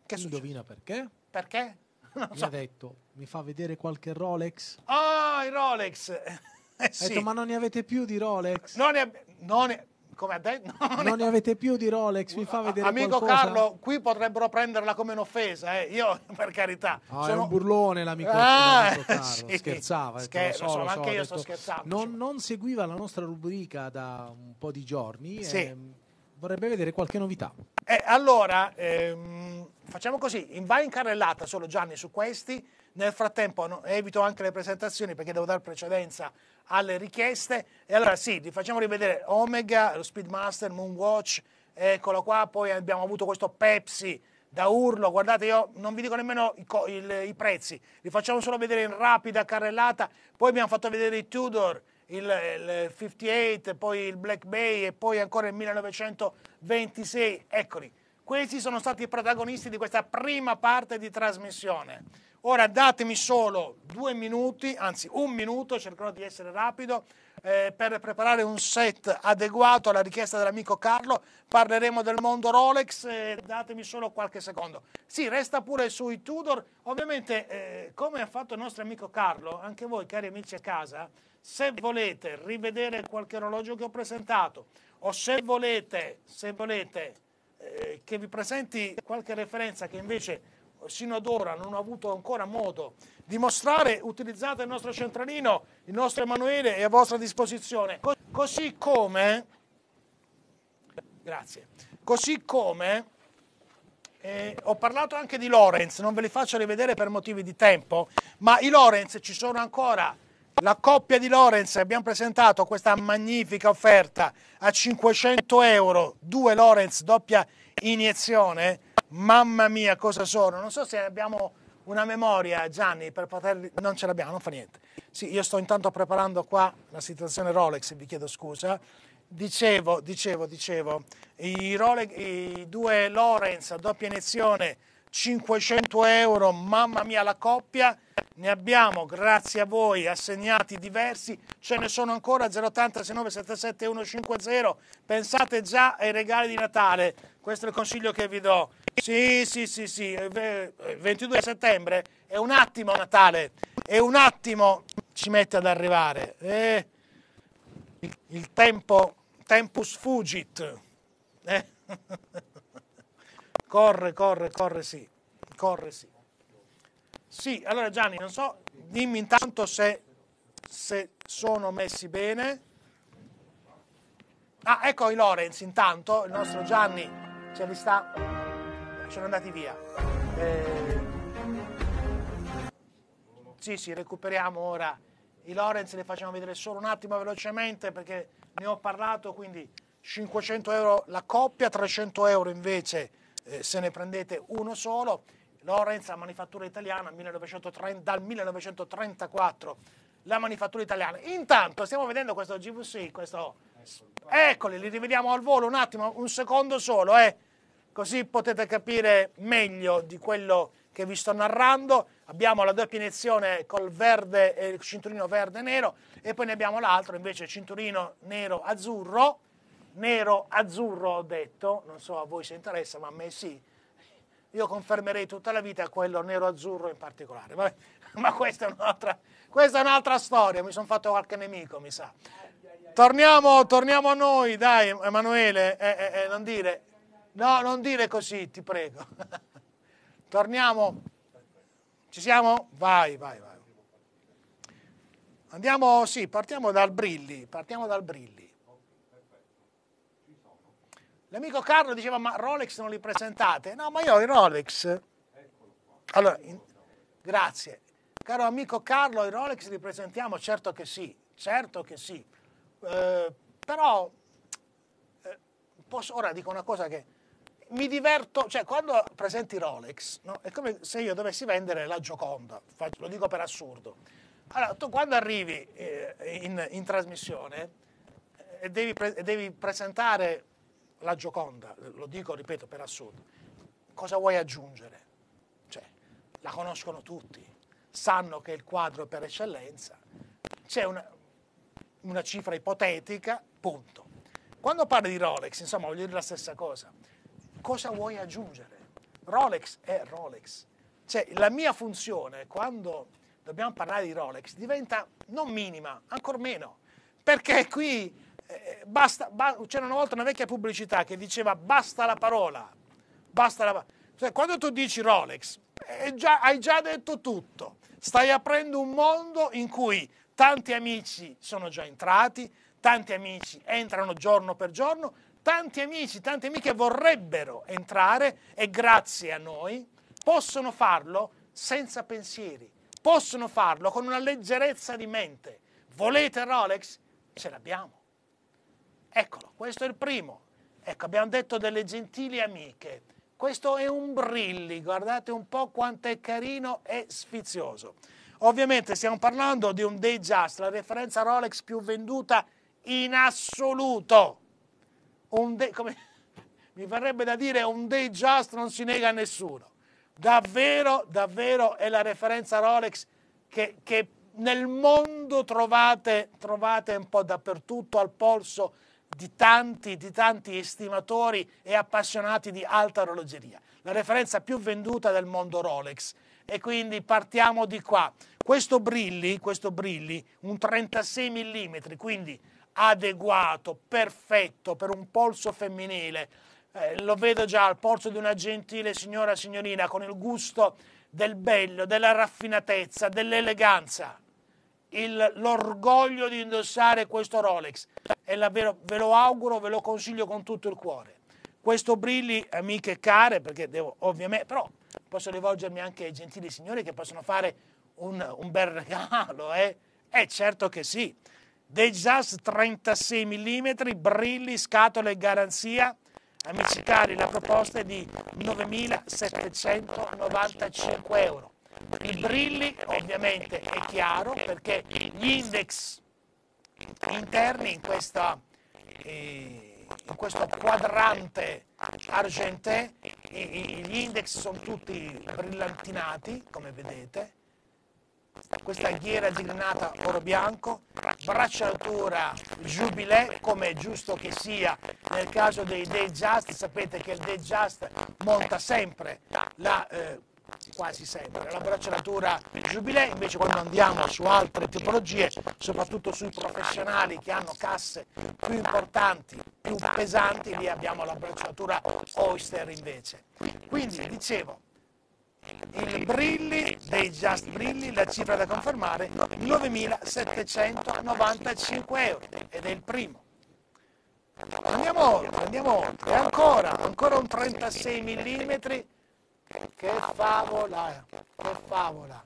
Speaker 2: Che indovina perché? Perché? Non mi so. ha detto, mi fa vedere qualche Rolex.
Speaker 1: Ah, oh, i Rolex! Eh, sì. detto, ma
Speaker 2: non ne avete più di Rolex? Non ne, non ne, come ha detto? Non, non ne avete più di Rolex, vi fa vedere Amico qualcosa. Carlo,
Speaker 1: qui potrebbero prenderla come un'offesa, eh. io per carità.
Speaker 2: No, ah, sono... è un burlone l'amico, ah, l'amico Carlo, sì. scherzava. Eh, Scher- so, so, anche so, io sto scherzando. Non, non, seguiva la nostra rubrica da un po' di giorni. Sì. E, ehm, vorrebbe vedere qualche novità.
Speaker 1: Eh, allora, ehm, facciamo così, vai in carrellata solo Gianni su questi, nel frattempo no, evito anche le presentazioni perché devo dare precedenza alle richieste. E allora sì, vi facciamo rivedere Omega, lo Speedmaster, Moonwatch, eccolo qua, poi abbiamo avuto questo Pepsi da urlo, guardate io non vi dico nemmeno i, il, i prezzi, vi facciamo solo vedere in rapida carrellata, poi abbiamo fatto vedere i Tudor, il, il 58, poi il Black Bay e poi ancora il 1926, eccoli. Questi sono stati i protagonisti di questa prima parte di trasmissione. Ora datemi solo due minuti, anzi un minuto, cercherò di essere rapido, eh, per preparare un set adeguato alla richiesta dell'amico Carlo. Parleremo del mondo Rolex, eh, datemi solo qualche secondo. Sì, resta pure sui Tudor. Ovviamente, eh, come ha fatto il nostro amico Carlo, anche voi cari amici a casa, se volete rivedere qualche orologio che ho presentato o se volete, se volete eh, che vi presenti qualche referenza che invece sino ad ora non ho avuto ancora modo di mostrare, utilizzate il nostro centralino, il nostro Emanuele è a vostra disposizione. Così come, grazie, così come eh, ho parlato anche di Lorenz, non ve li faccio rivedere per motivi di tempo, ma i Lorenz ci sono ancora. La coppia di Lorenz, abbiamo presentato questa magnifica offerta a 500 euro, due Lorenz doppia iniezione, mamma mia cosa sono, non so se abbiamo una memoria Gianni per poterli, non ce l'abbiamo, non fa niente. Sì, io sto intanto preparando qua la situazione Rolex, vi chiedo scusa. Dicevo, dicevo, dicevo, i, Rolex, i due Lorenz a doppia iniezione 500 euro, mamma mia la coppia, ne abbiamo, grazie a voi, assegnati diversi, ce ne sono ancora 080 69 77 150, pensate già ai regali di Natale, questo è il consiglio che vi do. Sì, sì, sì, sì, 22 eh, eh, settembre è un attimo Natale, è un attimo ci mette ad arrivare, eh, il tempo, tempus fugit. Eh. Corre, corre, corre, sì. Corre, sì. Sì, allora Gianni, non so, dimmi intanto se, se sono messi bene. Ah, ecco i Lorenz intanto, il nostro Gianni ce li sta... sono andati via. Eh... Sì, sì, recuperiamo ora i Lorenz, li facciamo vedere solo un attimo velocemente perché ne ho parlato, quindi 500 euro la coppia, 300 euro invece eh, se ne prendete uno solo. Lorenz, la manifattura italiana 1930, dal 1934, la manifattura italiana. Intanto stiamo vedendo questo GVC, questo... Eccoli, li rivediamo al volo un attimo, un secondo solo, eh? così potete capire meglio di quello che vi sto narrando. Abbiamo la doppia iniezione col verde, il cinturino verde e nero e poi ne abbiamo l'altro invece cinturino nero azzurro nero, azzurro ho detto, non so a voi se interessa, ma a me sì. Io confermerei tutta la vita quello nero-azzurro in particolare, Vabbè, ma questa è un'altra, questa è un'altra storia, mi sono fatto qualche nemico, mi sa. Torniamo, torniamo a noi, dai Emanuele, eh, eh, eh, non dire, no, non dire così, ti prego. torniamo, ci siamo? Vai, vai, vai. Andiamo, sì, partiamo dal Brilli, partiamo dal Brilli. L'amico Carlo diceva, ma Rolex non li presentate? No, ma io ho i Rolex. Allora, in... grazie. Caro amico Carlo, i Rolex li presentiamo? Certo che sì, certo che sì. Eh, però, eh, posso, ora dico una cosa che mi diverto, cioè quando presenti Rolex, no, è come se io dovessi vendere la Gioconda, lo dico per assurdo. Allora, tu quando arrivi eh, in, in, trasmissione eh, e devi, pre devi presentare la Gioconda, lo dico, ripeto, per assurdo, cosa vuoi aggiungere? Cioè, la conoscono tutti, sanno che è il quadro per eccellenza, c'è una, una cifra ipotetica, punto. Quando parli di Rolex, insomma, voglio dire la stessa cosa. Cosa vuoi aggiungere? Rolex è Rolex. Cioè, la mia funzione quando dobbiamo parlare di Rolex diventa non minima, ancor meno, perché qui eh, basta, ba c'era una volta una vecchia pubblicità che diceva basta la parola, basta la Cioè, quando tu dici Rolex, eh, già, hai già detto tutto, stai aprendo un mondo in cui tanti amici sono già entrati, tanti amici entrano giorno per giorno, tanti amici, tante amiche vorrebbero entrare e grazie a noi possono farlo senza pensieri, possono farlo con una leggerezza di mente. Volete Rolex? Ce l'abbiamo. Eccolo, questo è il primo. Ecco, abbiamo detto delle gentili amiche. Questo è un brilli, guardate un po' quanto è carino e sfizioso. Ovviamente stiamo parlando di un Datejust, la referenza Rolex più venduta in assoluto. Day, come, mi verrebbe da dire un Datejust non si nega a nessuno. Davvero, davvero è la referenza Rolex che, che nel mondo trovate, trovate un po' dappertutto al polso di tanti, di tanti estimatori e appassionati di alta orologeria, la referenza più venduta del mondo Rolex. E quindi partiamo di qua. Questo Brilli, questo Brilli, un 36 mm, quindi adeguato, perfetto per un polso femminile. Eh, lo vedo già al polso di una gentile signora, signorina, con il gusto del bello, della raffinatezza, dell'eleganza. l'orgoglio di indossare questo Rolex e ve, ve lo auguro, ve lo consiglio con tutto il cuore. Questo Brilli, amiche care, perché devo ovviamente, però posso rivolgermi anche ai gentili signori che possono fare un, un bel regalo, eh? Eh certo che sì. Dejas 36 mm, Brilli, scatola e garanzia. Amici cari, la proposta è di 9.795 euro. I brilli ovviamente è chiaro perché gli index interni in, questa, eh, in questo quadrante argente, I, gli index sono tutti brillantinati, come vedete, questa ghiera digranata oro bianco, bracciatura giubilè come è giusto che sia nel caso dei day just, sapete che il day just monta sempre la eh, quasi sempre. La bracciolatura Jubilee invece quando andiamo su altre tipologie, soprattutto sui professionali che hanno casse più importanti, più pesanti, lì abbiamo la bracciolatura Oyster invece. Quindi dicevo, il Brilli dei Just Brilli, la cifra da confermare, 9.795 euro ed è il primo. Andiamo oltre, andiamo oltre, ancora, ancora un 36 mm che favola, che favola.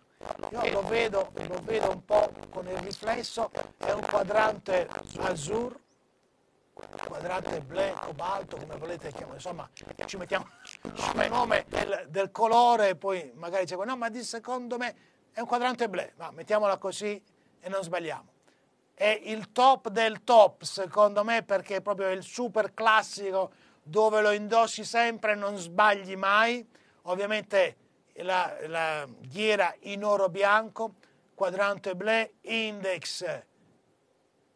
Speaker 1: Io lo vedo, lo vedo un po' con il riflesso, è un quadrante azzurro, quadrante blu, cobalto, come volete chiamare, insomma ci mettiamo il nome del, del colore e poi magari dicevo no ma di secondo me è un quadrante blu, ma mettiamola così e non sbagliamo. È il top del top secondo me perché è proprio il super classico dove lo indossi sempre e non sbagli mai Ovviamente la, la ghiera in oro bianco, quadrante bleu, index,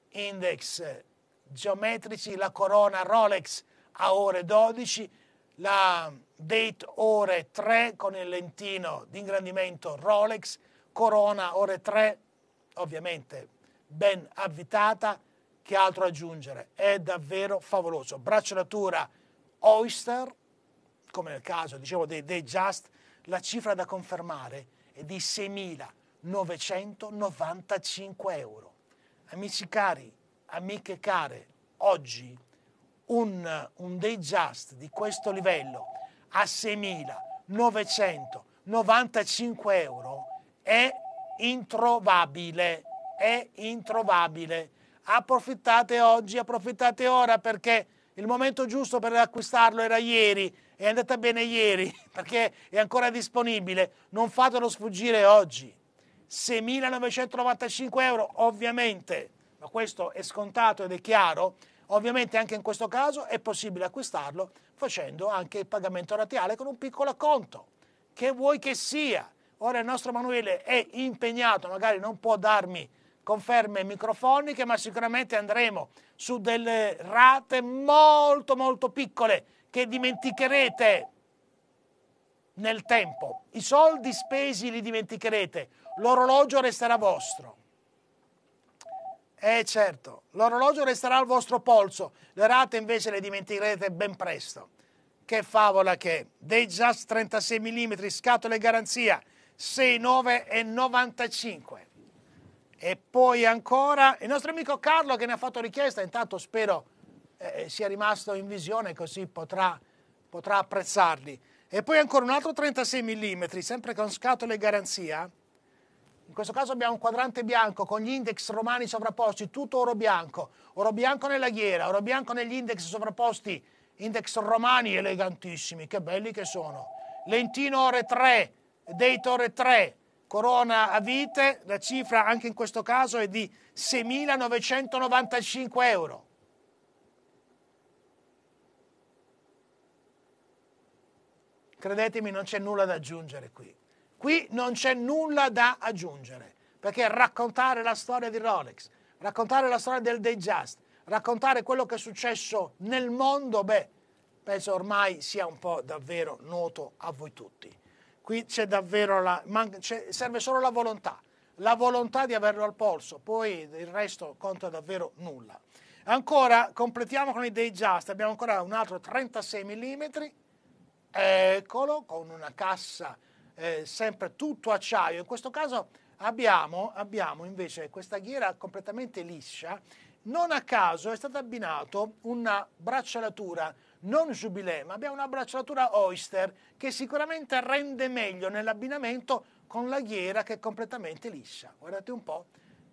Speaker 1: index geometrici, la corona Rolex a ore 12, la date ore 3 con il lentino di ingrandimento Rolex, corona ore 3 ovviamente ben avvitata, che altro aggiungere? È davvero favoloso. Bracciolatura Oyster come nel caso dicevo dei, dei Just, la cifra da confermare è di 6.995 euro. Amici cari, amiche care, oggi un, un day just di questo livello a 6.995 euro è introvabile, è introvabile. Approfittate oggi, approfittate ora perché il momento giusto per acquistarlo era ieri è andata bene ieri perché è ancora disponibile, non fatelo sfuggire oggi. 6.995 euro ovviamente, ma questo è scontato ed è chiaro, ovviamente anche in questo caso è possibile acquistarlo facendo anche il pagamento rateale con un piccolo acconto, che vuoi che sia. Ora il nostro Emanuele è impegnato, magari non può darmi conferme microfoniche, ma sicuramente andremo su delle rate molto molto piccole che dimenticherete nel tempo. I soldi spesi li dimenticherete, l'orologio resterà vostro. Eh certo, l'orologio resterà al vostro polso, le rate invece le dimenticherete ben presto. Che favola che è! Just 36 mm, scatole garanzia 6,9,95. E poi ancora il nostro amico Carlo che ne ha fatto richiesta, intanto spero eh, sia rimasto in visione così potrà, potrà apprezzarli. E poi ancora un altro 36 mm, sempre con scatole e garanzia. In questo caso abbiamo un quadrante bianco con gli index romani sovrapposti, tutto oro bianco, oro bianco nella ghiera, oro bianco negli index sovrapposti, index romani elegantissimi, che belli che sono. Lentino ore 3, date ore 3, corona a vite, la cifra anche in questo caso è di 6.995 euro. Credetemi, non c'è nulla da aggiungere qui. Qui non c'è nulla da aggiungere, perché raccontare la storia di Rolex, raccontare la storia del Day Just, raccontare quello che è successo nel mondo, beh, penso ormai sia un po' davvero noto a voi tutti. Qui c'è davvero la, man, serve solo la volontà, la volontà di averlo al polso, poi il resto conta davvero nulla. Ancora, completiamo con i Just, abbiamo ancora un altro 36 mm, Eccolo, con una cassa eh, sempre tutto acciaio. In questo caso abbiamo, abbiamo invece questa ghiera completamente liscia. Non a caso è stata abbinata una braccialatura non Jubilee, ma abbiamo una braccialatura Oyster che sicuramente rende meglio nell'abbinamento con la ghiera che è completamente liscia. Guardate un po',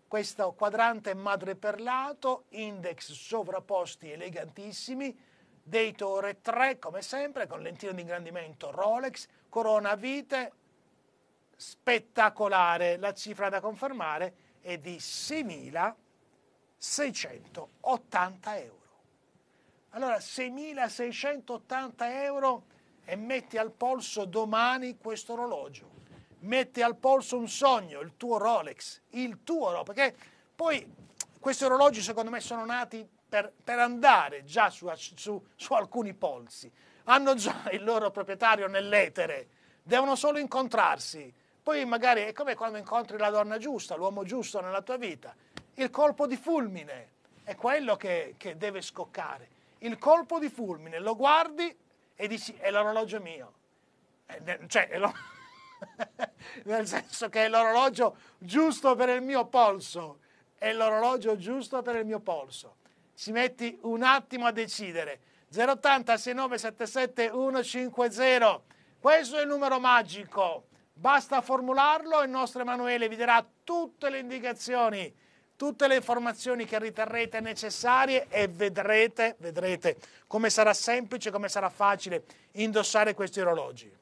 Speaker 1: questo quadrante madreperlato, index sovrapposti elegantissimi, Deitore 3 come sempre con lentino di ingrandimento Rolex, corona vite, spettacolare, la cifra da confermare è di 6.680 euro. Allora 6.680 euro e metti al polso domani questo orologio, metti al polso un sogno, il tuo Rolex, il tuo perché poi questi orologi secondo me sono nati per, per andare già su, su, su alcuni polsi. Hanno già il loro proprietario nell'etere, devono solo incontrarsi. Poi magari è come quando incontri la donna giusta, l'uomo giusto nella tua vita. Il colpo di fulmine è quello che, che deve scoccare. Il colpo di fulmine, lo guardi e dici è l'orologio mio. Eh, cioè, è lo... nel senso che è l'orologio giusto per il mio polso, è l'orologio giusto per il mio polso ci metti un attimo a decidere. 080 6977 150. Questo è il numero magico. Basta formularlo, il nostro Emanuele vi darà tutte le indicazioni, tutte le informazioni che riterrete necessarie e vedrete, vedrete come sarà semplice, come sarà facile indossare questi orologi.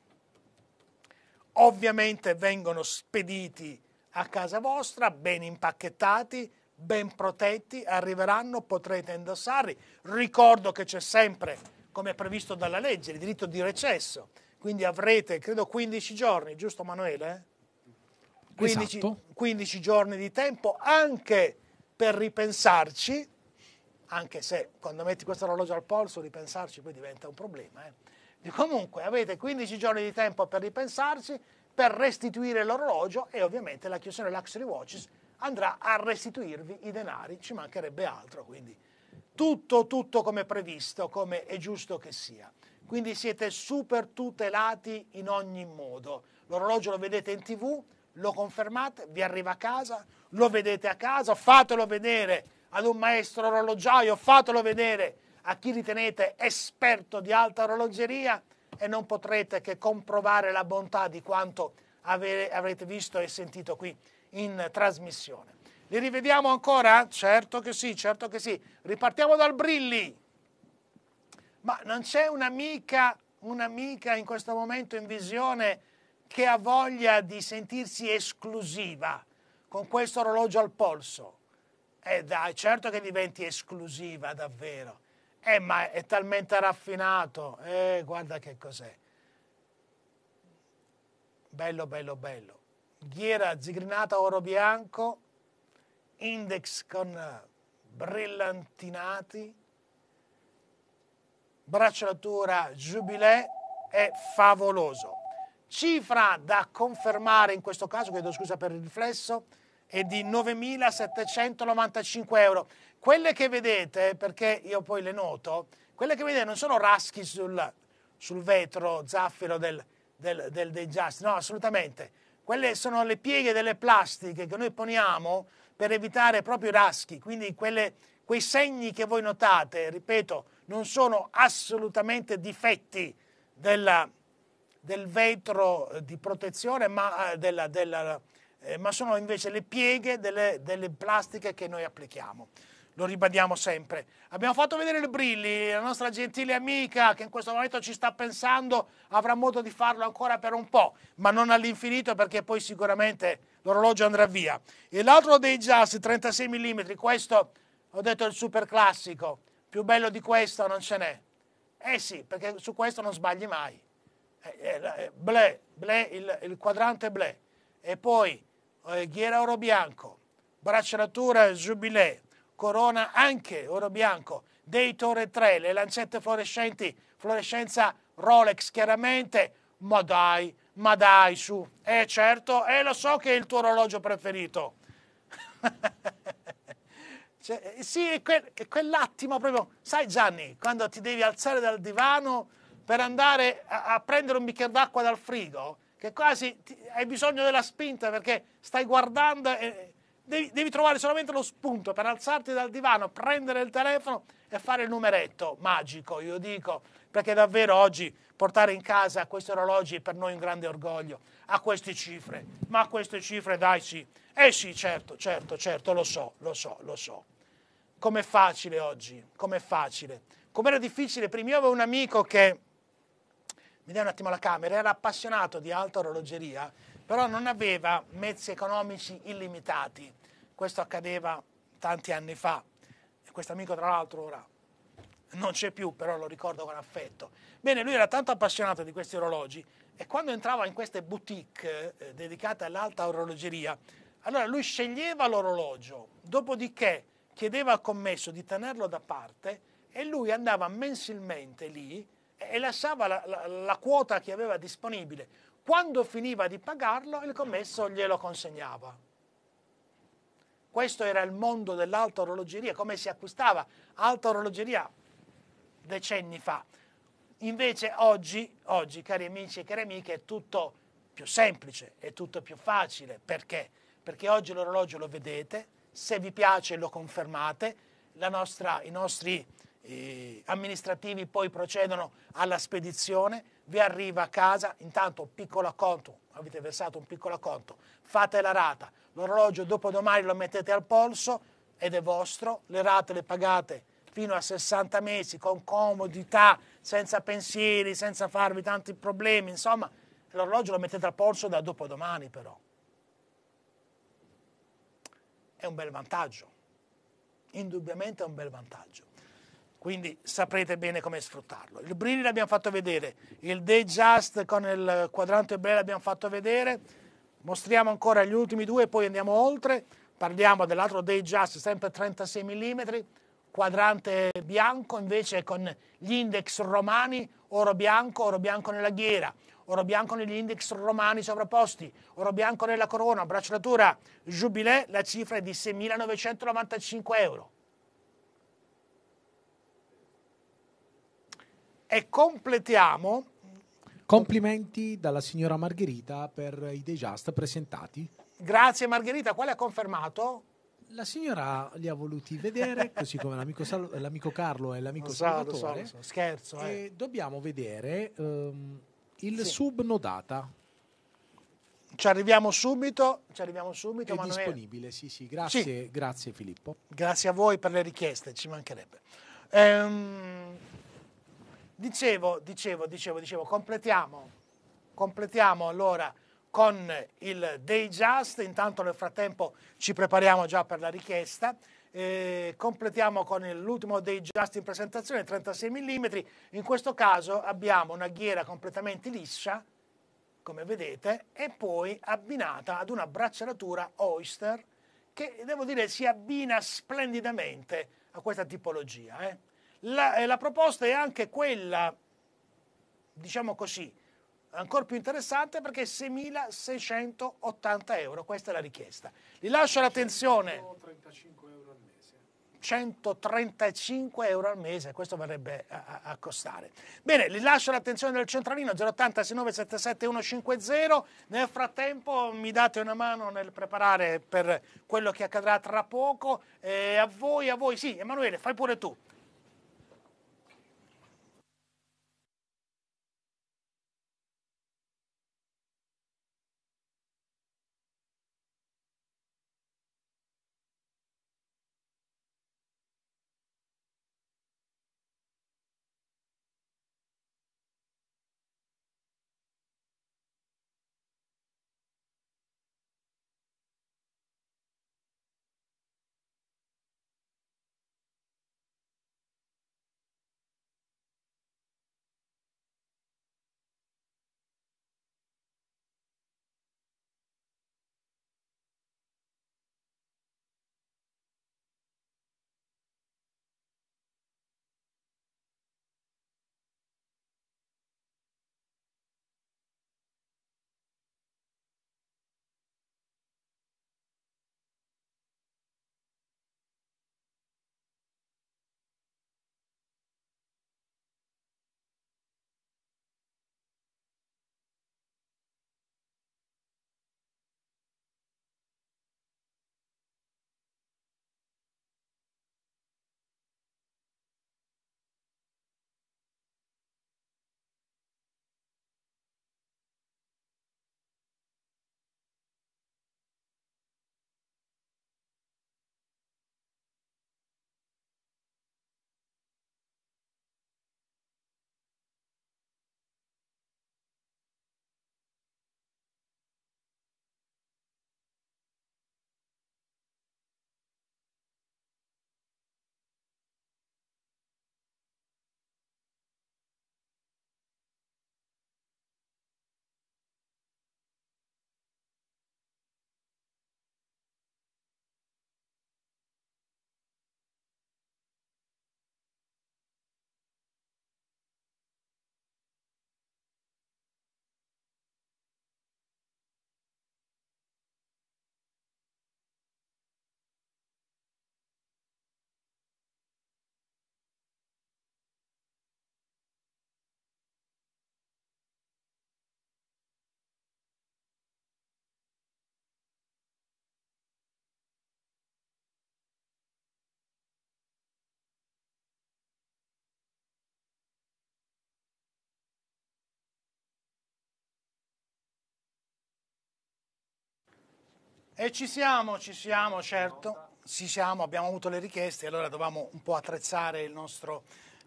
Speaker 1: Ovviamente vengono spediti a casa vostra, ben impacchettati, ben protetti, arriveranno, potrete indossarli. Ricordo che c'è sempre, come è previsto dalla legge, il diritto di recesso, quindi avrete, credo, 15 giorni, giusto Manuele?
Speaker 2: 15, esatto.
Speaker 1: 15 giorni di tempo anche per ripensarci, anche se quando metti questo orologio al polso ripensarci poi diventa un problema. Eh. Comunque avete 15 giorni di tempo per ripensarci, per restituire l'orologio e ovviamente la chiusura dell'Axel Watches andrà a restituirvi i denari, ci mancherebbe altro, quindi tutto, tutto come previsto, come è giusto che sia. Quindi siete super tutelati in ogni modo. L'orologio lo vedete in tv, lo confermate, vi arriva a casa, lo vedete a casa, fatelo vedere ad un maestro orologiaio, fatelo vedere a chi ritenete esperto di alta orologeria e non potrete che comprovare la bontà di quanto avrete visto e sentito qui in trasmissione. Li rivediamo ancora? Certo che sì, certo che sì. Ripartiamo dal Brilli. Ma non c'è un'amica, un'amica in questo momento in visione che ha voglia di sentirsi esclusiva con questo orologio al polso? Eh dai, certo che diventi esclusiva davvero. Eh, ma è talmente raffinato. Eh, guarda che cos'è. Bello, bello, bello ghiera zigrinata oro bianco, index con eh, brillantinati, bracciatura Jubilé è favoloso. Cifra da confermare in questo caso, chiedo scusa per il riflesso, è di 9.795 euro. Quelle che vedete, perché io poi le noto, quelle che vedete non sono raschi sul, sul vetro zaffiro del, del, del, dei giasti, no, assolutamente quelle sono le pieghe delle plastiche che noi poniamo per evitare proprio i raschi, quindi quelle, quei segni che voi notate, ripeto, non sono assolutamente difetti della, del vetro di protezione, ma, eh, della, della, eh, ma, sono invece le pieghe delle, delle plastiche che noi applichiamo lo ribadiamo sempre. Abbiamo fatto vedere il Brilli, la nostra gentile amica che in questo momento ci sta pensando, avrà modo di farlo ancora per un po', ma non all'infinito perché poi sicuramente l'orologio andrà via. E l'altro dei Jazz 36 mm, questo ho detto è il super classico, più bello di questo non ce n'è. Eh sì, perché su questo non sbagli mai. Ble, eh, eh, eh, ble il, il, quadrante ble. E poi eh, ghiera oro bianco, braccialatura jubilee, corona anche oro bianco dei Torre 3, le lancette fluorescenti, fluorescenza Rolex chiaramente, ma dai, ma dai su, eh certo, e eh, lo so che è il tuo orologio preferito. cioè, eh, sì, è, quel, è quell'attimo proprio, sai Gianni, quando ti devi alzare dal divano per andare a, a prendere un bicchiere d'acqua dal frigo, che quasi ti, hai bisogno della spinta perché stai guardando e, devi, devi trovare solamente lo spunto per alzarti dal divano, prendere il telefono e fare il numeretto magico, io dico, perché davvero oggi portare in casa questi orologi è per noi un grande orgoglio, a queste cifre, ma a queste cifre dai sì, eh sì certo, certo, certo, lo so, lo so, lo so. Com'è facile oggi, com'è facile, com'era difficile, prima io avevo un amico che, mi dai un attimo la camera, era appassionato di alta orologeria però non aveva mezzi economici illimitati. Questo accadeva tanti anni fa. Questo amico, tra l'altro, ora non c'è più, però lo ricordo con affetto. Bene, lui era tanto appassionato di questi orologi e quando entrava in queste boutique eh, dedicate all'alta orologeria, allora lui sceglieva l'orologio, dopodiché chiedeva al commesso di tenerlo da parte e lui andava mensilmente lì e lasciava la, la, la quota che aveva disponibile quando finiva di pagarlo, il commesso glielo consegnava. Questo era il mondo dell'alta orologeria, come si acquistava alta orologeria decenni fa. Invece oggi, oggi, cari amici e cari amiche, è tutto più semplice, è tutto più facile. Perché? Perché oggi l'orologio lo vedete, se vi piace lo confermate, nostra, i nostri eh, amministrativi poi procedono alla spedizione, vi arriva a casa, intanto piccolo acconto, avete versato un piccolo acconto, fate la rata, l'orologio dopodomani lo mettete al polso ed è vostro, le rate le pagate fino a 60 mesi con comodità, senza pensieri, senza farvi tanti problemi, insomma l'orologio lo mettete al polso da dopodomani però. È un bel vantaggio, indubbiamente è un bel vantaggio quindi saprete bene come sfruttarlo. Il Brilli l'abbiamo fatto vedere, il Day Just con il quadrante Bre l'abbiamo fatto vedere, mostriamo ancora gli ultimi due e poi andiamo oltre, parliamo dell'altro Day Just sempre 36 mm, quadrante bianco invece con gli index romani, oro bianco, oro bianco nella ghiera, oro bianco negli index romani sovrapposti, oro bianco nella corona, bracciatura giubilè, la cifra è di 6.995 euro. e completiamo...
Speaker 2: Complimenti dalla signora Margherita per i Day Just presentati. Grazie Margherita, quale ha confermato? La signora li ha voluti vedere, così come l'amico, Sal- l'amico Carlo e l'amico so, Salvatore. so, so. Scherzo. Eh. dobbiamo vedere um, il sì. subnodata. Ci arriviamo subito,
Speaker 1: ci arriviamo subito. È Manuel. disponibile,
Speaker 2: sì, sì. Grazie, sì. grazie Filippo.
Speaker 1: Grazie a voi per le richieste, ci mancherebbe. Ehm... Dicevo, dicevo, dicevo, dicevo, completiamo, completiamo allora con il Day Just, intanto nel frattempo ci prepariamo già per la richiesta, eh, completiamo con l'ultimo Day Just in presentazione 36 mm in questo caso abbiamo una ghiera completamente liscia come vedete e poi abbinata ad una braccialatura Oyster che devo dire si abbina splendidamente a questa tipologia eh. La, eh, la proposta è anche quella, diciamo così, ancora più interessante perché 6.680 euro, questa è la richiesta. Li lascio l'attenzione.
Speaker 2: 135 euro al mese.
Speaker 1: 135 euro al mese, questo verrebbe a, a costare. Bene, li lascio l'attenzione del centralino 080 6977 150. Nel frattempo mi date una mano nel preparare per quello che accadrà tra poco. E eh, a voi, a voi, sì, Emanuele, fai pure tu. E ci siamo, ci siamo, certo. Ci siamo, abbiamo avuto le richieste, allora dovevamo un po' attrezzare il nostro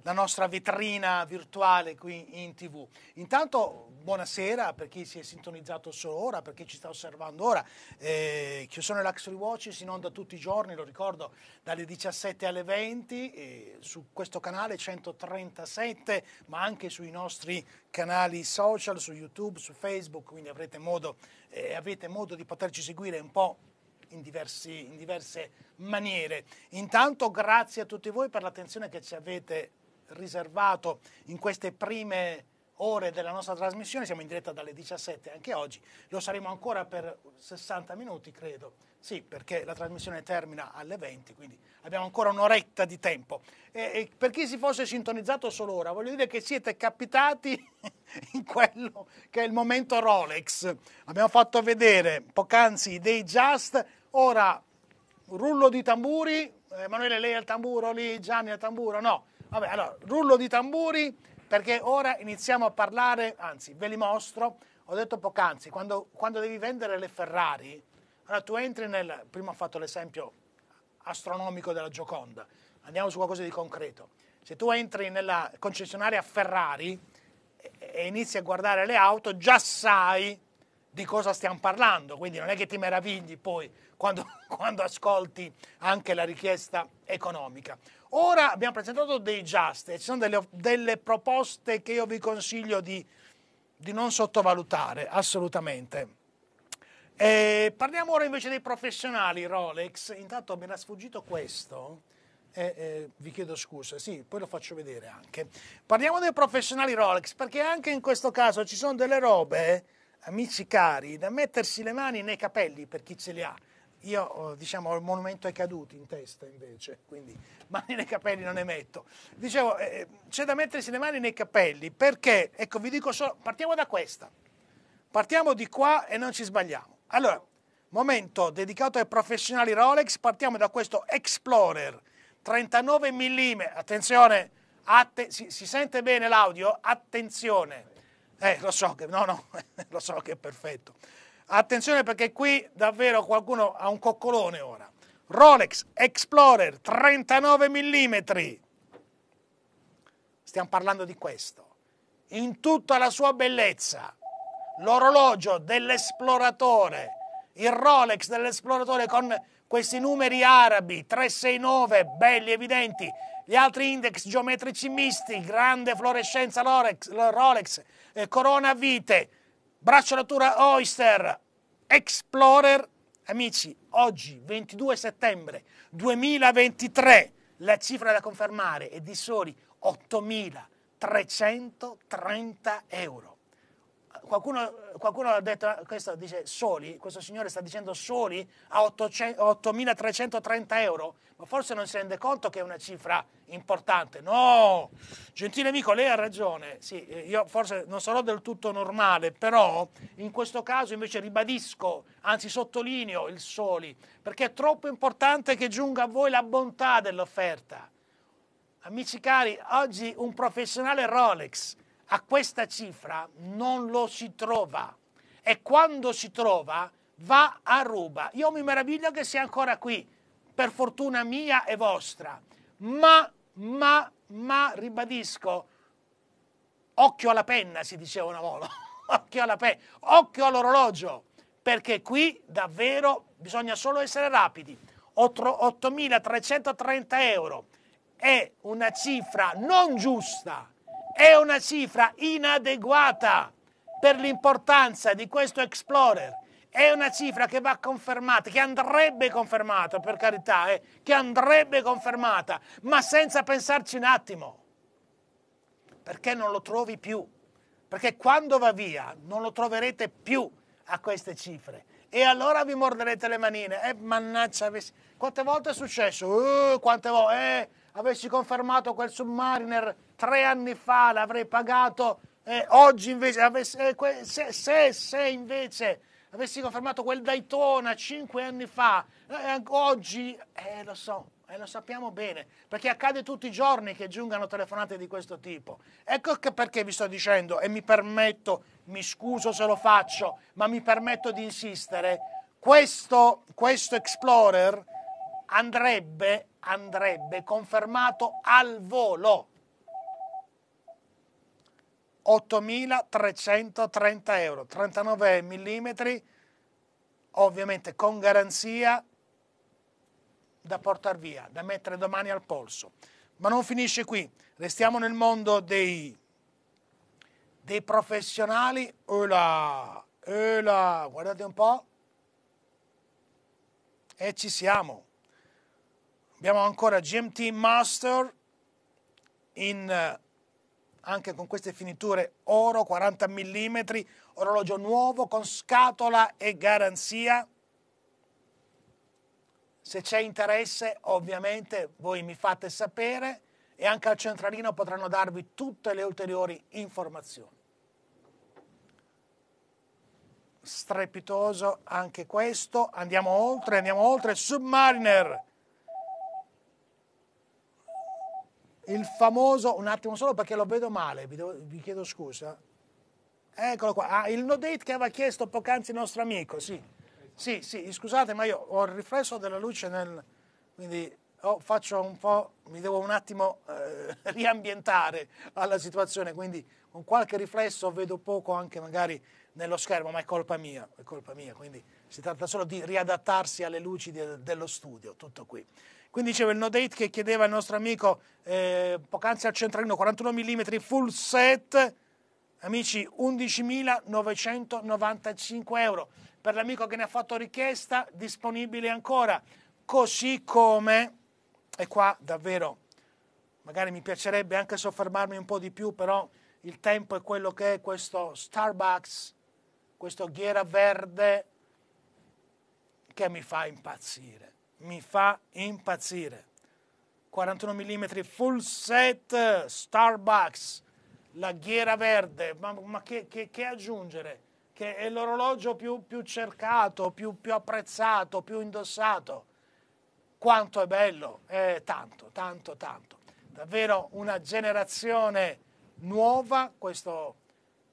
Speaker 1: la nostra vetrina virtuale qui in tv. Intanto buonasera per chi si è sintonizzato solo ora, per chi ci sta osservando ora. Eh, io sono Luxury Watch, si onda tutti i giorni, lo ricordo, dalle 17 alle 20 eh, su questo canale 137, ma anche sui nostri canali social, su YouTube, su Facebook, quindi avrete modo, eh, avete modo di poterci seguire un po' In, diversi, in, diverse maniere. Intanto grazie a tutti voi per l'attenzione che ci avete riservato in queste prime ore della nostra trasmissione, siamo in diretta dalle 17 anche oggi, lo saremo ancora per 60 minuti credo, sì perché la trasmissione termina alle 20, quindi abbiamo ancora un'oretta di tempo. E, e per chi si fosse sintonizzato solo ora, voglio dire che siete capitati in quello che è il momento Rolex. Abbiamo fatto vedere poc'anzi dei Just, ora rullo di tamburi, Emanuele lei al tamburo lì, Gianni al tamburo, no Vabbè, allora, rullo di tamburi perché ora iniziamo a parlare, anzi, ve li mostro. Ho detto poc'anzi, quando, quando devi vendere le Ferrari, allora tu entri nel, prima ho fatto l'esempio astronomico della Gioconda, andiamo su qualcosa di concreto. Se tu entri nella concessionaria Ferrari e, e inizi a guardare le auto, già sai di cosa stiamo parlando, quindi non è che ti meravigli poi quando, quando ascolti anche la richiesta economica. Ora abbiamo presentato dei just, ci sono delle, delle proposte che io vi consiglio di, di non sottovalutare, assolutamente. Eh, parliamo ora invece dei professionali Rolex. Intanto mi era sfuggito questo. Eh, eh, vi chiedo scusa, sì, poi lo faccio vedere anche. Parliamo dei professionali Rolex, perché anche in questo caso ci sono delle robe, amici cari, da mettersi le mani nei capelli per chi ce le ha. Io oh, diciamo, ho il monumento ai caduti in testa invece, quindi mani nei capelli non ne metto. Dicevo, eh, eh, c'è da mettersi le mani nei capelli perché, ecco, vi dico solo, partiamo da questa, partiamo di qua e non ci sbagliamo. Allora, momento dedicato ai professionali Rolex, partiamo da questo Explorer 39 mm, attenzione, atte si, si, sente bene l'audio? Attenzione, eh, lo so che, no, no, lo so che è perfetto. Attenzione perché qui davvero qualcuno ha un coccolone ora. Rolex Explorer 39 mm. Stiamo parlando di questo. In tutta la sua bellezza, l'orologio dell'esploratore, il Rolex dell'esploratore con questi numeri arabi 369 belli evidenti, gli altri index geometrici misti, grande fluorescenza Rolex, Rolex eh, corona vite, Bracciolatura Oyster Explorer. Amici, oggi 22 settembre 2023 la cifra da confermare è di soli 8.330 euro qualcuno, qualcuno ha detto, questo dice soli, questo signore sta dicendo soli a 8.330 euro, ma forse non si rende conto che è una cifra importante. No, gentile amico, lei ha ragione, sì, eh, io forse non sarò del tutto normale, però in questo caso invece ribadisco, anzi sottolineo il soli, perché è troppo importante che giunga a voi la bontà dell'offerta. Amici cari, oggi un professionale Rolex a questa cifra non lo si trova e quando si trova va a ruba. Io mi meraviglio che sia ancora qui, per fortuna mia e vostra, ma, ma, ma, ribadisco, occhio alla penna, si diceva una volta, occhio alla penna, occhio all'orologio, perché qui davvero bisogna solo essere rapidi. 8.330 euro è una cifra non giusta, è una cifra inadeguata per l'importanza di questo Explorer. È una cifra che va confermata, che andrebbe confermata, per carità, eh, che andrebbe confermata, ma senza pensarci un attimo. Perché non lo trovi più? Perché quando va via non lo troverete più a queste cifre. E allora vi morderete le manine. Eh, mannaggia, quante volte è successo? Uh, quante volte? Eh, avessi confermato quel Submariner tre anni fa, l'avrei pagato, eh, oggi invece, avessi, eh, que, se, se, se invece avessi confermato quel Daytona cinque anni fa, eh, eh, oggi, eh, lo so, eh, lo sappiamo bene, perché accade tutti i giorni che giungano telefonate di questo tipo. Ecco perché vi sto dicendo, e mi permetto, mi scuso se lo faccio, ma mi permetto di insistere, questo, questo Explorer andrebbe andrebbe confermato al volo. 8.330 euro, 39 mm, ovviamente con garanzia da portare via, da mettere domani al polso. Ma non finisce qui, restiamo nel mondo dei, dei professionali. Ula, ula, guardate un po'. E ci siamo. Abbiamo ancora GMT Master in, eh, anche con queste finiture oro 40 mm, orologio nuovo con scatola e garanzia. Se c'è interesse ovviamente voi mi fate sapere e anche al centralino potranno darvi tutte le ulteriori informazioni. Strepitoso anche questo, andiamo oltre, andiamo oltre, Submariner il famoso, un attimo solo perché lo vedo male, vi, devo, vi chiedo scusa. Eccolo qua, ah, il no date che aveva chiesto poc'anzi il nostro amico, sì. Sì, sì, scusate, ma io ho il riflesso della luce nel... quindi oh, faccio un po', mi devo un attimo eh, riambientare alla situazione, quindi con qualche riflesso vedo poco anche magari nello schermo, ma è colpa mia, è colpa mia, quindi si tratta solo di riadattarsi alle luci de dello studio, tutto qui. Quindi diceva il no date che chiedeva il nostro amico eh, poc'anzi al centralino 41 mm full set, amici 11.995 euro. Per l'amico che ne ha fatto richiesta, disponibile ancora. Così come, e qua davvero, magari mi piacerebbe anche soffermarmi un po' di più, però il tempo è quello che è questo Starbucks, questo ghiera verde, che mi fa impazzire mi fa impazzire. 41 mm full set Starbucks, la ghiera verde, ma, ma che, che, che, aggiungere? Che è l'orologio più, più cercato, più, più, apprezzato, più indossato. Quanto è bello, eh, tanto, tanto, tanto. Davvero una generazione nuova, questo,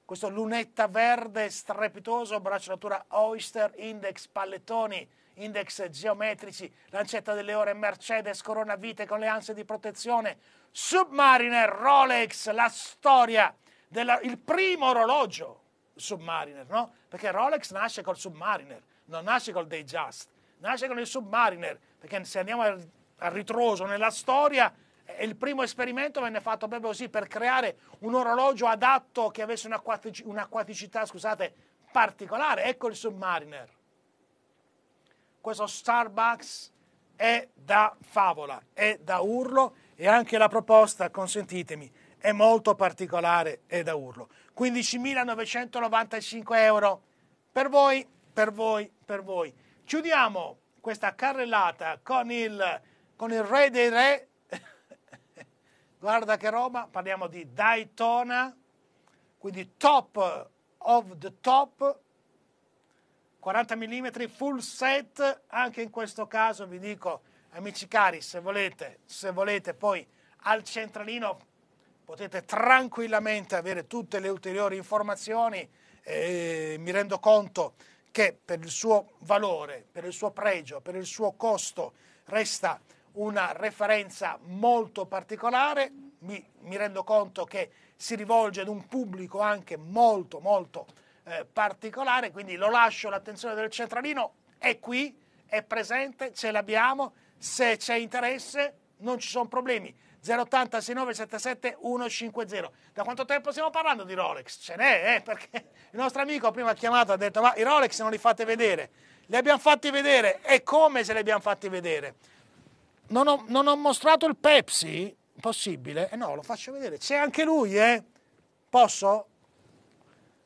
Speaker 1: questo lunetta verde strepitoso, bracciatura Oyster Index Pallettoni index geometrici, lancetta delle ore, Mercedes, coronavite con le ansie di protezione, Submariner, Rolex, la storia, della, il primo orologio Submariner, no? Perché Rolex nasce col Submariner, non nasce col Dayjust, nasce con il Submariner, perché se andiamo a ritroso nella storia, eh, il primo esperimento venne fatto proprio così per creare un orologio adatto che avesse un'acquaticità, scusate, particolare. Ecco il Submariner questo Starbucks è da favola, è da urlo e anche la proposta, consentitemi, è molto particolare, è da urlo. 15.995 euro per voi, per voi, per voi. Chiudiamo questa carrellata con il, con il re dei re. Guarda che roba, parliamo di Daytona, quindi top of the top 40 mm full set, anche in questo caso vi dico, amici cari, se volete, se volete poi al centralino potete tranquillamente avere tutte le ulteriori informazioni e mi rendo conto che per il suo valore, per il suo pregio, per il suo costo resta una referenza molto particolare, mi, mi rendo conto che si rivolge ad un pubblico anche molto molto eh, particolare, quindi lo lascio l'attenzione del centralino, è qui, è presente, ce l'abbiamo, se c'è interesse non ci sono problemi. 080 6977 150. Da quanto tempo stiamo parlando di Rolex? Ce n'è, eh? perché il nostro amico prima ha chiamato ha detto ma i Rolex non li fate vedere. Li abbiamo fatti vedere e come se li abbiamo fatti vedere? Non ho, non ho mostrato il Pepsi? Possibile? Eh no, lo faccio vedere. C'è anche lui, eh? Posso?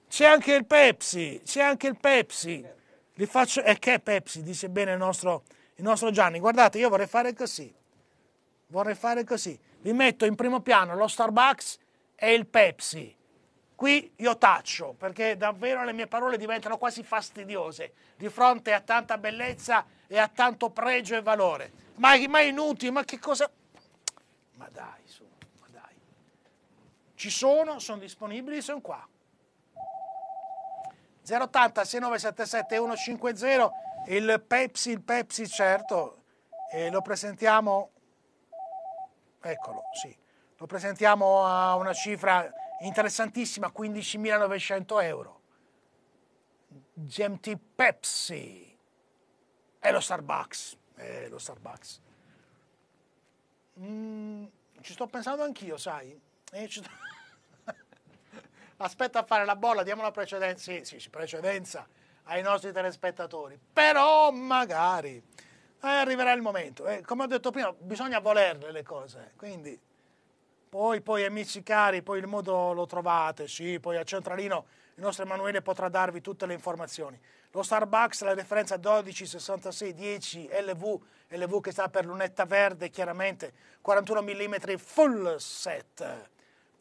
Speaker 1: C'è anche il Pepsi, c'è anche il Pepsi. Li faccio... E eh, che Pepsi, dice bene il nostro, il nostro Gianni. Guardate, io vorrei fare così. Vorrei fare così. Vi metto in primo piano lo Starbucks e il Pepsi. Qui io taccio perché davvero le mie parole diventano quasi fastidiose di fronte a tanta bellezza e a tanto pregio e valore. Ma, ma inutili, ma che cosa... Ma dai, su, ma dai. Ci sono, sono disponibili, sono qua. 080 6977 150 il Pepsi, il Pepsi certo, e lo presentiamo, eccolo, sì, lo presentiamo a una cifra interessantissima, 15.900 euro. GMT Pepsi e lo Starbucks, e lo Starbucks. Mm, ci sto pensando anch'io, sai? E eh, ci sto aspetta a fare la bolla, diamo la precedenza, sì, sì, precedenza ai nostri telespettatori, però magari eh, arriverà il momento, eh, come ho detto prima, bisogna volerle le cose, quindi poi, poi amici cari, poi il modo lo trovate, sì, poi a Centralino il nostro Emanuele potrà darvi tutte le informazioni. Lo Starbucks, la referenza 126610 LV, LV che sta per lunetta verde, chiaramente 41 mm full set.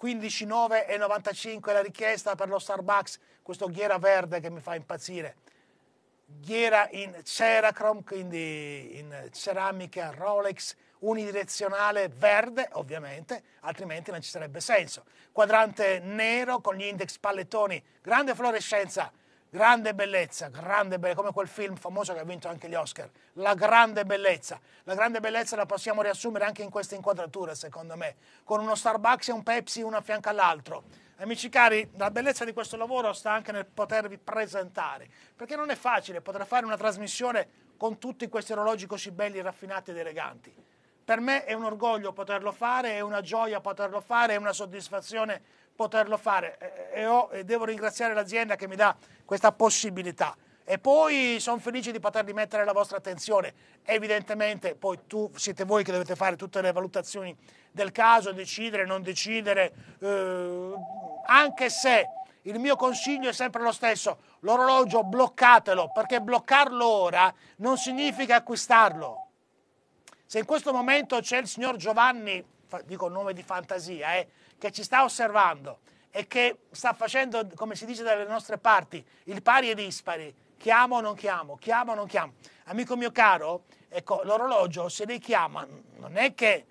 Speaker 1: 15,9,95 la richiesta per lo Starbucks, questo ghiera verde che mi fa impazzire. Ghiera in ceracrom, quindi in ceramica Rolex unidirezionale verde, ovviamente, altrimenti non ci sarebbe senso. Quadrante nero con gli index pallettoni, grande fluorescenza Grande bellezza, grande bellezza, come quel film famoso che ha vinto anche gli Oscar, La grande bellezza. La grande bellezza la possiamo riassumere anche in questa inquadratura, secondo me, con uno Starbucks e un Pepsi uno a fianco all'altro. Amici cari, la bellezza di questo lavoro sta anche nel potervi presentare, perché non è facile poter fare una trasmissione con tutti questi orologi così belli, raffinati ed eleganti. Per me è un orgoglio poterlo fare, è una gioia poterlo fare, è una soddisfazione poterlo fare e, ho, e devo ringraziare l'azienda che mi dà questa possibilità. E poi sono felice di poterli mettere la vostra attenzione. Evidentemente poi tu, siete voi che dovete fare tutte le valutazioni del caso, decidere, non decidere, eh, anche se il mio consiglio è sempre lo stesso, l'orologio bloccatelo, perché bloccarlo ora non significa acquistarlo. Se in questo momento c'è il signor Giovanni, dico nome di fantasia, eh, che ci sta osservando e che sta facendo, come si dice dalle nostre parti, il pari e dispari, chiamo o non chiamo, chiamo o non chiamo. Amico mio caro, ecco, l'orologio se lei chiama non è che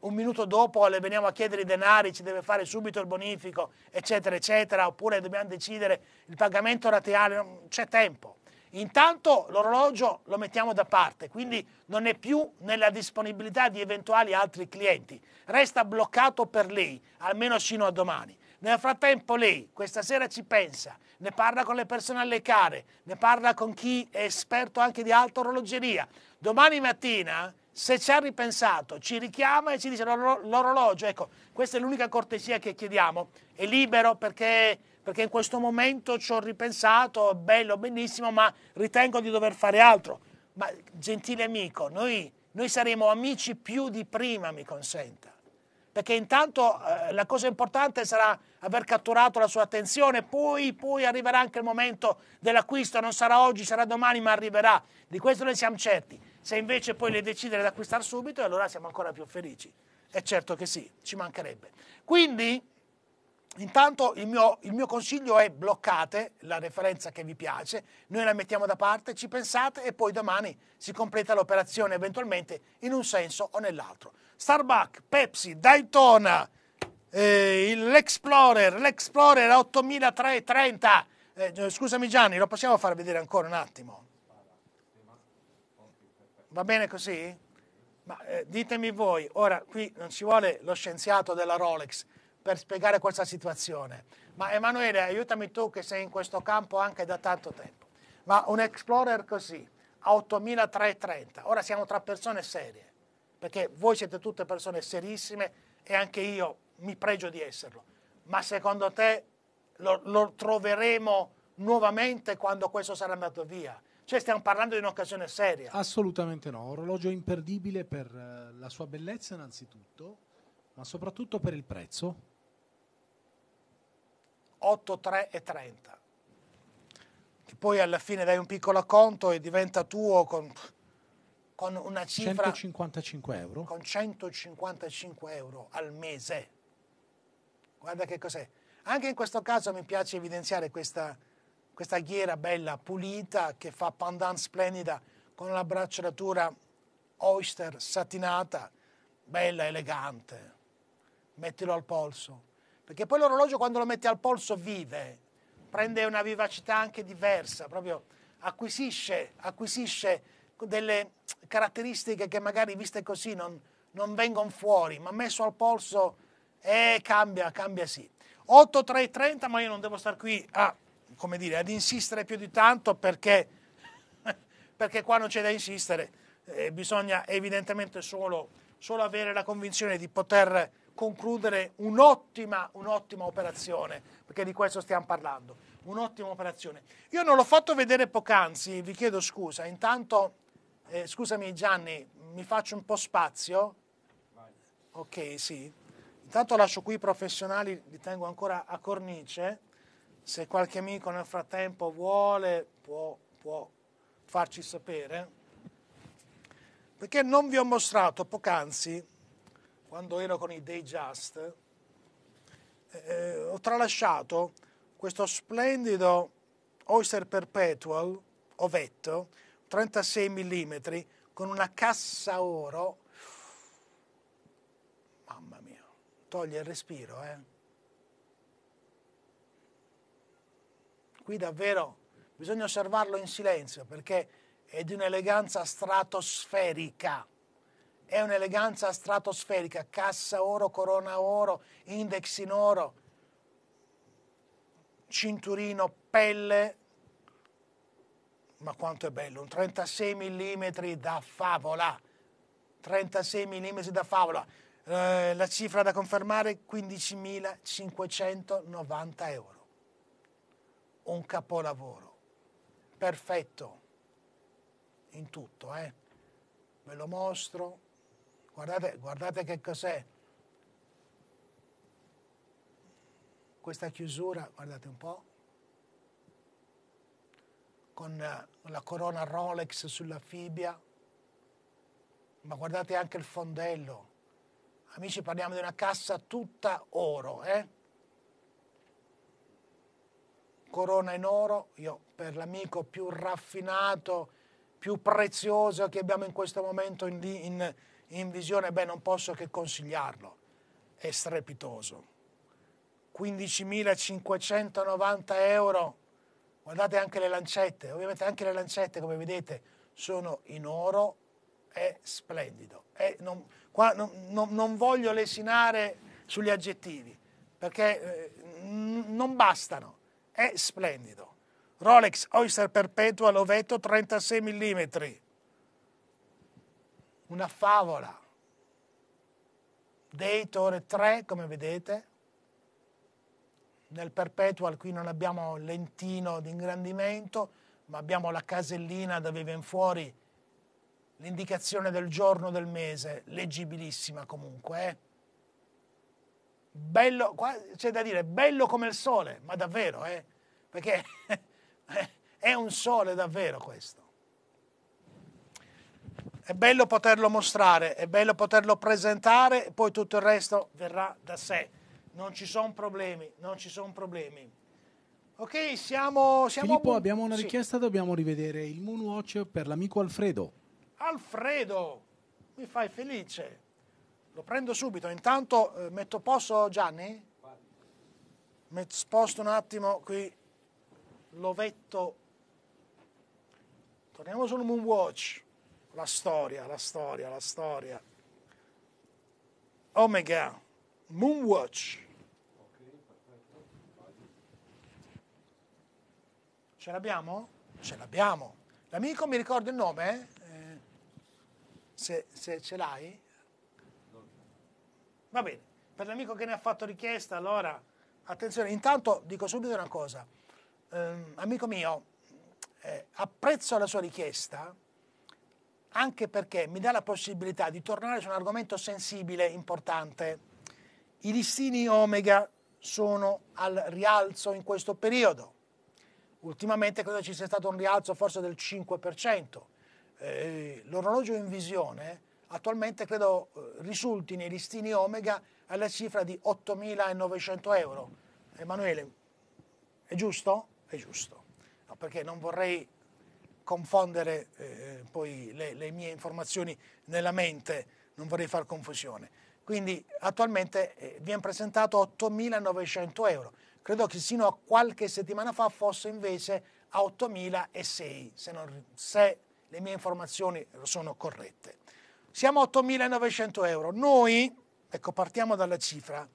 Speaker 1: un minuto dopo le veniamo a chiedere i denari, ci deve fare subito il bonifico, eccetera, eccetera, oppure dobbiamo decidere il pagamento rateale, c'è tempo. Intanto l'orologio lo mettiamo da parte, quindi non è più nella disponibilità di eventuali altri clienti. Resta bloccato per lei, almeno fino a domani. Nel frattempo lei questa sera ci pensa, ne parla con le persone alle care, ne parla con chi è esperto anche di alta orologeria. Domani mattina, se ci ha ripensato, ci richiama e ci dice l'orologio, ecco, questa è l'unica cortesia che chiediamo, è libero perché perché in questo momento ci ho ripensato, è bello, benissimo, ma ritengo di dover fare altro. Ma gentile amico, noi, noi saremo amici più di prima, mi consenta. Perché intanto eh, la cosa importante sarà aver catturato la sua attenzione, poi, poi arriverà anche il momento dell'acquisto, non sarà oggi, sarà domani, ma arriverà. Di questo noi siamo certi. Se invece poi le decidere di acquistare subito, allora siamo ancora più felici. È certo che sì, ci mancherebbe. Quindi Intanto il mio, il mio, consiglio è bloccate la referenza che vi piace, noi la mettiamo da parte, ci pensate e poi domani si completa l'operazione eventualmente in un senso o nell'altro. Starbucks, Pepsi, Daytona, eh, l'Explorer, l'Explorer 8330, eh, scusami Gianni, lo possiamo far vedere ancora un attimo? Va bene così? Ma eh, ditemi voi, ora qui non ci vuole lo scienziato della Rolex, per spiegare questa situazione. Ma Emanuele, aiutami tu che sei in questo campo anche da tanto tempo. Ma un Explorer così, a 8330, ora siamo tra persone serie, perché voi siete tutte persone serissime e anche io mi pregio di esserlo. Ma secondo te lo, lo troveremo nuovamente quando questo sarà andato via? Cioè stiamo parlando di un'occasione seria.
Speaker 2: Assolutamente no, orologio imperdibile per eh, la sua bellezza innanzitutto, ma soprattutto per il prezzo.
Speaker 1: 8,3 e 30. Che poi alla fine dai un piccolo acconto e diventa tuo con,
Speaker 2: con una cifra... 155 euro? Con
Speaker 1: 155 euro al mese. Guarda che cos'è. Anche in questo caso mi piace evidenziare questa, questa ghiera bella, pulita, che fa pandan splendida con la bracciatura oyster satinata, bella, elegante. Mettilo al polso perché poi l'orologio quando lo metti al polso vive, prende una vivacità anche diversa, proprio acquisisce, acquisisce delle caratteristiche che magari viste così non, non vengono fuori, ma messo al polso eh, cambia, cambia sì. 8, 3, 30, ma io non devo stare qui a, come dire, ad insistere più di tanto perché, perché qua non c'è da insistere, eh, bisogna evidentemente solo, solo avere la convinzione di poter concludere un'ottima, un'ottima operazione, perché di questo stiamo parlando, un'ottima operazione. Io non l'ho fatto vedere poc'anzi, vi chiedo scusa, intanto, eh, scusami Gianni, mi faccio un po' spazio? Ok, sì. Intanto lascio qui i professionali, li tengo ancora a cornice, se qualche amico nel frattempo vuole può, può farci sapere, perché non vi ho mostrato poc'anzi quando ero con i Day Just, eh, eh, ho tralasciato questo splendido Oyster Perpetual ovetto 36 mm con una cassa oro. Mamma mia, toglie il respiro, eh. Qui davvero bisogna osservarlo in silenzio perché è di un'eleganza stratosferica è un'eleganza stratosferica, cassa oro, corona oro, index in oro, cinturino, pelle, ma quanto è bello, un 36 mm da favola, 36 mm da favola, eh, la cifra da confermare 15.590 euro, un capolavoro, perfetto in tutto, eh? ve lo mostro, Guardate, guardate che cos'è. Questa chiusura, guardate un po', eh, con la corona Rolex sulla fibbia, ma guardate anche il fondello. Amici, parliamo di una cassa tutta oro, eh? Corona in oro, io per l'amico più raffinato, più prezioso che abbiamo in questo momento in, in in visione, beh non posso che consigliarlo, è strepitoso. 15.590 euro, guardate anche le lancette, ovviamente anche le lancette come vedete sono in oro, è splendido. È non, qua, non, non, non, voglio lesinare sugli aggettivi perché eh, non bastano, è splendido. Rolex Oyster Perpetual Ovetto 36 mm, una favola. Date ore 3, come vedete, nel perpetual qui non abbiamo lentino di ingrandimento, ma abbiamo la casellina dove viene fuori l'indicazione del giorno del mese, leggibilissima comunque. Eh. Bello, qua c'è da dire, bello come il sole, ma davvero, eh? perché è un sole davvero questo. È bello poterlo mostrare, è bello poterlo presentare, poi tutto il resto verrà da sé. Non ci sono problemi, non ci sono problemi. Ok, siamo... siamo Filippo, bu- abbiamo una richiesta,
Speaker 2: sì. dobbiamo rivedere il Moonwatch per l'amico Alfredo.
Speaker 1: Alfredo, mi fai felice. Lo prendo subito, intanto eh, metto posto Gianni? Mi sposto un attimo qui l'ovetto. Torniamo sul Moonwatch. La storia, la storia, la storia. Omega, oh Moonwatch. Ce l'abbiamo? Ce l'abbiamo. L'amico mi ricorda il nome? Eh, se, se ce l'hai? Va bene, per l'amico che ne ha fatto richiesta, allora attenzione, intanto dico subito una cosa, eh, amico mio, eh, apprezzo la sua richiesta, anche perché mi dà la possibilità di tornare su un argomento sensibile, importante. I listini Omega sono al rialzo in questo periodo. Ultimamente credo ci sia stato un rialzo forse del 5%. Eh, l'orologio in visione attualmente credo eh, risulti nei listini Omega alla cifra di 8.900 euro. Emanuele, è giusto? È giusto. No, perché non vorrei confondere eh, poi le, le, mie informazioni nella mente, non vorrei far confusione. Quindi attualmente eh, viene presentato 8.900 euro, credo che sino a qualche settimana fa fosse invece a 8.006, se, non, se le mie informazioni sono corrette. Siamo a 8.900 euro, noi, ecco partiamo dalla cifra,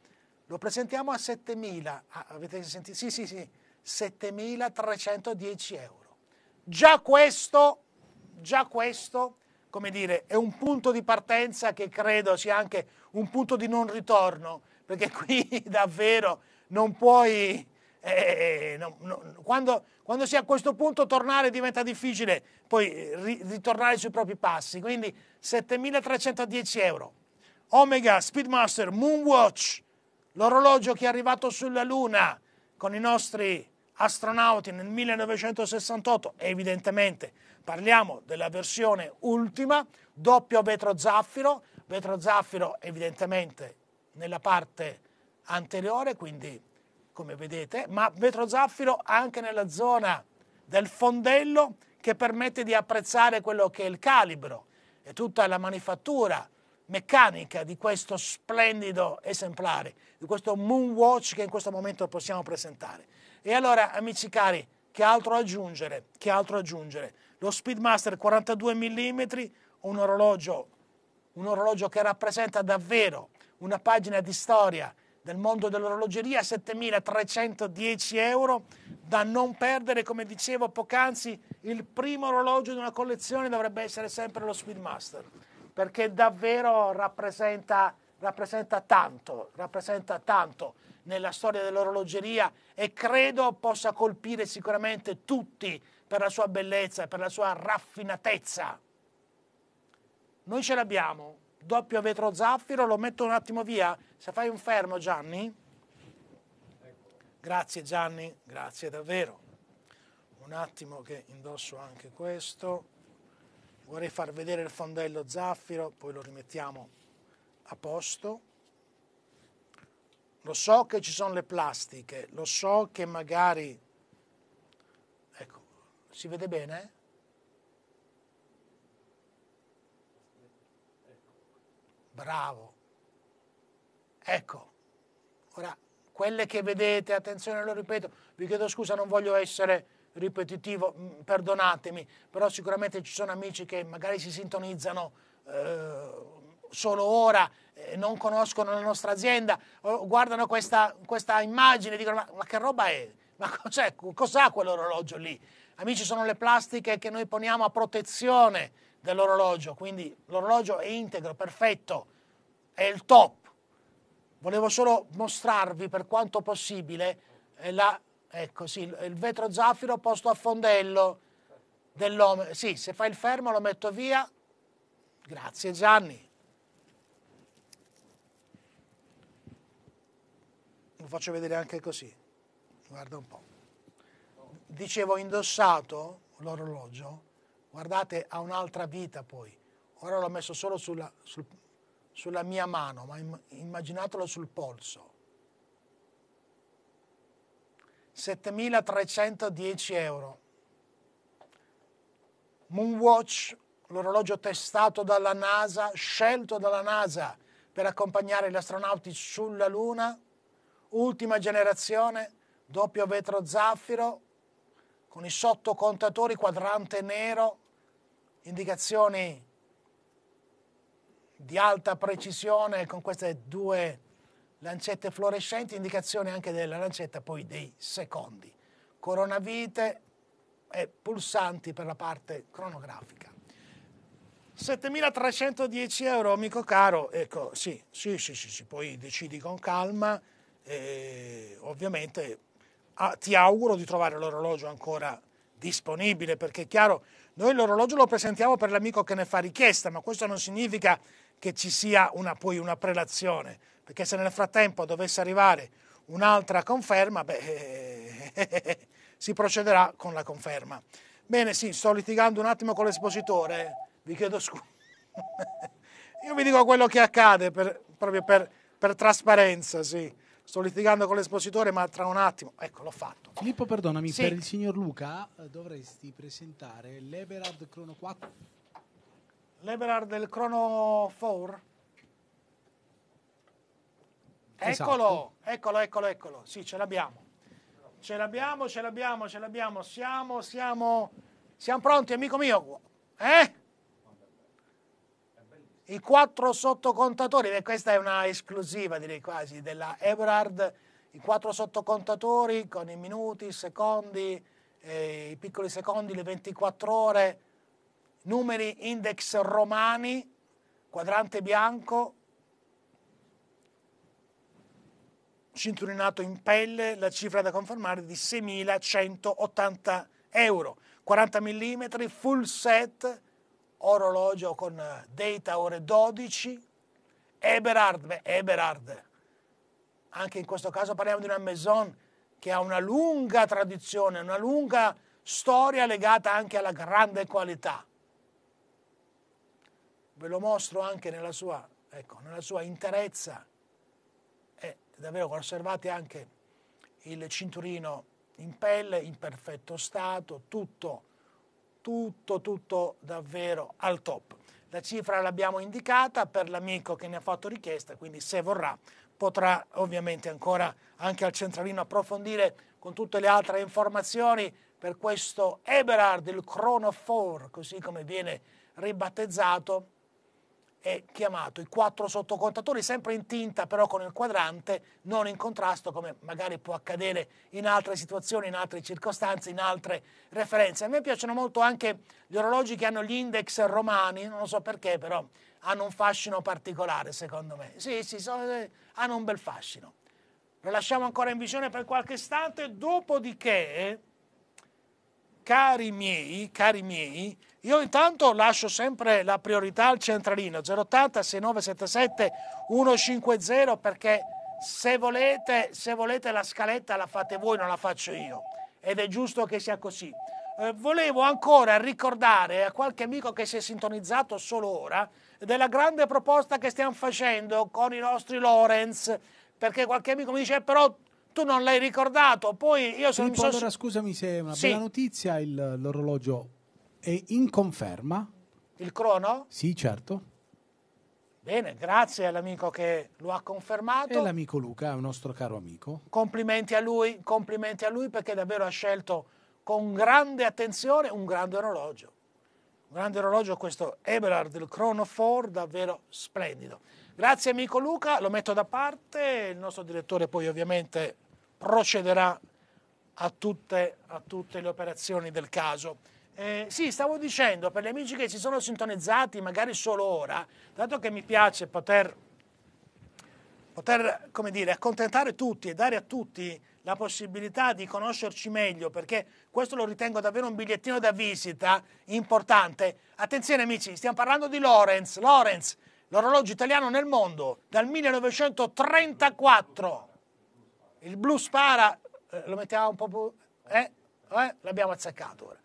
Speaker 1: lo presentiamo a 7.000, ah, avete sentito? Sì, sì, sì, 7.310 euro. Già questo, già questo, come dire, è un punto di partenza che credo sia anche un punto di non ritorno, perché qui davvero non puoi... Eh, eh, no, no, quando, quando, si è a questo punto tornare diventa difficile poi ri, ritornare sui propri passi, quindi 7.310 euro. Omega Speedmaster Moonwatch, l'orologio che è arrivato sulla Luna con i nostri astronauti nel 1968, evidentemente parliamo della versione ultima, doppio vetro zaffiro, vetro zaffiro evidentemente nella parte anteriore, quindi come vedete, ma vetro zaffiro anche nella zona del fondello che permette di apprezzare quello che è il calibro e tutta la manifattura meccanica di questo splendido esemplare, di questo Moonwatch che in questo momento possiamo presentare. E allora, amici cari, che altro aggiungere? Che altro aggiungere? Lo Speedmaster 42 mm, un orologio, un orologio che rappresenta davvero una pagina di storia del mondo dell'orologeria, 7.310 euro, da non perdere, come dicevo poc'anzi, il primo orologio di una collezione dovrebbe essere sempre lo Speedmaster, perché davvero rappresenta rappresenta tanto, rappresenta tanto nella storia dell'orologeria e credo possa colpire sicuramente tutti per la sua bellezza e per la sua raffinatezza. Noi ce l'abbiamo, doppio vetro zaffiro, lo metto un attimo via, se fai un fermo Gianni. Grazie Gianni, grazie davvero. Un attimo che indosso anche questo. Vorrei far vedere il fondello zaffiro, poi lo rimettiamo a posto. Lo so che ci sono le plastiche, lo so che magari... Ecco, si vede bene? Bravo. Ecco, ora quelle che vedete, attenzione, lo ripeto, vi chiedo scusa, non voglio essere ripetitivo, mm, perdonatemi, però sicuramente ci sono amici che magari si sintonizzano eh, solo ora eh, non conoscono la nostra azienda, guardano questa, questa immagine e dicono ma, ma, che roba è? Ma cos'è, cioè, cos'ha quell'orologio lì? Amici, sono le plastiche che noi poniamo a protezione dell'orologio, quindi l'orologio è integro, perfetto, è il top. Volevo solo mostrarvi per quanto possibile eh, la, ecco, sì, il vetro zaffiro posto a fondello dell'uomo. Sì, se fai il fermo lo metto via. Grazie Gianni. faccio vedere anche così, guarda un po'. Dicevo, indossato l'orologio, guardate, ha un'altra vita poi. Ora l'ho messo solo sulla, sul, sulla mia mano, ma immaginatelo sul polso. 7.310 euro. Moonwatch, l'orologio testato dalla NASA, scelto dalla NASA per accompagnare gli astronauti sulla Luna, ultima generazione, doppio vetro zaffiro, con i sottocontatori quadrante nero, indicazioni di alta precisione con queste due lancette fluorescenti, indicazioni anche della lancetta poi dei secondi, coronavite e pulsanti per la parte cronografica. 7.310 euro, amico caro, ecco, sì, sì, sì, sì, poi decidi con calma, e ovviamente a, ti auguro di trovare l'orologio ancora disponibile, perché è chiaro, noi l'orologio lo presentiamo per l'amico che ne fa richiesta, ma questo non significa che ci sia una, poi una prelazione, perché se nel frattempo dovesse arrivare un'altra conferma, beh, si procederà con la conferma. Bene, sì, sto litigando un attimo con l'espositore, vi chiedo scusa. Io vi dico quello che accade per, proprio per, per trasparenza, sì sto litigando con l'espositore, ma tra un attimo, ecco, l'ho fatto.
Speaker 2: Filippo, perdonami, sì. per il signor Luca eh, dovresti presentare l'Eberard Crono 4. L'Eberard del Crono 4?
Speaker 1: Esatto. Eccolo, eccolo, eccolo, eccolo. Sì, ce l'abbiamo. Ce l'abbiamo, ce l'abbiamo, ce l'abbiamo. Siamo, siamo, siamo pronti, amico mio. Eh? i quattro sottocontatori, e questa è una esclusiva direi quasi della Everard, i quattro sottocontatori con i minuti, i secondi, eh, i piccoli secondi, le 24 ore, numeri index romani, quadrante bianco, cinturinato in pelle, la cifra da confermare di 6.180 euro, 40 mm, full set, orologio con eh, data ore 12, Eberhard, beh, Eberhard, anche in questo caso parliamo di una maison che ha una lunga tradizione, una lunga storia legata anche alla grande qualità. Ve lo mostro anche nella sua, ecco, nella sua interezza. è davvero osservate anche il cinturino in pelle, in perfetto stato, tutto tutto, tutto davvero al top. La cifra l'abbiamo indicata per l'amico che ne ha fatto richiesta, quindi se vorrà potrà ovviamente ancora anche al centralino approfondire con tutte le altre informazioni per questo Eberhard, il Chrono 4, così come viene ribattezzato, è chiamato i quattro sottocontatori, sempre in tinta però con il quadrante, non in contrasto come magari può accadere in altre situazioni, in altre circostanze, in altre referenze. A me piacciono molto anche gli orologi che hanno gli index romani, non lo so perché però hanno un fascino particolare secondo me. Sì, sì, so, eh, hanno un bel fascino. Lo lasciamo ancora in visione per qualche istante, dopodiché, cari miei, cari miei, io intanto lascio sempre la priorità al centralino 080 6977 150 perché se volete, se volete la scaletta la fate voi, non la faccio io ed è giusto che sia così. Eh, volevo ancora ricordare a qualche amico che si è sintonizzato solo ora della grande proposta che stiamo facendo con i nostri Lorenz, perché qualche amico mi dice eh, però tu non l'hai ricordato, poi io sono... Filippo, mi sono... allora
Speaker 2: scusami se è una sì. bella notizia l'orologio e in conferma?
Speaker 1: Il crono?
Speaker 2: Sì, certo.
Speaker 1: Bene, grazie all'amico che lo ha confermato. E
Speaker 2: l'amico Luca, è un nostro caro amico.
Speaker 1: Complimenti a lui, complimenti a lui perché davvero ha scelto con grande attenzione un grande orologio. Un grande orologio questo Eberhard, il crono 4, davvero splendido. Grazie amico Luca, lo metto da parte, il nostro direttore poi ovviamente procederà a tutte, a tutte le operazioni del caso. Eh, sì, stavo dicendo per gli amici che si sono sintonizzati, magari solo ora, dato che mi piace poter, poter come dire, accontentare tutti e dare a tutti la possibilità di conoscerci meglio, perché questo lo ritengo davvero un bigliettino da visita importante. Attenzione amici, stiamo parlando di Lorenz, Lorenz, l'orologio italiano nel mondo dal 1934. Il blu spara, eh, lo mettiamo un po' più... Eh, eh l'abbiamo azzeccato ora.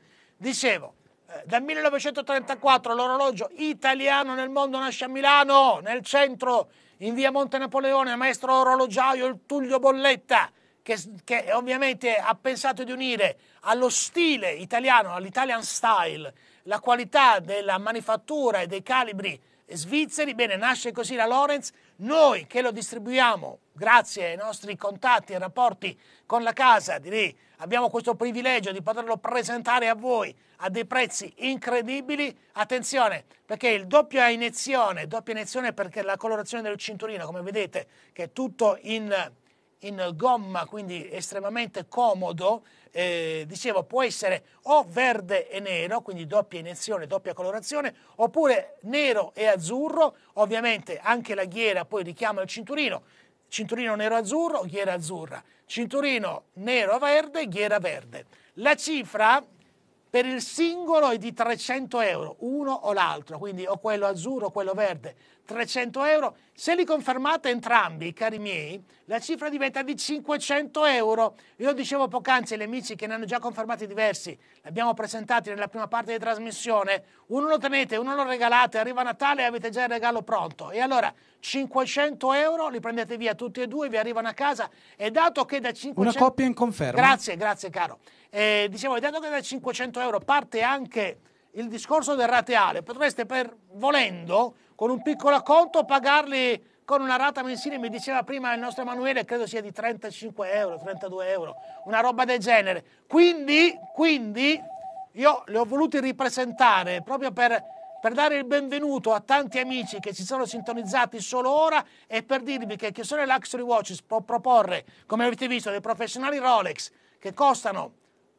Speaker 1: Dicevo, eh, dal 1934 l'orologio italiano nel mondo nasce a Milano, nel centro, in via Monte Napoleone, il maestro orologiaio il Tullio Bolletta, che, che ovviamente ha pensato di unire allo stile italiano, all'Italian style, la qualità della manifattura e dei calibri svizzeri. Bene, nasce così la Lorenz. Noi che lo distribuiamo, grazie ai nostri contatti e rapporti con la casa di lì, Abbiamo questo privilegio di poterlo presentare a voi a dei prezzi incredibili. Attenzione, perché il doppia iniezione, doppia iniezione perché la colorazione del cinturino, come vedete, che è tutto in, in gomma, quindi estremamente comodo, eh, dicevo, può essere o verde e nero, quindi doppia iniezione, doppia colorazione, oppure nero e azzurro, ovviamente anche la ghiera poi richiama il cinturino, cinturino nero-azzurro, ghiera azzurra, cinturino nero-verde, ghiera verde. La cifra per il singolo è di 300 euro, uno o l'altro, quindi o quello azzurro o quello verde, 300 euro se li confermate entrambi, cari miei, la cifra diventa di 500 euro. Io dicevo poc'anzi agli amici che ne hanno già confermati diversi, li abbiamo presentati nella prima parte di trasmissione. Uno lo tenete, uno lo regalate, arriva Natale e avete già il regalo pronto. E allora 500 euro li prendete via tutti e due, vi arrivano a casa e dato che da 500... Una coppia in conferma. Grazie, grazie caro. Eh, dicevo, dato che da 500 euro parte anche il discorso del rateale, potreste per volendo con un piccolo acconto pagarli con una rata mensile, mi diceva prima il nostro Emanuele, credo sia di 35 euro, 32 euro, una roba del genere. Quindi, quindi io le ho voluti ripresentare proprio per, per, dare il benvenuto a tanti amici che si sono sintonizzati solo ora e per dirvi che Chiesole Luxury Watches può proporre, come avete visto, dei professionali Rolex che costano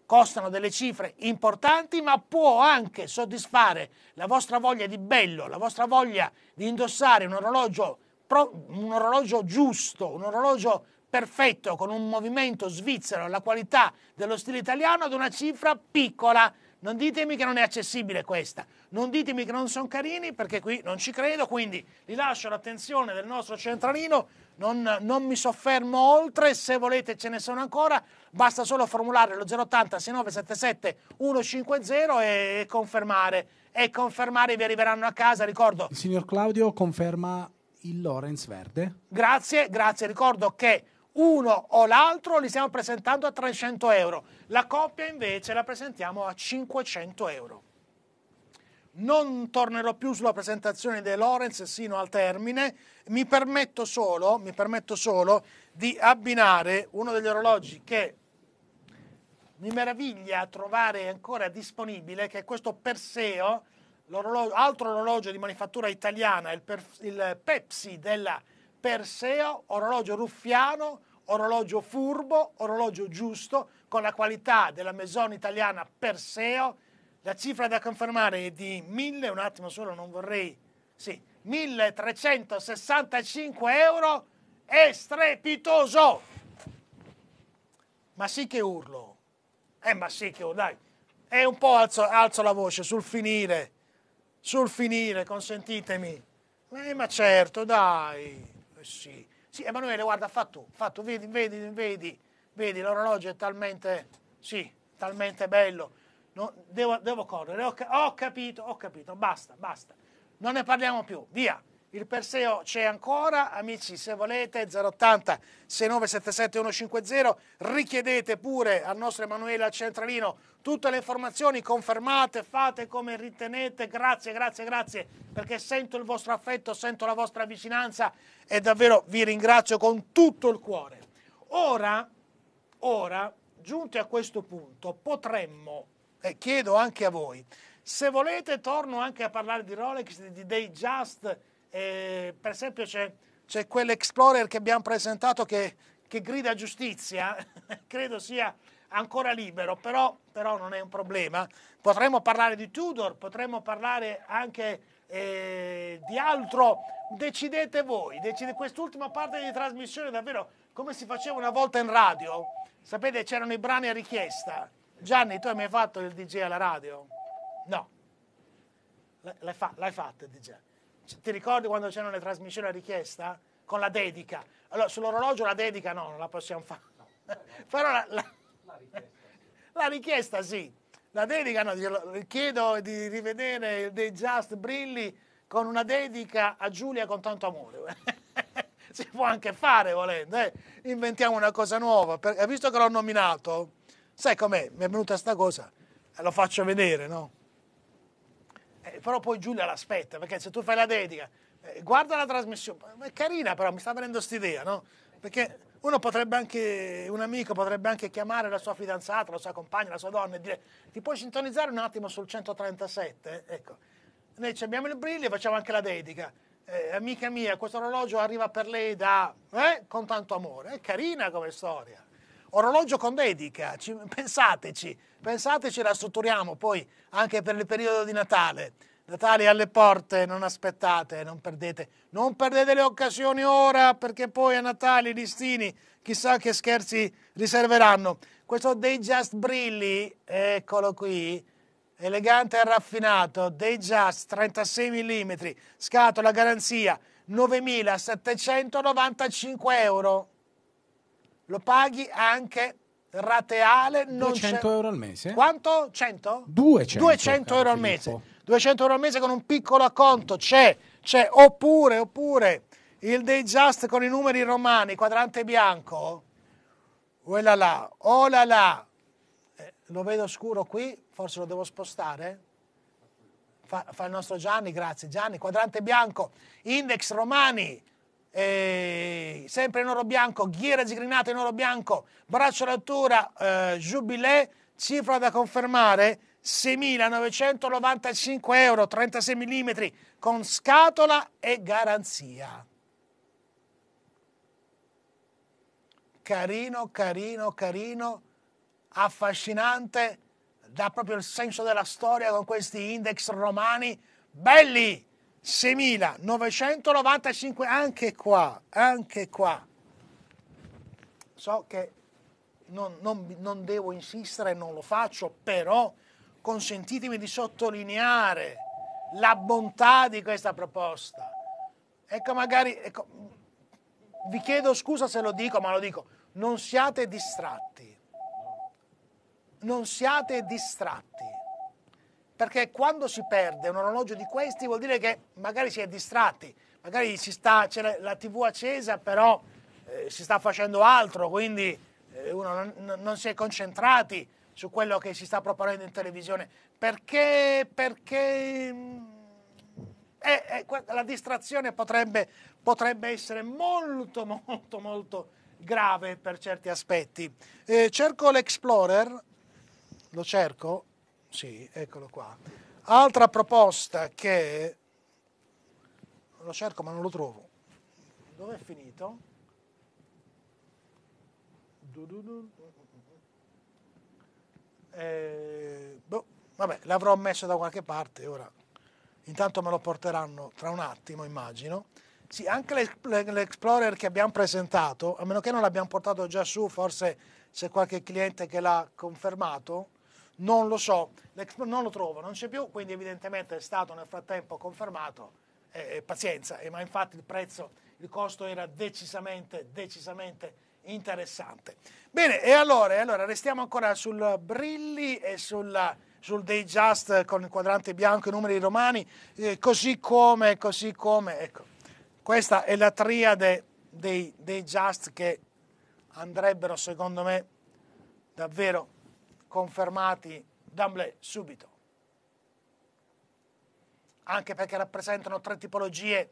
Speaker 1: costano delle cifre importanti, ma può anche soddisfare la vostra voglia di bello, la vostra voglia di indossare un orologio, un orologio giusto, un orologio perfetto, con un movimento svizzero, la qualità dello stile italiano ad una cifra piccola. Non ditemi che non è accessibile questa, non ditemi che non sono carini perché qui non ci credo, quindi vi lascio l'attenzione del nostro centralino, non, non mi soffermo oltre, se volete ce ne sono ancora, basta solo formulare lo 080 6977 150 e confermare. E confermare vi arriveranno a casa,
Speaker 2: ricordo. Il signor Claudio conferma il Lorenz Verde.
Speaker 1: Grazie, grazie. Ricordo che uno o l'altro li stiamo presentando a 300 euro. La coppia invece la presentiamo a 500 euro. Non tornerò più sulla presentazione dei Lorenz sino al termine, mi permetto, solo, mi permetto solo di abbinare uno degli orologi che mi meraviglia trovare ancora disponibile che questo Perseo, altro orologio di manifattura italiana, il, il Pepsi della Perseo, orologio ruffiano, orologio furbo, orologio giusto, con la qualità della Maison italiana Perseo. La cifra da confermare è di 1000, un attimo solo, non vorrei... Sì, 1365 euro è strepitoso! Ma sì che urlo! Eh ma sì, che oh, dai. E un po' alzo, alzo la voce sul finire, sul finire, consentitemi. Eh ma certo, dai. Eh, sì. sì, Emanuele, guarda, fa tu, fa tu, vedi, vedi, vedi, vedi, l'orologio è talmente, sì, talmente bello. No, devo, devo correre, ho, ho capito, ho capito, basta, basta. Non ne parliamo più, via il Perseo c'è ancora, amici se volete 080 6977 150, richiedete pure al nostro Emanuele al centralino tutte le informazioni, confermate, fate come ritenete, grazie, grazie, grazie, perché sento il vostro affetto, sento la vostra vicinanza e davvero vi ringrazio con tutto il cuore. Ora, ora, giunti a questo punto, potremmo, e chiedo anche a voi, se volete torno anche a parlare di Rolex, di Day Just, eh, per esempio c'è, c'è quell'Explorer che abbiamo presentato che, che grida giustizia, credo sia ancora libero, però, però, non è un problema. Potremmo parlare di Tudor, potremmo parlare anche eh, di altro. Decidete voi, decide quest'ultima parte di trasmissione davvero come si faceva una volta in radio. Sapete, c'erano i brani a richiesta. Gianni, tu hai mai fatto il DJ alla radio? No. L'hai, fa- l'hai fatto il DJ? Cioè, ti ricordi quando c'erano le trasmissioni a richiesta? Con la dedica. Allora, sull'orologio la dedica no, non la possiamo fare. No, Però la, la, la, richiesta. la, richiesta. sì. La dedica no, chiedo di rivedere dei Just Brilli con una dedica a Giulia con tanto amore. si può anche fare volendo, eh? inventiamo una cosa nuova. Per, visto che l'ho nominato, sai com'è? Mi è venuta sta cosa, lo faccio vedere, no? eh, però poi Giulia l'aspetta, perché se tu fai la dedica, eh, guarda la trasmissione, è carina però, mi sta venendo st'idea, no? Perché uno potrebbe anche, un amico potrebbe anche chiamare la sua fidanzata, la sua compagna, la sua donna e dire ti puoi sintonizzare un attimo sul 137? Eh, ecco, noi ci abbiamo il brillo e facciamo anche la dedica. Eh, amica mia, questo orologio arriva per lei da, eh, con tanto amore, è carina come storia. Orologio con dedica, ci, pensateci Pensateci, la strutturiamo poi anche per il periodo di Natale. Natale alle porte, non aspettate, non perdete, non perdete le occasioni ora perché poi a Natale i listini chissà che scherzi riserveranno. Questo dei Just Brilli, eccolo qui, elegante e raffinato, dei Just 36 mm, scatola garanzia 9.795 euro. Lo paghi anche rateale non 200 euro al mese? Quanto? 100? 200, 200 euro al mese. 200 euro al mese con un piccolo acconto c'è, c'è. Oppure, oppure il day just con i numeri romani, quadrante bianco. Oh là là, oh là là. Eh, lo vedo scuro qui, forse lo devo spostare. Fa, fa il nostro Gianni, grazie. Gianni, quadrante bianco, index romani eh, sempre in oro bianco, ghiera zigrinato in oro bianco, braccio rottura, eh, jubilé, cifra da confermare, 6.995 euro, 36 mm, con scatola e garanzia. Carino, carino, carino, affascinante, dà proprio il senso della storia con questi index romani belli 6.995, anche qua, anche qua. So che non, non, non devo insistere, non lo faccio, però consentitemi di sottolineare la bontà di questa proposta. Ecco, magari, ecco, vi chiedo scusa se lo dico, ma lo dico, non siate distratti. Non siate distratti perché quando si perde un orologio di questi vuol dire che magari si è distratti, magari sta, c'è la tv accesa però eh, si sta facendo altro, quindi eh, uno non, non, si è concentrati su quello che si sta proponendo in televisione, perché, perché mm, eh, eh la distrazione potrebbe, potrebbe, essere molto molto molto grave per certi aspetti. Eh, cerco l'Explorer, lo cerco, sì, eccolo qua. Altra proposta che... Lo cerco ma non lo trovo. Dov'è finito? Eh, boh, vabbè, l'avrò messo da qualche parte ora. Intanto me lo porteranno tra un attimo, immagino. Sì, anche l'Explorer che abbiamo presentato, a meno che non l'abbiamo portato già su, forse c'è qualche cliente che l'ha confermato, non lo so, non lo trovo, non c'è più, quindi evidentemente è stato nel frattempo confermato, eh, pazienza, eh, ma infatti il prezzo, il costo era decisamente, decisamente interessante. Bene, e allora, e allora restiamo ancora sul Brilli e sulla sul day just con il quadrante bianco e i numeri romani, eh, così come, così come, ecco, questa è la triade dei, dei just che andrebbero secondo me davvero confermati d'amblè subito. Anche perché rappresentano tre tipologie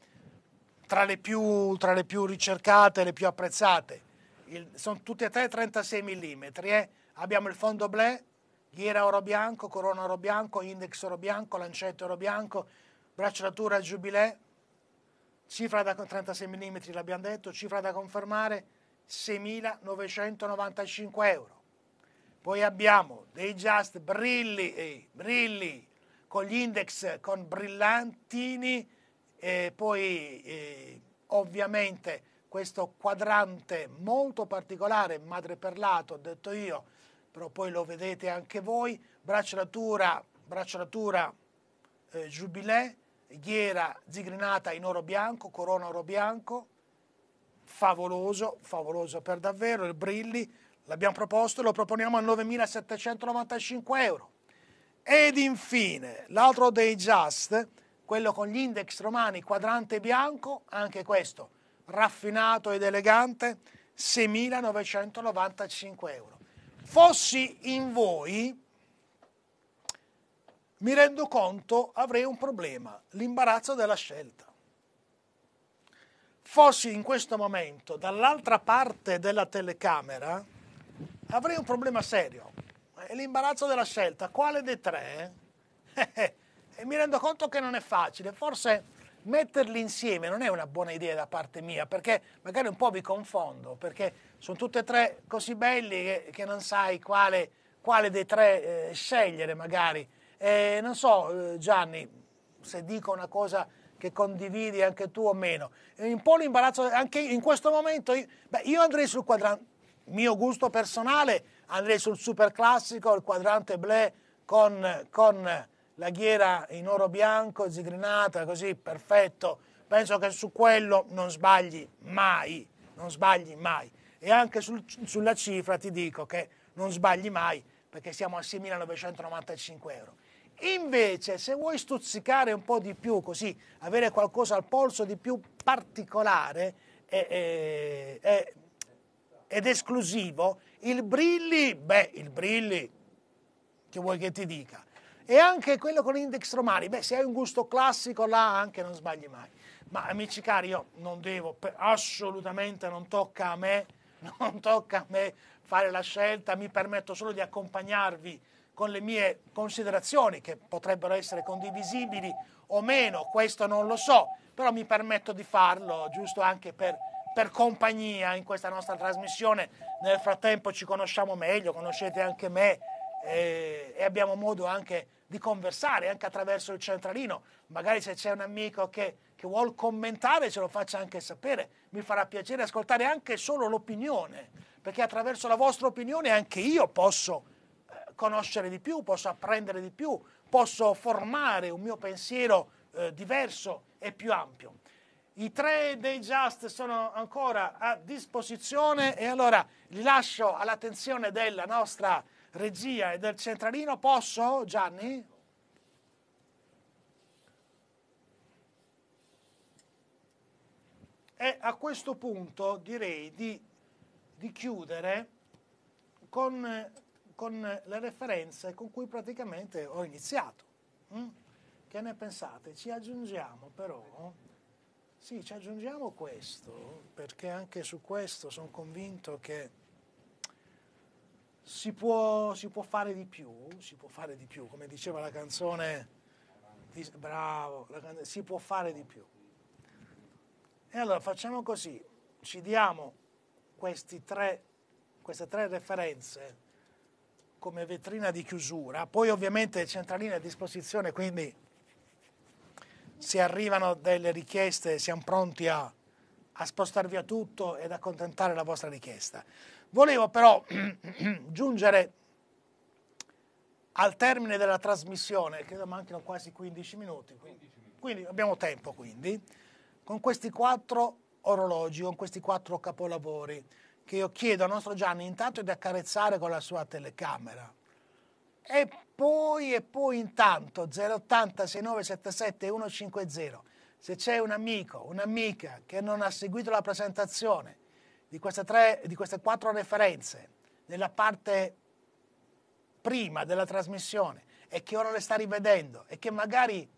Speaker 1: tra le più, tra le più ricercate e le più apprezzate. Il, sono tutte e tre 36 mm. Eh? Abbiamo il fondo blé, ghiera oro bianco, corona oro bianco, index oro bianco, lancetto oro bianco, bracciatura giubilè, cifra da 36 mm l'abbiamo detto, cifra da confermare 6.995 euro. Poi abbiamo dei Just Brilli, eh, Brilli con gli index con brillantini e poi eh, ovviamente questo quadrante molto particolare, madreperlato, ho detto io, però poi lo vedete anche voi, bracciolatura, bracciolatura eh, giubilè, ghiera zigrinata in oro bianco, corona oro bianco, favoloso, favoloso per davvero, il Brilli, L'abbiamo proposto e lo proponiamo a 9.795 euro. Ed infine, l'altro dei Just, quello con gli index romani quadrante bianco, anche questo, raffinato ed elegante, 6.995 euro. Fossi in voi, mi rendo conto avrei un problema, l'imbarazzo della scelta. Fossi in questo momento dall'altra parte della telecamera, avrei un problema serio. È l'imbarazzo della scelta. Quale dei tre? e mi rendo conto che non è facile. Forse metterli insieme non è una buona idea da parte mia, perché magari un po' vi confondo, perché sono tutti e tre così belli che, che non sai quale, quale dei tre eh, scegliere magari. Eh, non so eh, Gianni se dico una cosa che condividi anche tu o meno. Un po' l'imbarazzo, anche in questo momento, io, beh, io andrei sul quadrante mio gusto personale andrei sul super classico, il quadrante bleu con, con la ghiera in oro bianco, zigrinata, così perfetto. Penso che su quello non sbagli mai, non sbagli mai. E anche sul, sulla cifra ti dico che non sbagli mai perché siamo a 6.995 euro. Invece, se vuoi stuzzicare un po' di più, così avere qualcosa al polso di più particolare, eh, eh, eh, ed esclusivo, il Brilli, beh, il Brilli, che vuoi che ti dica, e anche quello con index romani, beh, se hai un gusto classico là anche non sbagli mai. Ma amici cari, io non devo, assolutamente non tocca a me, non tocca a me fare la scelta, mi permetto solo di accompagnarvi con le mie considerazioni che potrebbero essere condivisibili o meno, questo non lo so, però mi permetto di farlo giusto anche per per compagnia in questa nostra trasmissione. Nel frattempo ci conosciamo meglio, conoscete anche me e, eh, e abbiamo modo anche di conversare anche attraverso il centralino. Magari se c'è un amico che, che vuole commentare ce lo faccia anche sapere. Mi farà piacere ascoltare anche solo l'opinione, perché attraverso la vostra opinione anche io posso eh, conoscere di più, posso apprendere di più, posso formare un mio pensiero eh, diverso e più ampio. I tre dei Just sono ancora a disposizione e allora li lascio all'attenzione della nostra regia e del centralino. Posso, Gianni? E a questo punto direi di, di chiudere con, con, le referenze con cui praticamente ho iniziato. Mm? Che ne pensate? Ci aggiungiamo però sì, ci aggiungiamo questo, perché anche su questo sono convinto che si può, si può, fare di più, si può fare di più, come diceva la canzone, di, bravo, la, si può fare di più. E allora facciamo così, ci diamo tre, queste tre referenze come vetrina di chiusura, poi ovviamente il centralino è a disposizione, quindi se arrivano delle richieste siamo pronti a, a spostare via tutto ed accontentare la vostra richiesta. Volevo però giungere al termine della trasmissione, credo manchino quasi 15 minuti, quindi, abbiamo tempo quindi, con questi quattro orologi, con questi quattro capolavori che io chiedo al nostro Gianni intanto di accarezzare con la sua telecamera e poi e poi intanto 080 6977 150 se c'è un amico, un'amica che non ha seguito la presentazione di queste, tre, di queste quattro referenze nella parte prima della trasmissione e che ora le sta rivedendo e che magari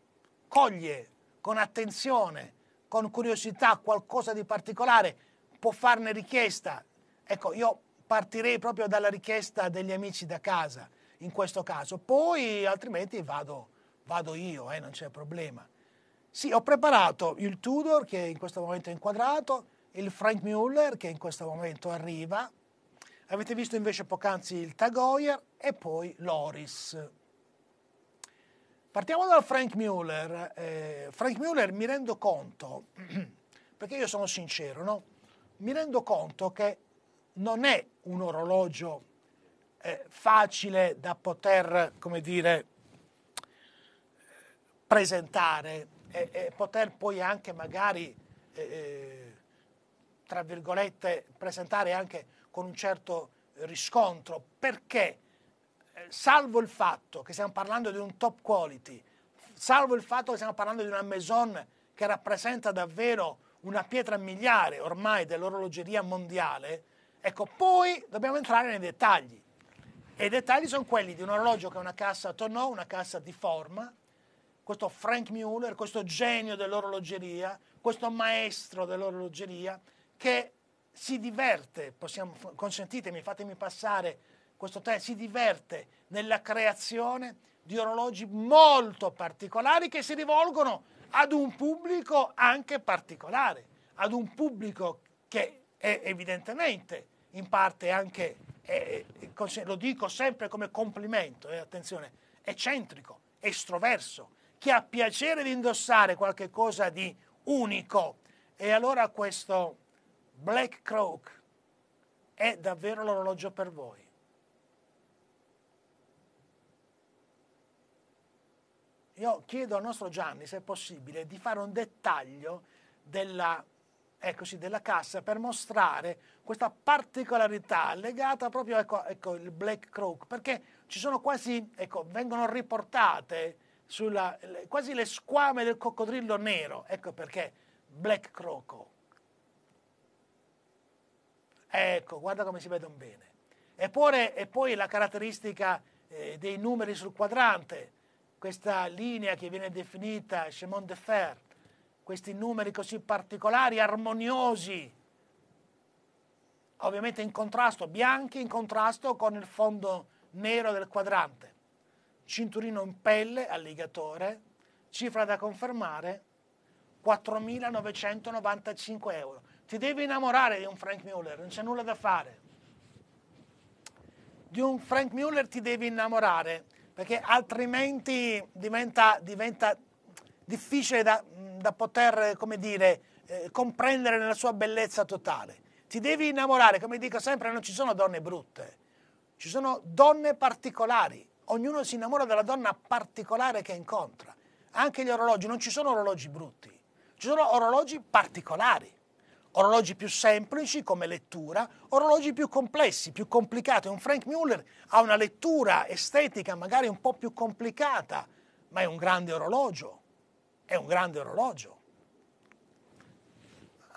Speaker 1: coglie con attenzione, con curiosità qualcosa di particolare, può farne richiesta. Ecco, io partirei proprio dalla richiesta degli amici da casa in questo caso, poi altrimenti vado, vado io, eh, non c'è problema. Sì, ho preparato il Tudor che in questo momento è inquadrato, il Frank Muller che in questo momento arriva, avete visto invece poc'anzi il Tagoyer e poi Loris. Partiamo dal Frank Muller. Eh, Frank Muller mi rendo conto, perché io sono sincero, no? mi rendo conto che non è un orologio facile da poter, come dire, presentare e, e poter poi anche magari, eh, eh tra virgolette, presentare anche con un certo riscontro, perché eh, salvo il fatto che stiamo parlando di un top quality, salvo il fatto che stiamo parlando di una maison che rappresenta davvero una pietra miliare ormai dell'orologeria mondiale, ecco, poi dobbiamo entrare nei dettagli. E i dettagli sono quelli di un orologio che è una cassa tonò, una cassa di forma. Questo Frank Mueller, questo genio dell'orologeria, questo maestro dell'orologeria che si diverte, possiamo, consentitemi, fatemi passare questo tempo, si diverte nella creazione di orologi molto particolari che si rivolgono ad un pubblico anche particolare, ad un pubblico che è evidentemente in parte anche è, lo dico sempre come complimento, eh, attenzione, eccentrico, estroverso, che ha piacere di indossare qualcosa di unico. E allora questo Black Croak è davvero l'orologio per voi. Io chiedo al nostro Gianni, se è possibile, di fare un dettaglio della eccoci, della cassa per mostrare questa particolarità legata proprio ecco, ecco, al Black Crook, perché ci sono quasi, ecco, vengono riportate sulla, quasi le squame del coccodrillo nero, ecco perché Black Croco. Ecco, guarda come si vedono bene. Eppure, e poi la caratteristica eh, dei numeri sul quadrante, questa linea che viene definita chemin de fer, questi numeri così particolari, armoniosi, ovviamente in contrasto, bianchi in contrasto con il fondo nero del quadrante. Cinturino in pelle, alligatore, cifra da confermare, 4.995 euro. Ti devi innamorare di un Frank Mueller, non c'è nulla da fare. Di un Frank Mueller ti devi innamorare, perché altrimenti diventa, diventa difficile da, da poter, come dire, eh, comprendere nella sua bellezza totale. Ti devi innamorare, come dico sempre, non ci sono donne brutte, ci sono donne particolari. Ognuno si innamora della donna particolare che incontra. Anche gli orologi, non ci sono orologi brutti, ci sono orologi particolari orologi più semplici come lettura, orologi più complessi, più complicati. Un Frank Muller ha una lettura estetica magari un po' più complicata, ma è un grande orologio. È un grande orologio.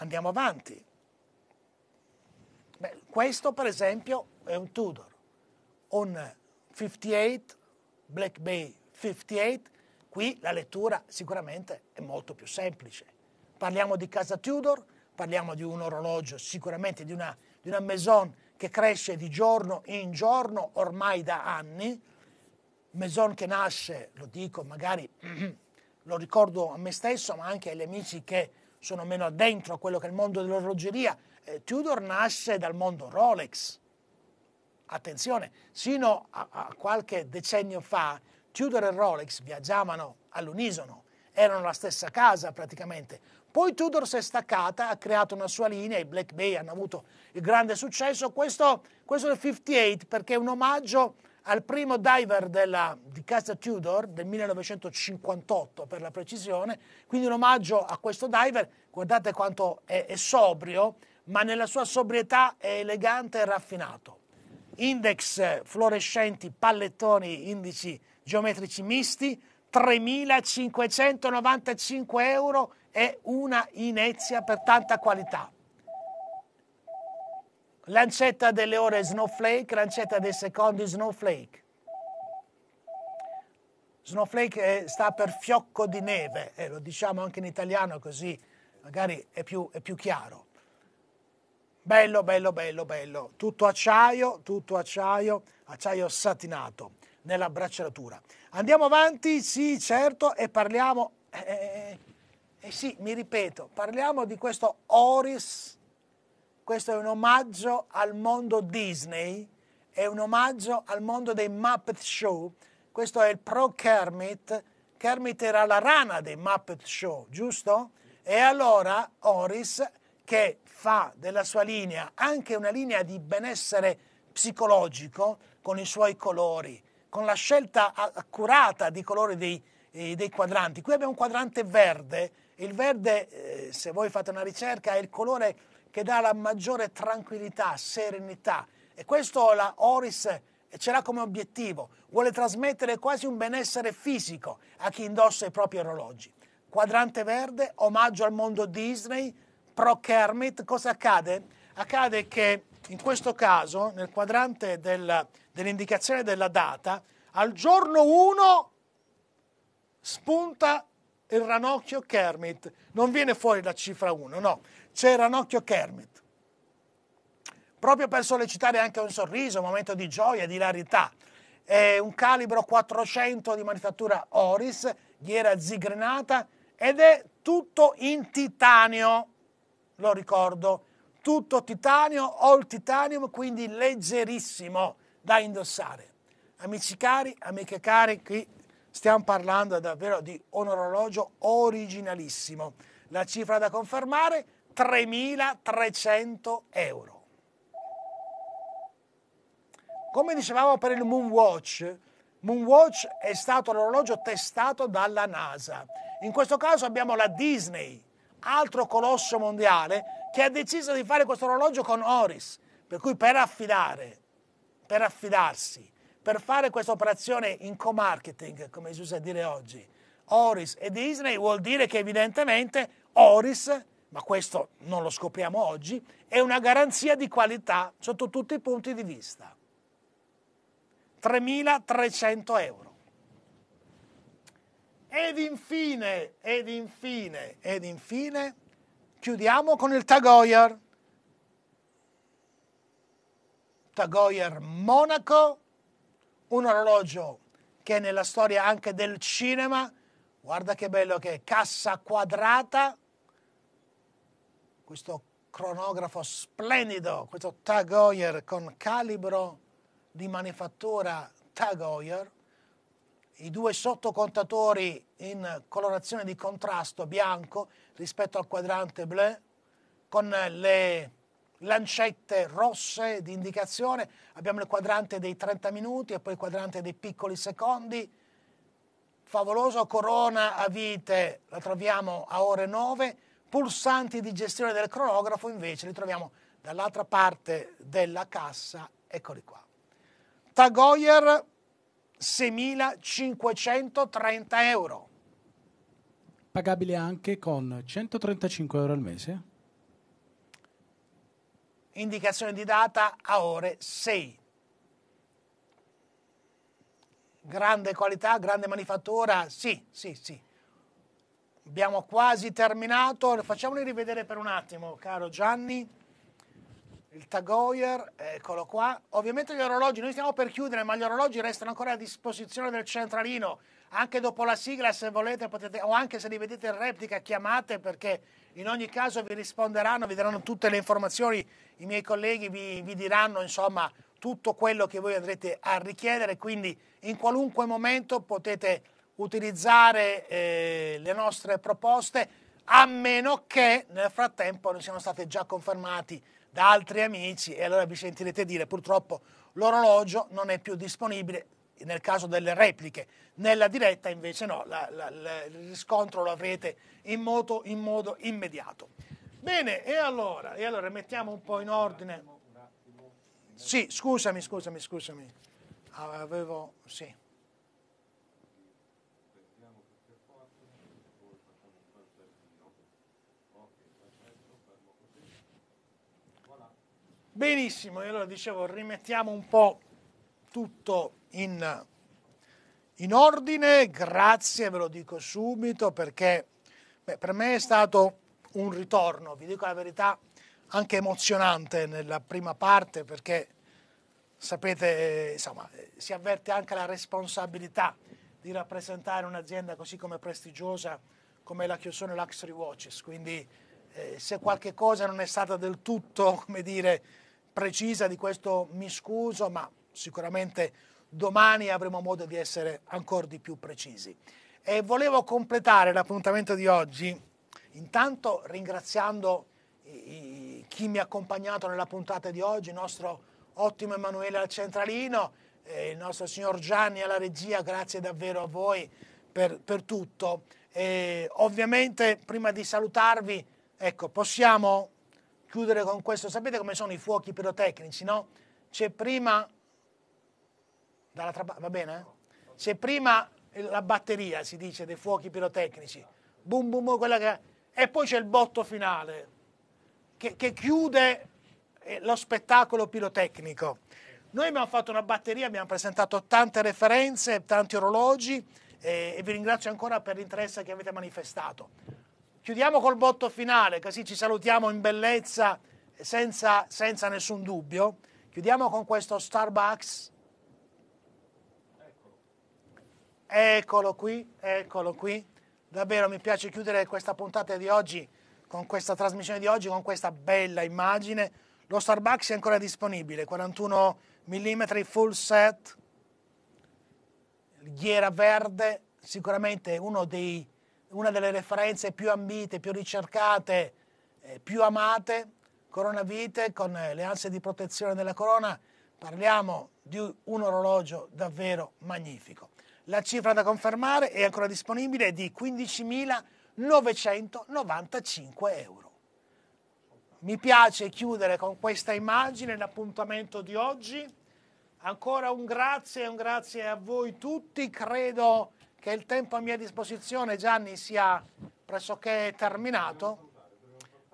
Speaker 1: Andiamo avanti. Beh, questo per esempio è un Tudor, un 58, Black Bay 58, qui la lettura sicuramente è molto più semplice. Parliamo di casa Tudor, parliamo di un orologio, sicuramente di una, di una maison che cresce di giorno in giorno ormai da anni, maison che nasce, lo dico magari lo ricordo a me stesso ma anche agli amici che sono meno addentro a quello che è il mondo dell'orologeria, eh, Tudor nasce dal mondo Rolex. Attenzione, sino a, a qualche decennio fa Tudor e Rolex viaggiavano all'unisono, erano la stessa casa praticamente. Poi Tudor si è staccata, ha creato una sua linea, i Black Bay hanno avuto il grande successo. Questo, questo è il 58 perché è un omaggio al primo diver della, di casa Tudor del 1958 per la precisione, quindi un omaggio a questo diver, guardate quanto è, è sobrio, ma nella sua sobrietà è elegante e raffinato. Index fluorescenti, pallettoni, indici geometrici misti, 3.595 euro e una inezia per tanta qualità. L'ancetta delle ore Snowflake, l'ancetta dei secondi Snowflake. Snowflake sta per fiocco di neve, e lo diciamo anche in italiano così magari è più, è più chiaro. Bello, bello, bello, bello. Tutto acciaio, tutto acciaio, acciaio satinato nella bracciatura. Andiamo avanti, sì, certo, e parliamo, eh, eh, eh, sì, mi ripeto, parliamo di questo Oris questo è un omaggio al mondo Disney, è un omaggio al mondo dei Muppet Show, questo è il pro Kermit, Kermit era la rana dei Muppet Show, giusto? E allora Oris, che fa della sua linea anche una linea di benessere psicologico, con i suoi colori, con la scelta accurata di colori dei, eh, dei quadranti. Qui abbiamo un quadrante verde, il verde, eh, se voi fate una ricerca, è il colore che dà la maggiore tranquillità, serenità. E questo la Oris eh, ce l'ha come obiettivo. Vuole trasmettere quasi un benessere fisico a chi indossa i propri orologi. Quadrante verde, omaggio al mondo Disney, pro Kermit. Cosa accade? Accade che in questo caso, nel quadrante del, dell'indicazione della data, al giorno 1 spunta il ranocchio Kermit. Non viene fuori la cifra 1, no c'è Ranocchio Kermit. Proprio per sollecitare anche un sorriso, un momento di gioia, di hilarità. È un calibro 400 di manifattura Oris, ghiera zigrenata ed è tutto in titanio, lo ricordo, tutto titanio, all titanium, quindi leggerissimo da indossare. Amici cari, amiche cari, qui stiamo parlando davvero di un orologio originalissimo. La cifra da confermare 3.300 euro. Come dicevamo per il Moonwatch, Moonwatch è stato l'orologio testato dalla NASA. In questo caso abbiamo la Disney, altro colosso mondiale, che ha deciso di fare questo orologio con Oris, per cui per affidare, per affidarsi, per fare questa operazione in co-marketing, come si usa dire oggi, Oris e Disney vuol dire che evidentemente Oris ma questo non lo scopriamo oggi, è una garanzia di qualità sotto tutti i punti di vista. 3.300 euro. Ed infine, ed infine, ed infine, chiudiamo con il Tagoyer. Tagoyer Monaco, un orologio che è nella storia anche del cinema, guarda che bello che è, cassa quadrata, questo cronografo splendido, questo Tag Heuer con calibro di manifattura Tag Heuer, i due sottocontatori in colorazione di contrasto bianco rispetto al quadrante blu, con le lancette rosse di indicazione, abbiamo il quadrante dei 30 minuti e poi il quadrante dei piccoli secondi, favoloso corona a vite la troviamo a ore 9, pulsanti di gestione del cronografo invece li troviamo dall'altra parte della cassa, eccoli qua. Tagoyer 6.530 euro.
Speaker 2: Pagabile anche con 135 euro al mese.
Speaker 1: Indicazione di data a ore 6. Grande qualità, grande manifattura, sì, sì, sì. Abbiamo quasi terminato, facciamoli rivedere per un attimo, caro Gianni. Il Tagoyer, eccolo qua. Ovviamente gli orologi, noi stiamo per chiudere, ma gli orologi restano ancora a disposizione del centralino. Anche dopo la sigla, se volete, potete, o anche se li vedete in replica, chiamate perché in ogni caso vi risponderanno, vi daranno tutte le informazioni. I miei colleghi vi, vi diranno, insomma, tutto quello che voi andrete a richiedere. Quindi in qualunque momento potete utilizzare eh, le nostre proposte a meno che nel frattempo non siano state già confermati da altri amici e allora vi sentirete dire purtroppo l'orologio non è più disponibile nel caso delle repliche, nella diretta invece no, la, la, la, il riscontro lo avrete in, moto, in modo immediato. Bene, e allora, e allora mettiamo un po' in ordine. Sì, scusami, scusami, scusami. Ah, avevo, sì. Benissimo, e allora dicevo, rimettiamo un po' tutto in, in ordine, grazie, ve lo dico subito, perché beh, per me è stato un ritorno, vi dico la verità, anche emozionante nella prima parte, perché sapete, insomma, si avverte anche la responsabilità di rappresentare un'azienda così come prestigiosa come la Chiosone Luxury Watches, quindi eh, se qualche cosa non è stata del tutto, come dire, precisa di questo mi scuso, ma sicuramente domani avremo modo di essere ancora di più precisi. E volevo completare l'appuntamento di oggi intanto ringraziando chi mi ha accompagnato nella puntata di oggi, il nostro ottimo Emanuele al centralino, il nostro signor Gianni alla regia, grazie davvero a voi per, per tutto. E ovviamente prima di salutarvi, ecco, possiamo chiudere con questo. Sapete come sono i fuochi pirotecnici, no? C'è prima... Dall'altra va bene? Eh? C'è prima la batteria, si dice, dei fuochi pirotecnici. Boom, boom, boom, quella che... E poi c'è il botto finale, che, che chiude eh, lo spettacolo pirotecnico. Noi abbiamo fatto una batteria, abbiamo presentato tante referenze, tanti orologi eh, e vi ringrazio ancora per l'interesse che avete manifestato. Chiudiamo col botto finale, così ci salutiamo in bellezza senza, senza nessun dubbio. Chiudiamo con questo Starbucks. Eccolo qui, eccolo qui. Davvero mi piace chiudere questa puntata di oggi, con questa trasmissione di oggi, con questa bella immagine. Lo Starbucks è ancora disponibile, 41 mm full set, ghiera verde, sicuramente uno dei una delle referenze più ambite, più ricercate, eh, più amate, Coronavite, con eh, le ansie di protezione della corona, parliamo di un orologio davvero magnifico. La cifra da confermare è ancora disponibile di 15.995 euro. Mi piace chiudere con questa immagine l'appuntamento di oggi. Ancora un grazie, un grazie a voi tutti, credo che il tempo a mia disposizione, Gianni, sia pressoché terminato.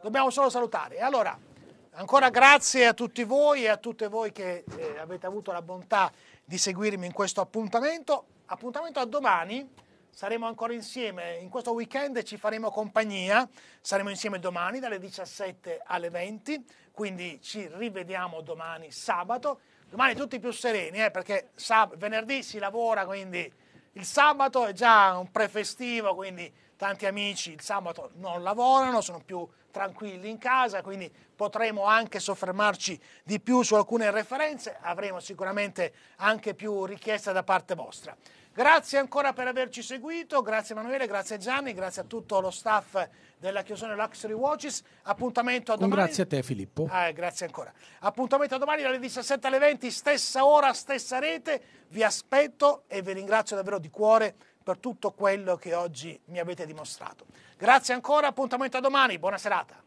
Speaker 1: Dobbiamo solo salutare. Allora, ancora grazie a tutti voi e a tutte voi che eh, avete avuto la bontà di seguirmi in questo appuntamento. Appuntamento a domani, saremo ancora insieme in questo weekend, ci faremo compagnia, saremo insieme domani dalle 17 alle 20, quindi ci rivediamo domani sabato. Domani tutti più sereni, eh, perché venerdì si lavora, quindi il sabato è già un prefestivo, quindi tanti amici il sabato non lavorano, sono più tranquilli in casa, quindi potremo anche soffermarci di più su alcune referenze, avremo sicuramente anche più richieste da parte vostra. Grazie ancora per averci seguito, grazie Emanuele, grazie Gianni, grazie a tutto lo staff della chiusura Luxury Watches. Appuntamento a domani. grazie a te Filippo. Ah, grazie ancora. Appuntamento a domani dalle 17 alle 20, stessa ora, stessa rete. Vi aspetto e vi ringrazio davvero di cuore per tutto quello che oggi mi avete dimostrato. Grazie ancora, appuntamento a domani, buona serata.